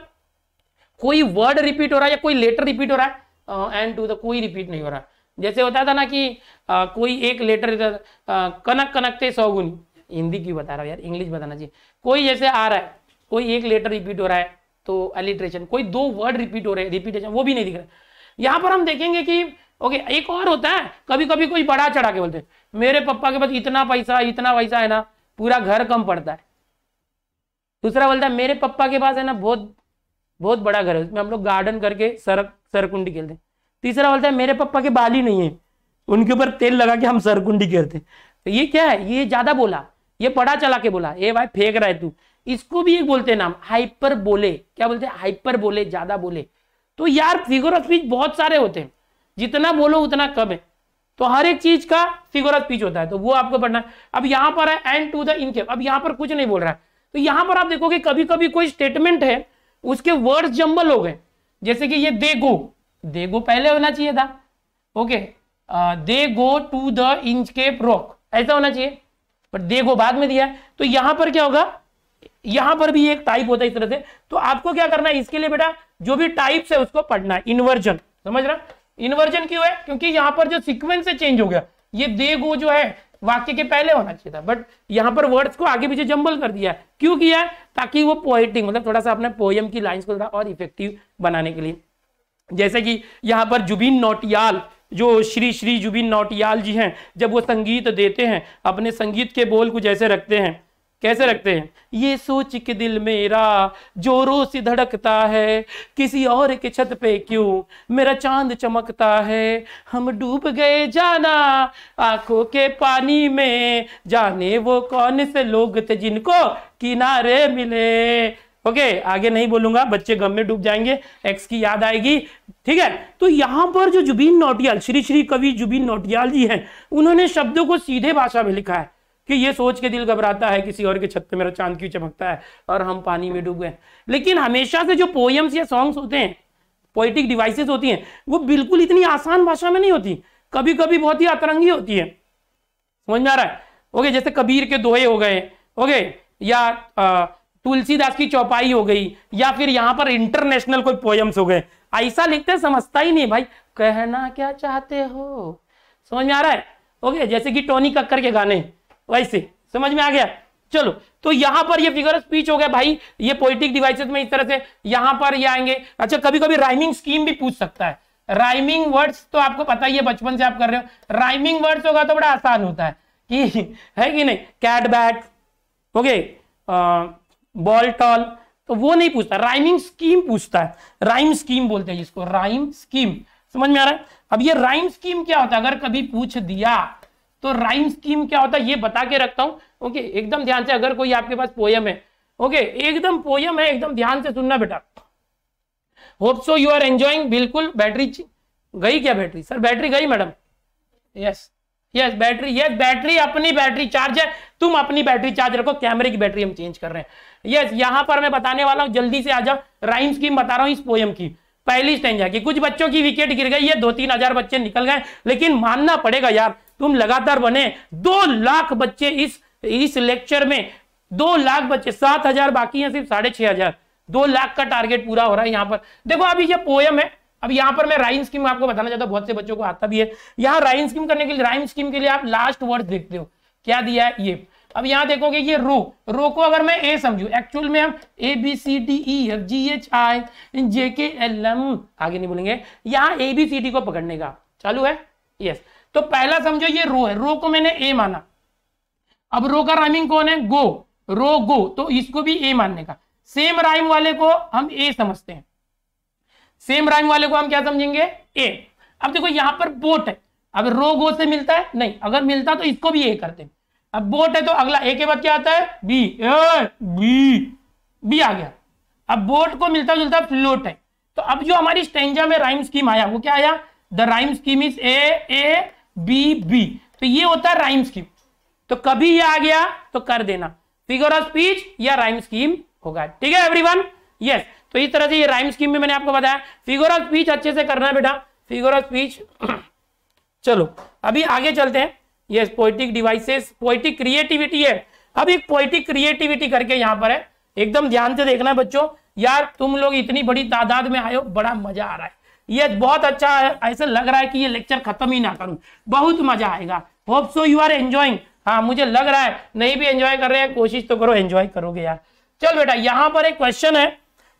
कोई वर्ड रिपीट हो रहा है या कोई लेटर रिपीट हो रहा है एंड टू द कोई रिपीट नहीं हो रहा जैसे होता था ना कि आ, कोई एक लेटर आ, कनक कनकते सौगुन हिंदी क्यों बता रहा है यार इंग्लिश बताना चाहिए कोई जैसे आ रहा है कोई एक लेटर रिपीट हो रहा है तो एलिट्रेशन कोई दो वर्ड रिपीट हो रहे हैं रिपीटेशन वो भी नहीं दिख रहा यहाँ पर हम देखेंगे कि ओके एक और होता है कभी कभी कोई बड़ा चढ़ा के बोलते मेरे पप्पा के पास इतना पैसा इतना पैसा है ना पूरा घर कम पड़ता है दूसरा बोलता है मेरे पप्पा के पास है ना बहुत बहुत बड़ा घर है उसमें हम लोग गार्डन करके सरक सरकुंडी खेलते हैं तीसरा बोलता है मेरे पप्पा के बाल ही नहीं है उनके ऊपर तेल लगा के हम सरकुंडी खेलते तो ये क्या है ये ज्यादा बोला ये पढ़ा चला के बोला ये भाई फेंक रहा है तू इसको भी एक बोलते नाम हाइपर बोले क्या बोलते हैं हाइपर बोले ज्यादा बोले तो यार फिगर ऑफ स्पीच बहुत सारे होते हैं जितना बोलो उतना कम है तो हर एक चीज का फिगर ऑफ स्पीच होता है तो वो आपको पढ़ना है अब यहां पर है एंड टू द इनकेप अब यहां पर कुछ नहीं बोल रहा है तो यहां पर आप देखोगे कभी कभी कोई स्टेटमेंट है उसके वर्ड्स जंबल हो गए जैसे कि ये दे गो दे गो पहले होना चाहिए था okay they go to the Inchcape rock ऐसा होना चाहिए पर दे गो बाद में दिया है तो यहां पर क्या होगा यहां पर भी एक टाइप होता है इस तरह से तो आपको क्या करना है इसके लिए बेटा जो भी टाइप्स है उसको पढ़ना है इन्वर्जन समझ रहा इन्वर्जन क्यों है क्योंकि यहाँ पर जो सिक्वेंस है चेंज हो गया ये दे गो जो है वाक्य के पहले होना चाहिए था बट यहाँ पर वर्ड्स को आगे पीछे जंबल कर दिया है क्यों किया है ताकि वो पोएटिंग मतलब थोड़ा सा अपने पोएम की लाइंस को थोड़ा और इफेक्टिव बनाने के लिए जैसे कि यहाँ पर जुबिन नोटियाल जो श्री श्री जुबिन नोटियाल जी हैं जब वो संगीत देते हैं अपने संगीत के बोल को जैसे रखते हैं कैसे रखते हैं ये सोच के दिल मेरा जोरों से धड़कता है किसी और के छत पे क्यों मेरा चांद चमकता है हम डूब गए जाना आंखों के पानी में जाने वो कौन से लोग थे जिनको किनारे मिले ओके आगे नहीं बोलूंगा बच्चे गम में डूब जाएंगे एक्स की याद आएगी ठीक है तो यहां पर जो जुबीन नोटियाल श्री श्री कवि जुबीन नोटियाल जी हैं उन्होंने शब्दों को सीधे भाषा में लिखा है कि ये सोच के दिल घबराता है किसी और के छत पे मेरा चांद क्यों चमकता है और हम पानी में डूब गए लेकिन हमेशा से जो पोएम्स या सॉन्ग्स होते हैं पोइटिक डिवाइसेस होती हैं वो बिल्कुल इतनी आसान भाषा में नहीं होती कभी कभी बहुत ही अतरंगी होती है समझ में आ रहा है ओके जैसे कबीर के दोहे हो गए ओके या तुलसीदास की चौपाई हो गई या फिर यहाँ पर इंटरनेशनल कोई पोएम्स हो गए ऐसा लिखते समझता ही नहीं भाई कहना क्या चाहते हो समझ में आ रहा है ओके जैसे कि टोनी कक्कर के गाने वैसे समझ में आ गया चलो तो यहां पर ये फिगर स्पीच हो गया भाई ये पोइटिक डिवाइसेस में इस तरह से यहां पर ये आएंगे अच्छा कभी कभी राइमिंग स्कीम भी पूछ सकता है राइमिंग वर्ड्स तो आपको पता ही है बचपन से आप कर रहे हो राइमिंग वर्ड्स होगा तो बड़ा आसान होता है कि है कि नहीं cat bat okay ball tall तो वो नहीं पूछता राइमिंग स्कीम पूछता है राइम स्कीम बोलते हैं जिसको राइम स्कीम समझ में आ रहा है अब ये राइम स्कीम क्या होता है अगर कभी पूछ दिया तो राइम स्कीम क्या होता है ये बता के रखता हूँ ओके एकदम ध्यान से अगर कोई आपके पास पोयम है ओके एकदम पोयम है एकदम ध्यान से सुनना बेटा hope so you are enjoying बिल्कुल बैटरी गई क्या बैटरी सर बैटरी गई madam yes yes battery yes battery अपनी बैटरी चार्ज है तुम अपनी बैटरी चार्ज रखो कैमरे की बैटरी हम चेंज कर रहे हैं यस यहां पर मैं बताने वाला हूं जल्दी से आ जा राइम स्कीम बता रहा हूं इस पोयम की पहली स्टेंजा की कुछ बच्चों की विकेट गिर गई है दो तीन हजार बच्चे निकल गए लेकिन मानना पड़ेगा यार तुम लगातार बने दो लाख बच्चे इस इस लेक्चर में दो लाख बच्चे सात हजार बाकी हैं सिर्फ साढ़े छह हजार दो लाख का टारगेट पूरा हो रहा है यहाँ पर देखो अभी ये पोयम है अब यहाँ पर मैं राइम स्कीम आपको बताना चाहता हूँ बहुत से बच्चों को आता भी है यहाँ राइम स्कीम करने के लिए राइम स्कीम के लिए आप लास्ट वर्ड देखते हो क्या दिया है ये अब यहाँ देखोगे ये रो रो को अगर मैं ए समझू एक्चुअल में हम A B C D E F G H I J K L M आगे नहीं बोलेंगे यहाँ ए बी सी डी को पकड़ने का चालू है यस तो पहला समझो ये रो है रो को मैंने ए माना अब रो का राइमिंग कौन है गो रो गो तो इसको भी ए मानने का सेम राइम वाले को हम ए समझते हैं सेम राइम वाले को हम क्या समझेंगे ए अब देखो यहां पर बोट है अब रो गो से मिलता है नहीं अगर मिलता तो इसको भी ए करते हैं अब बोट है तो अगला ए के बाद क्या आता है बी ए बी बी आ गया अब बोट को मिलता जुलता फ्लोट है तो अब जो हमारी स्टेंजा में राइम स्कीम आया वो क्या आया the rhyme scheme is A A B B तो ये होता है राइम स्कीम तो कभी ये आ गया तो कर देना फिगर ऑफ स्पीच या राइम स्कीम होगा ठीक है एवरीवन यस तो इस तरह से ये राइम स्कीम में मैंने आपको बताया फिगर ऑफ स्पीच अच्छे से करना बेटा फिगर ऑफ स्पीच चलो अभी आगे चलते हैं yes poetic devices poetic creativity है अब एक पोइटिक क्रिएटिविटी करके यहां पर है एकदम ध्यान से देखना बच्चों यार तुम लोग इतनी बड़ी तादाद में आयो बड़ा मजा आ रहा है ये बहुत अच्छा ऐसे लग रहा है कि ये लेक्चर खत्म ही ना करूं बहुत मजा आएगा hope so you are enjoying हाँ मुझे लग रहा है नहीं भी एंजॉय कर रहे हैं कोशिश तो करो एंजॉय करोगे यार चल बेटा यहाँ पर एक क्वेश्चन है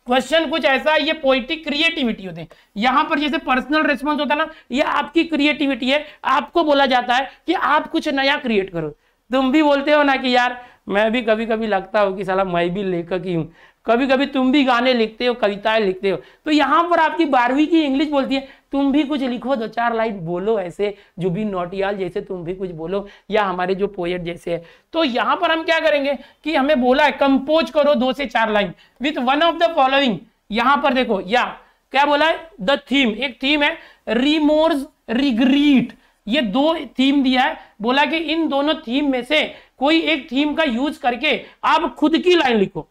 क्वेश्चन कुछ ऐसा है ये पोइटिक क्रिएटिविटी होते हैं यहाँ पर जैसे पर्सनल रिस्पॉन्स होता है ना ये आपकी क्रिएटिविटी है आपको बोला जाता है कि आप कुछ नया क्रिएट करो तुम भी बोलते हो ना कि यार मैं भी कभी कभी लगता हूँ कि साला मैं भी लेखक ही हूँ कभी कभी तुम भी गाने लिखते हो कविताएं लिखते हो तो यहाँ पर आपकी बारहवीं की इंग्लिश बोलती है तुम भी कुछ लिखो दो चार लाइन बोलो ऐसे जो भी नोटियाल जैसे तुम भी कुछ बोलो या हमारे जो पोएट जैसे है तो यहाँ पर हम क्या करेंगे कि हमें बोला है कंपोज करो दो से चार line with one of the following यहाँ पर देखो या क्या बोला है द थीम एक थीम है रिमोर्स रिग्रीट ये दो थीम दिया है बोला कि इन दोनों थीम में से कोई एक थीम का यूज करके आप खुद की लाइन लिखो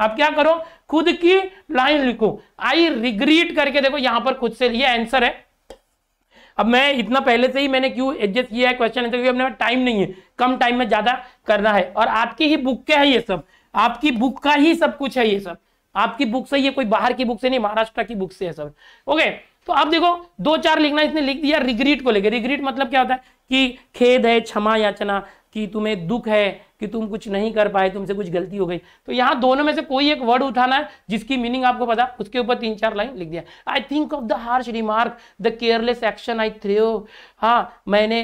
अब क्या करो खुद की लाइन लिखो आई रिग्रीट करके देखो यहां पर खुद से ये आंसर है अब मैं इतना पहले से ही मैंने क्यों एडजस्ट किया है क्वेश्चन आंसर क्योंकि अपने टाइम नहीं है कम टाइम में ज्यादा करना है और आपकी ही बुक क्या है ये सब आपकी बुक का ही सब कुछ है ये सब आपकी बुक से ये कोई बाहर की बुक से नहीं महाराष्ट्र की बुक से है सब ओके तो आप देखो दो चार लिखना इसने लिख दिया रिग्रीट को लेकर रिग्रीट मतलब क्या होता है कि खेद है क्षमा याचना कि तुम्हें दुख है कि तुम कुछ नहीं कर पाए तुमसे कुछ गलती हो गई तो यहाँ दोनों में से कोई एक वर्ड उठाना है जिसकी मीनिंग आपको पता उसके ऊपर तीन चार लाइन लिख दिया I think of the harsh remark the careless action I throw हाँ मैंने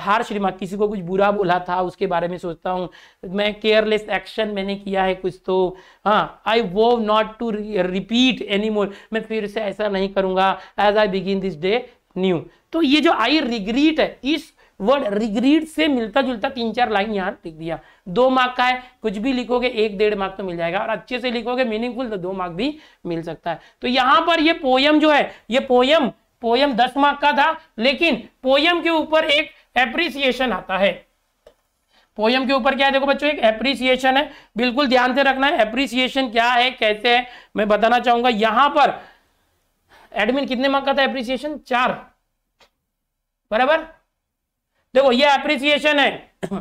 हार्श रिमार्क किसी को कुछ बुरा बोला था उसके बारे में सोचता हूँ मैं केयरलेस एक्शन मैंने किया है कुछ तो हाँ I vow not to repeat any more मैं फिर से ऐसा नहीं करूँगा as I begin this day new तो ये जो आई रिग्रीट है इस वर्ड रिग्रीड से मिलता जुलता तीन चार लाइन यहाँ लिख दिया दो मार्क का है कुछ भी लिखोगे एक डेढ़ मार्क तो मिल जाएगा और अच्छे से लिखोगे मीनिंगफुल तो दो मार्क भी मिल सकता है तो यहाँ पर ये पोयम जो है ये पोयम पोयम दस मार्क का था लेकिन पोयम के ऊपर एक एप्रिसिएशन आता है पोयम के ऊपर क्या है देखो बच्चों एक एप्रिसिएशन है बिल्कुल ध्यान से रखना है एप्रिसिएशन क्या है कैसे है मैं बताना चाहूंगा यहां पर एडमिन कितने मार्क का था एप्रिसिएशन चार बराबर देखो ये एप्रिसिएशन है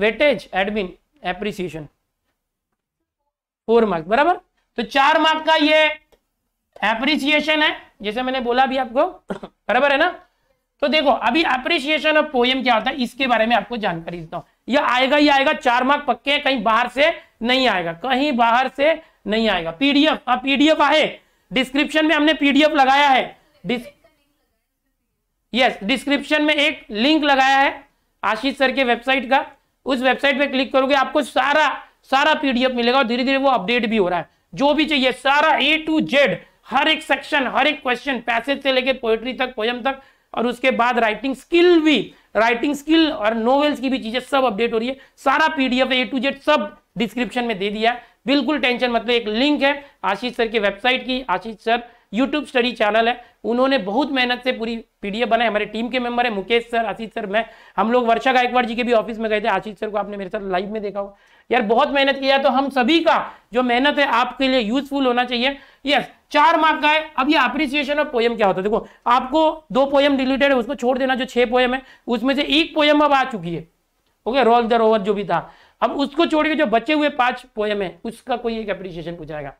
weightage admin appreciation four mark बराबर तो चार मार्क का ये एप्रिसिएशन है जैसे मैंने बोला भी आपको बराबर है ना तो देखो अभी एप्रिसिएशन ऑफ पोएम क्या होता है इसके बारे में आपको जानकारी देता हूं यह आएगा ही आएगा चार मार्क पक्के हैं कहीं बाहर से नहीं आएगा कहीं बाहर से नहीं आएगा पीडीएफ पीडीएफ आए डिस्क्रिप्शन में हमने पीडीएफ लगाया है यस डिस्क्रिप्शन में एक लिंक लगाया है आशीष सर के वेबसाइट का उस वेबसाइट पे क्लिक करोगे आपको सारा सारा पीडीएफ मिलेगा और धीरे धीरे वो अपडेट भी हो रहा है जो भी चाहिए सारा ए टू जेड हर एक सेक्शन हर एक क्वेश्चन पैसेज से लेके पोएट्री तक पोयम तक और उसके बाद राइटिंग स्किल भी राइटिंग स्किल और नोवेल्स की भी चीजें सब अपडेट हो रही है सारा पीडीएफ ए टू जेड सब डिस्क्रिप्शन में दे दिया है बिल्कुल टेंशन मतलब एक लिंक है आशीष सर की वेबसाइट की Ashish sir YouTube study channel है उन्होंने बहुत मेहनत से पूरी पीडीएफ बनाई हमारे टीम के मेंबर है मुकेश सर आशीष सर मैं हम लोग वर्षा गायकवाड़ जी के भी ऑफिस में गए थे आशीष सर को आपने मेरे साथ लाइव में देखा होगा यार बहुत मेहनत किया तो हम सभी का जो मेहनत है आपके लिए यूजफुल होना चाहिए यस चार मार्क का है अब ये अप्रिसिएशन ऑफ पोयम क्या होता है देखो आपको दो पोयम डिलीटेड है उसको छोड़ देना जो छह पोयम है उसमें से एक पोयम अब आ चुकी है ओके रोल द रोवर जो भी था अब उसको छोड़ के जो बचे हुए पांच पोयम है उसका कोई एक अप्रिसिएशन पूछाएगा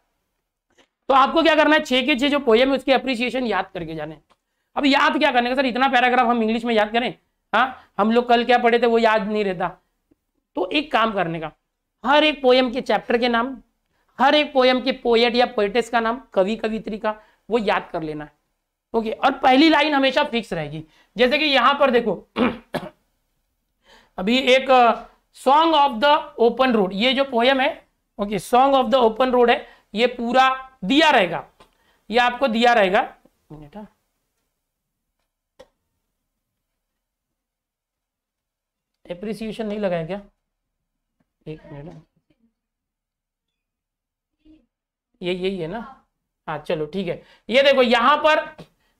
तो आपको क्या करना है छे के छे जो पोएम है उसकी अप्रिसिएशन याद करके जाने अब याद क्या करने का सर इतना पैराग्राफ हम इंग्लिश में याद करें हाँ हम लोग कल क्या पढ़े थे वो याद नहीं रहता तो एक काम करने का हर एक पोएम के चैप्टर के नाम हर एक पोएम के पोएट या पोएटिस का नाम कवि कवित्री का वो याद कर लेना है ओके और पहली लाइन हमेशा फिक्स रहेगी जैसे कि यहां पर देखो अभी एक song of the open road ये जो पोएम है okay song of the open road है ये पूरा दिया रहेगा ये आपको दिया रहेगा मिनट एप्रिसिएशन हाँ। नहीं लगाया क्या एक मिनट हाँ। ये यही है ना हाँ चलो ठीक है ये देखो यहां पर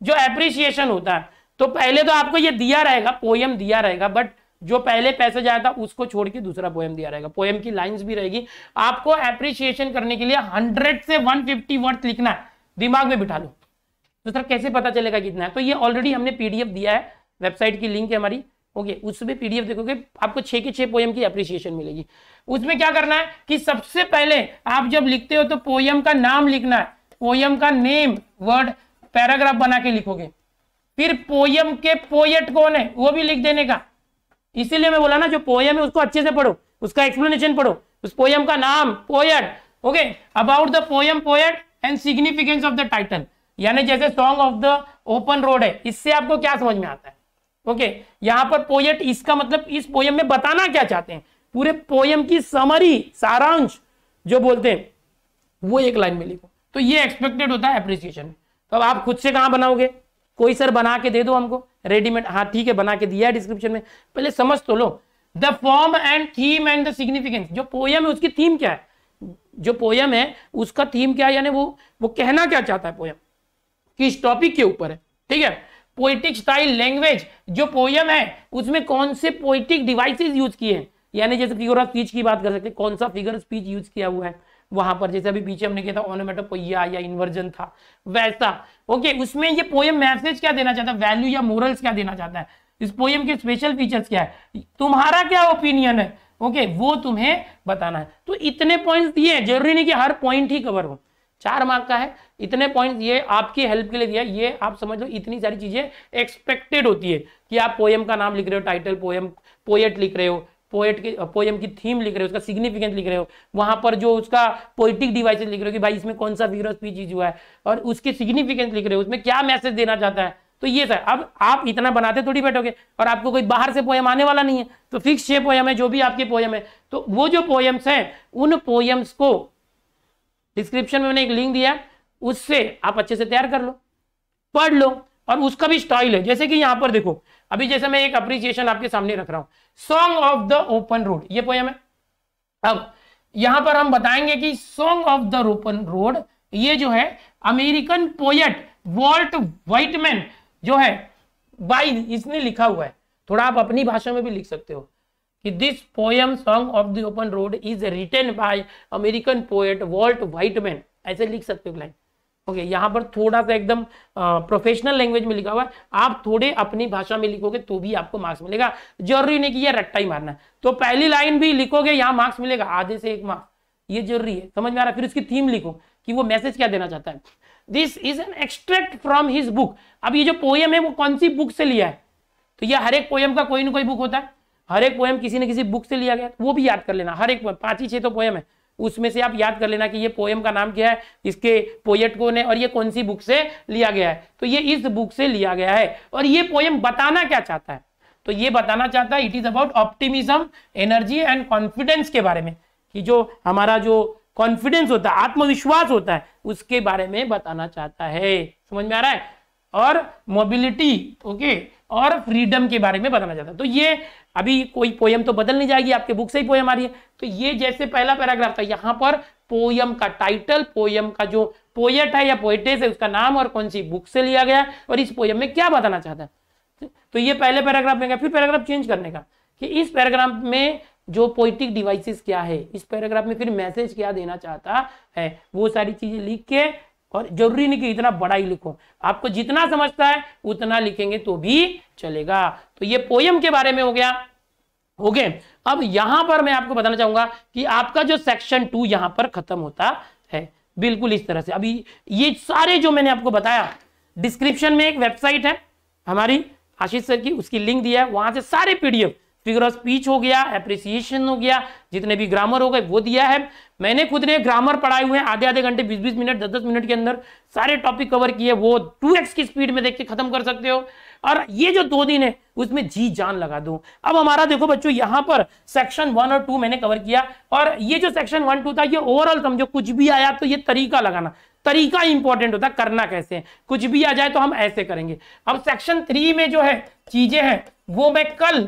जो एप्रिसिएशन होता है तो पहले तो आपको ये दिया रहेगा पोयम दिया रहेगा बट जो पहले पैसेज आया था उसको छोड़ के दूसरा पोएम दिया रहेगा पोएम की लाइंस भी रहेगी आपको एप्रिशिएशन करने के लिए 100 से 150 फिफ्टी वर्ड लिखना है दिमाग में बिठा लो तो सर कैसे पता चलेगा कितना है तो ये ऑलरेडी हमने पीडीएफ दिया है वेबसाइट की लिंक है हमारी ओके उसमें पीडीएफ देखोगे आपको छे के छे पोएम की अप्रिशिएशन मिलेगी उसमें क्या करना है कि सबसे पहले आप जब लिखते हो तो पोएम का नाम लिखना है पोएम का नेम वर्ड पैराग्राफ बना के लिखोगे फिर पोयम के पोएट कौन है वो भी लिख देने का इसीलिए मैं बोला ना जो पोयम है उसको अच्छे से पढ़ो उसका एक्सप्लेनेशन पढ़ो उस पोयम का नाम poet okay about the poem poet and significance of the title यानी जैसे song of the open road है इससे आपको क्या समझ में आता है ओके okay, यहां पर पोयट इसका मतलब इस पोयम में बताना क्या चाहते हैं पूरे पोयम की समरी सारांश जो बोलते हैं वो एक लाइन में लिखो तो ये एक्सपेक्टेड होता है अप्रिसिएशन तो अब आप खुद से कहां बनाओगे कोई सर बना के दे दो हमको रेडीमेड हाँ ठीक है बना के दिया है डिस्क्रिप्शन में पहले समझ तो लो the form and theme and the significance जो पोयम है उसकी थीम क्या है जो पोयम है उसका थीम क्या है यानी वो वो कहना क्या चाहता है पोयम किस टॉपिक के ऊपर है ठीक है पोइटिक स्टाइल लैंग्वेज जो पोयम है उसमें कौन से पोइटिक डिवाइसेस यूज किए हैं यानी जैसे फिगर ऑफ स्पीच की बात कर सकते हैं कौन सा फिगर स्पीच यूज किया हुआ है वहां पर जैसे अभी पीछे हमने किया था ऑनोमेटोपोइया या इन्वर्जन था वैसा ओके उसमें ये पोएम मैसेज क्या देना चाहता है वैल्यू या मोरल्स क्या देना चाहता है इस पोएम के स्पेशल फीचर्स क्या है तुम्हारा क्या ओपिनियन है ओके वो तुम्हें बताना है तो इतने पॉइंट दिए हैं जरूरी नहीं कि हर पॉइंट ही कवर हो चार मार्क का है इतने पॉइंट ये आपकी हेल्प के लिए दिया ये आप समझ लो इतनी सारी चीजें एक्सपेक्टेड होती है कि आप पोएम का नाम लिख रहे हो टाइटल पोएम पोएट लिख रहे हो पोएट के पोएम की थीम लिख रहे हो उसका सिग्निफिकेंस लिख रहे हो वहां पर जो उसका पोइटिक डिवाइसेस लिख रहे हो कि भाई इसमें कौन सा फिगर स्पीच यूज हुआ है और उसके सिग्निफिकेंस लिख रहे हो उसमें क्या मैसेज देना चाहता है तो ये सर अब आप इतना बनाते थोड़ी बैठोगे और आपको कोई बाहर से पोएम आने वाला नहीं है तो फिक्स छह पोएम है जो भी आपके पोएम है तो वो जो पोएम्स हैं उन पोएम्स को डिस्क्रिप्शन में मैंने एक लिंक दिया उससे आप अच्छे से तैयार कर लो पढ़ लो और उसका भी स्टाइल है जैसे कि यहां पर देखो अभी जैसे मैं एक अप्रिसिएशन आपके सामने रख रहा हूं song of the open road ये पोयम है अब यहां पर हम बताएंगे कि song of the open road ये जो है अमेरिकन पोएट वॉल्ट वाइटमैन जो है बाई इसने लिखा हुआ है थोड़ा आप अपनी भाषा में भी लिख सकते हो कि this poem song of the open road is written by American poet Walt Whitman ऐसे लिख सकते हो लाइन ओके okay, यहाँ पर थोड़ा सा एकदम प्रोफेशनल लैंग्वेज में लिखा हुआ है आप थोड़े अपनी भाषा में लिखोगे तो भी आपको मार्क्स मिलेगा जरूरी नहीं कि यह रट्टा ही मारना तो पहली लाइन भी लिखोगे यहाँ मार्क्स मिलेगा आधे से एक मार्क्स ये जरूरी है समझ में आ रहा है फिर उसकी थीम लिखो कि वो मैसेज क्या देना चाहता है this is an extract from his book अब ये जो पोएम है वो कौन सी बुक से लिया है तो यह हर एक पोएम का कोई ना कोई बुक होता है हर एक पोएम किसी न किसी बुक से लिया गया वो भी याद कर लेना हर एक पांच ही छह तो पोएम है उसमें से आप याद कर लेना कि ये पोएम का नाम क्या है इसके पोएट कौन है और ये कौन सी बुक से लिया गया है तो ये इस बुक से लिया गया है और ये पोएम बताना क्या चाहता है तो ये बताना चाहता है it is about optimism energy and confidence के बारे में कि जो हमारा जो कॉन्फिडेंस होता है आत्मविश्वास होता है उसके बारे में बताना चाहता है समझ में आ रहा है और मोबिलिटी ओके okay, और फ्रीडम के बारे में बताना चाहता हूँ तो ये अभी कोई पोयम तो बदल नहीं जाएगी आपके बुक से ही पोयम आ रही है तो ये जैसे पहला पैराग्राफ था यहाँ पर पोयम का टाइटल पोयम का जो पोएट है या पोएटेस है उसका नाम और कौन सी बुक से लिया गया और इस पोयम में क्या बताना चाहता है तो ये पहले पैराग्राफ में फिर पैराग्राफ चेंज करने का कि इस पैराग्राफ में जो पोइटिक डिवाइसेस क्या है इस पैराग्राफ में फिर मैसेज क्या देना चाहता है वो सारी चीजें लिख के और जरूरी नहीं कि इतना बड़ा ही लिखो आपको जितना समझता है उतना लिखेंगे तो भी चलेगा तो ये पोयम के बारे में हो गया गए अब यहां पर मैं आपको बताना चाहूंगा कि आपका जो सेक्शन टू यहां पर खत्म होता है बिल्कुल इस तरह से अभी ये सारे जो मैंने आपको बताया डिस्क्रिप्शन में एक वेबसाइट है हमारी आशीष सर की उसकी लिंक दिया है वहां से सारे पीडीएफ फिगर ऑफ स्पीच हो गया एप्रिसिएशन हो गया जितने भी ग्रामर हो गए वो दिया है मैंने खुद ने ग्रामर पढ़ाए हुए आधे आधे घंटे बीस बीस मिनट दस दस मिनट के अंदर सारे टॉपिक कवर किए वो टू एक्स की स्पीड में देख के खत्म कर सकते हो और ये जो दो दिन है उसमें जी जान लगा दू अब हमारा देखो बच्चों यहाँ पर सेक्शन वन और टू मैंने कवर किया और ये जो सेक्शन वन टू था ये ओवरऑल समझो कुछ भी आया तो ये तरीका लगाना तरीका इंपॉर्टेंट होता करना कैसे कुछ भी आ जाए तो हम ऐसे करेंगे अब सेक्शन थ्री में जो है चीजें हैं वो मैं कल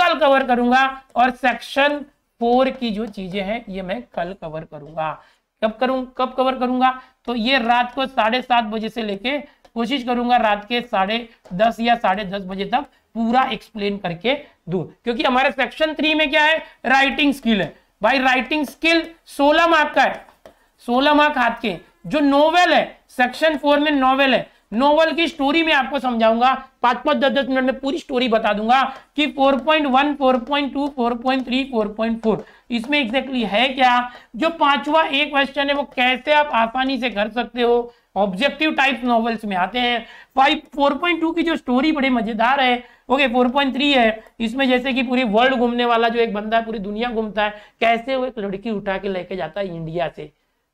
कल कवर करूंगा और सेक्शन कोर की जो चीजें हैं ये मैं कल कवर करूंगा कब करू कब कवर करूंगा तो ये रात को साढ़े सात बजे से लेके कोशिश करूंगा रात के साढ़े दस या साढ़े दस बजे तक पूरा एक्सप्लेन करके दू क्योंकि हमारे सेक्शन थ्री में क्या है राइटिंग स्किल है भाई राइटिंग स्किल सोलह मार्क का है सोलह मार्क हाथ के जो नोवेल है सेक्शन फोर में नोवेल है नोवल की स्टोरी में आपको समझाऊंगा पांच पांच दस दस मिनट में पूरी स्टोरी बता दूंगा कि 4.1, 4.2, 4.3, 4.4 इसमें एग्जैक्टली है क्या जो पांचवा एक क्वेश्चन है वो कैसे आप आसानी से कर सकते हो ऑब्जेक्टिव टाइप नॉवेल्स में आते हैं भाई 4.2 की जो स्टोरी बड़ी मजेदार है ओके okay, 4.3 है इसमें जैसे कि पूरी वर्ल्ड घूमने वाला जो एक बंदा है पूरी दुनिया घूमता है कैसे वो एक लड़की उठा के लेके जाता है इंडिया से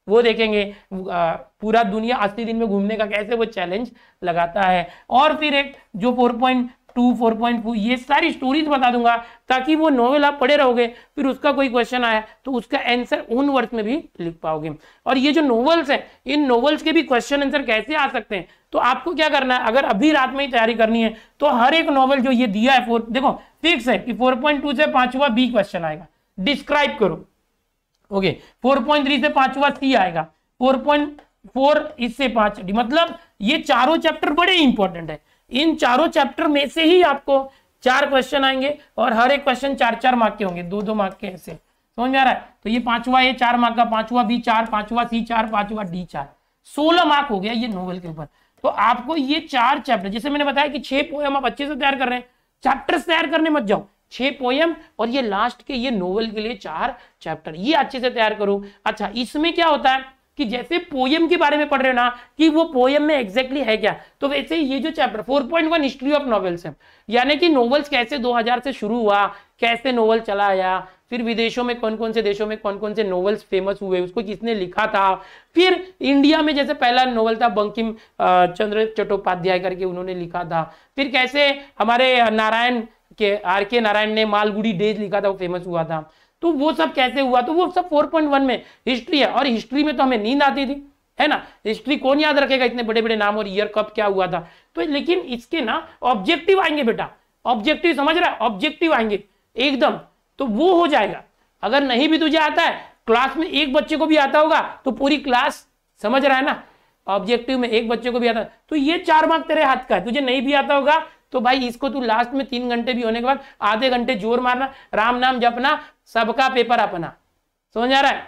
वो देखेंगे पूरा दुनिया अस्सी दिन में घूमने का कैसे वो चैलेंज लगाता है और फिर एक जो four point two four point two ये सारी स्टोरीज बता दूंगा ताकि वो नॉवेल आप पढ़े रहोगे फिर उसका कोई क्वेश्चन आया तो उसका आंसर उन वर्ड्स में भी लिख पाओगे और ये जो नॉवेल्स हैं इन नॉवेल्स के भी क्वेश्चन आंसर कैसे आ सकते हैं तो आपको क्या करना है अगर अभी रात में ही तैयारी करनी है तो हर एक नॉवल जो ये दिया है फोर देखो फिक्स है कि फोर पॉइंट टू से पांचवा बी क्वेश्चन आएगा डिस्क्राइब करो ओके फोर पॉइंट थ्री से पांचवा सी आएगा फोर पॉइंट फोर इससे पांच मतलब ये चारों चैप्टर बड़े इंपॉर्टेंट है इन चारों चैप्टर में से ही आपको चार क्वेश्चन आएंगे और हर एक क्वेश्चन चार चार मार्क के होंगे दो दो मार्क के ऐसे समझ में आ रहा है तो ये पांचवा ये चार मार्क का पांचवा बी चार पांचवा सी चार पांचवा डी चार सोलह मार्क हो गया ये नोवेल के ऊपर तो आपको ये चार चैप्टर जैसे मैंने बताया कि छह पोएम आप अच्छे से तैयार कर रहे हैं चैप्टर तैयार करने मत जाओ छह पोयम और ये लास्ट के ये नोवेल के लिए चार चैप्टर ये अच्छे से तैयार करो अच्छा इसमें क्या होता है कि जैसे पोयम के बारे में पढ़ रहे हो ना कि वो पोयम में एग्जैक्टली exactly है क्या तो वैसे ये जो चैप्टर 4.1 हिस्ट्री ऑफ नॉवेल्स है यानी कि नॉवेल्स कैसे 2000 से शुरू हुआ कैसे नॉवल चला आया फिर विदेशों में कौन कौन से देशों में कौन कौन से नॉवेल्स फेमस हुए उसको किसने लिखा था फिर इंडिया में जैसे पहला नॉवल था बंकिम चंद्र चट्टोपाध्याय करके उन्होंने लिखा था फिर कैसे हमारे नारायण के आर के नारायण ने मालगुड़ी डेज लिखा था वो फेमस हुआ था तो वो सब कैसे हुआ तो वो सब 4.1 में हिस्ट्री है और हिस्ट्री में तो हमें नींद आती थी है ना हिस्ट्री कौन याद रखेगा इतने बड़े बड़े नाम और ईयर कब क्या हुआ था तो लेकिन इसके ना ऑब्जेक्टिव आएंगे बेटा ऑब्जेक्टिव समझ रहा है ऑब्जेक्टिव आएंगे एकदम तो वो हो जाएगा अगर नहीं भी तुझे आता है क्लास में एक बच्चे को भी आता होगा तो पूरी क्लास समझ रहा है ना ऑब्जेक्टिव में एक बच्चे को भी आता है तो ये चार मार्क तेरे हाथ का है तुझे नहीं भी आता होगा तो भाई इसको तू लास्ट में तीन घंटे भी होने के बाद आधे घंटे जोर मारना राम नाम जपना सबका पेपर अपना समझ आ रहा है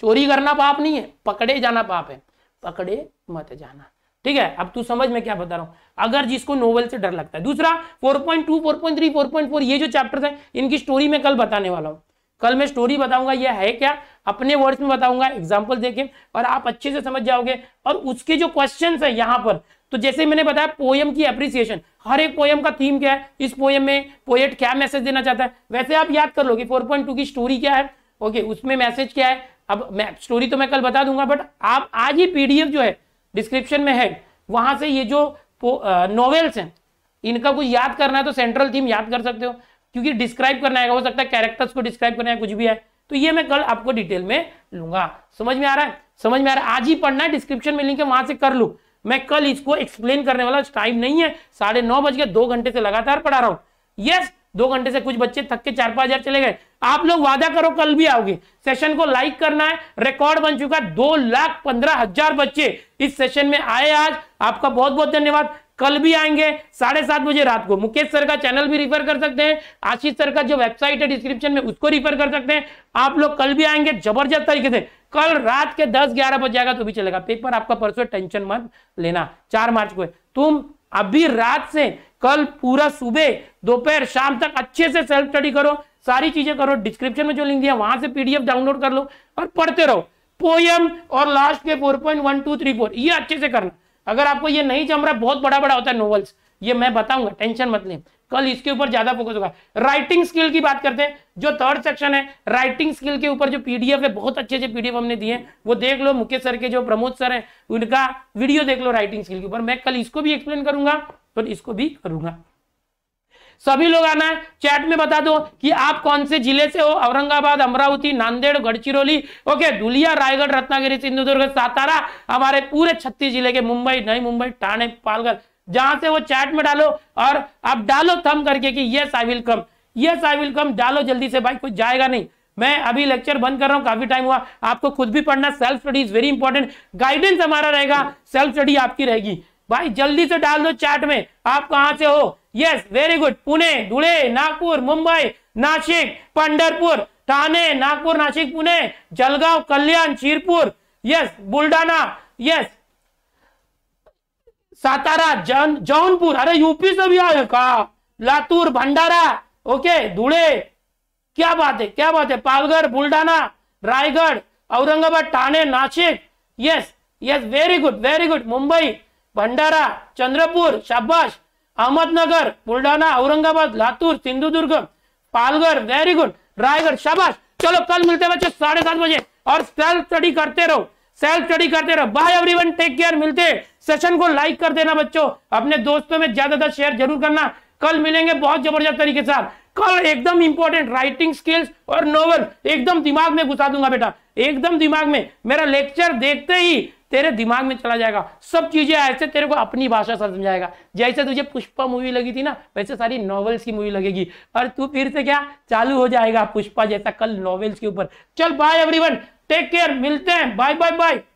चोरी करना पाप नहीं है पकड़े जाना पाप है पकड़े मत जाना ठीक है अब तू समझ में क्या बता रहा हूं अगर जिसको नोवेल से डर लगता है दूसरा 4.2, 4.3, 4.4 ये जो चैप्टर है इनकी स्टोरी में कल बताने वाला हूं कल मैं स्टोरी बताऊंगा यह है क्या अपने वर्ड्स में बताऊंगा एग्जाम्पल देखे और आप अच्छे से समझ जाओगे और उसके जो क्वेश्चन है यहाँ पर तो जैसे मैंने बताया पोयम की अप्रिसिएशन हर एक पोयम का थीम क्या है इस पोयम में पोएट क्या मैसेज देना चाहता है वैसे आप याद कर लो कि 4.2 की स्टोरी क्या है ओके उसमें मैसेज क्या है अब मैं स्टोरी तो मैं कल बता दूंगा बट आप आज ही पीडीएफ जो है डिस्क्रिप्शन में है वहां से ये जो नॉवेल्स हैं इनका कुछ याद करना है तो सेंट्रल थीम याद कर सकते हो क्योंकि डिस्क्राइब करना है हो सकता है कैरेक्टर्स को डिस्क्राइब करना है कुछ भी है तो ये मैं कल आपको डिटेल में लूंगा समझ में आ रहा है समझ में आ रहा है आज ही पढ़ना है डिस्क्रिप्शन में लिंक है वहां से कर लू मैं कल इसको एक्सप्लेन करने वाला टाइम नहीं है साढ़े नौ बज के दो घंटे से लगातार पढ़ा रहा हूँ यस दो घंटे से कुछ बच्चे थक के चार पांच हजार चले गए आप लोग वादा करो कल भी आओगे सेशन को लाइक करना है रिकॉर्ड बन चुका है दो लाख पंद्रह हजार बच्चे इस सेशन में आए आज आपका बहुत बहुत धन्यवाद कल भी आएंगे साढ़े सात बजे रात को मुकेश सर का चैनल भी रिफर कर सकते हैं आशीष सर का जो वेबसाइट है डिस्क्रिप्शन में उसको रिफर कर सकते हैं आप लोग कल भी आएंगे जबरदस्त तरीके से कल रात के दस ग्यारह बज जाएगा तो भी चलेगा पेपर आपका परसों टेंशन मत लेना चार मार्च को तुम अभी रात से कल पूरा सुबह दोपहर शाम तक अच्छे से सेल्फ स्टडी करो सारी चीजें करो डिस्क्रिप्शन में जो लिंक दिया वहां से पीडीएफ डाउनलोड कर लो और पढ़ते रहो पोयम और लास्ट के four point one two three four ये अच्छे से करना अगर आपको ये नहीं जम रहा बहुत बड़ा बड़ा होता है नोवेल्स ये मैं बताऊंगा टेंशन मत लें कल इसके ऊपर ज्यादा फोकस होगा राइटिंग स्किल की बात करते हैं जो थर्ड सेक्शन है राइटिंग स्किल के ऊपर जो पीडीएफ है बहुत अच्छे अच्छे पीडीएफ हमने दिए हैं वो देख लो मुकेश सर के जो प्रमोद सर हैं उनका वीडियो देख लो राइटिंग स्किल के ऊपर मैं कल इसको भी एक्सप्लेन करूंगा और इसको भी करूंगा सभी लोग आना है चैट में बता दो कि आप कौन से जिले से हो औरंगाबाद अमरावती नांदेड़ गढ़चिरौली ओके धुलिया रायगढ़ रत्नागिरी सिंधुदुर्ग सातारा हमारे पूरे छत्तीस जिले के मुंबई नई मुंबई ठाणे पालगढ़ जहां से वो चैट में डालो और आप डालो थम करके कि yes I will come yes I will come डालो जल्दी से भाई कुछ जाएगा नहीं मैं अभी लेक्चर बंद कर रहा हूँ काफी टाइम हुआ आपको खुद भी पढ़ना self study is very important guidance हमारा रहेगा सेल्फ स्टडी आपकी रहेगी भाई जल्दी से डाल दो चैट में आप कहा से हो yes very good Pune Dhule Nagpur Mumbai Nashik Pandharpur Thane Nagpur Nashik Pune Jalgaon Kalyan Shirpur yes Buldhana yes Satara जन जौनपुर अरे यूपी से भी आए कहा लातूर भंडारा ओके धुड़े क्या बात है क्या बात है Palghar Buldhana Raigad Aurangabad Thane Nashik yes yes very good very good Mumbai Bhandara Chandrapur शाबाश अहमदनगर बुल्ढाना औरंगाबाद लातूर सिंधुदुर्ग पालघर वेरी गुड रायगढ़ शाबाश चलो कल मिलते बच्चे साढ़े सात बजे और सेल्फ स्टडी करते रहो सेल्फ स्टडी करते रहो बाय एवरीवन टेक केयर मिलते सेशन को लाइक कर देना बच्चों अपने दोस्तों में ज्यादातर शेयर जरूर करना कल मिलेंगे बहुत जबरदस्त तरीके से कल एकदम इंपॉर्टेंट राइटिंग स्किल्स और नोवेल एकदम दिमाग में घुसा दूंगा बेटा एकदम दिमाग में मेरा लेक्चर देखते ही तेरे दिमाग में चला जाएगा सब चीजें ऐसे तेरे को अपनी भाषा समझ जैसे तुझे पुष्पा मूवी लगी थी ना वैसे सारी नॉवेल्स की मूवी लगेगी और तू फिर से क्या चालू हो जाएगा पुष्पा जैसा कल नॉवेल्स के ऊपर चल बाय एवरीवन टेक केयर मिलते हैं बाय बाय बाय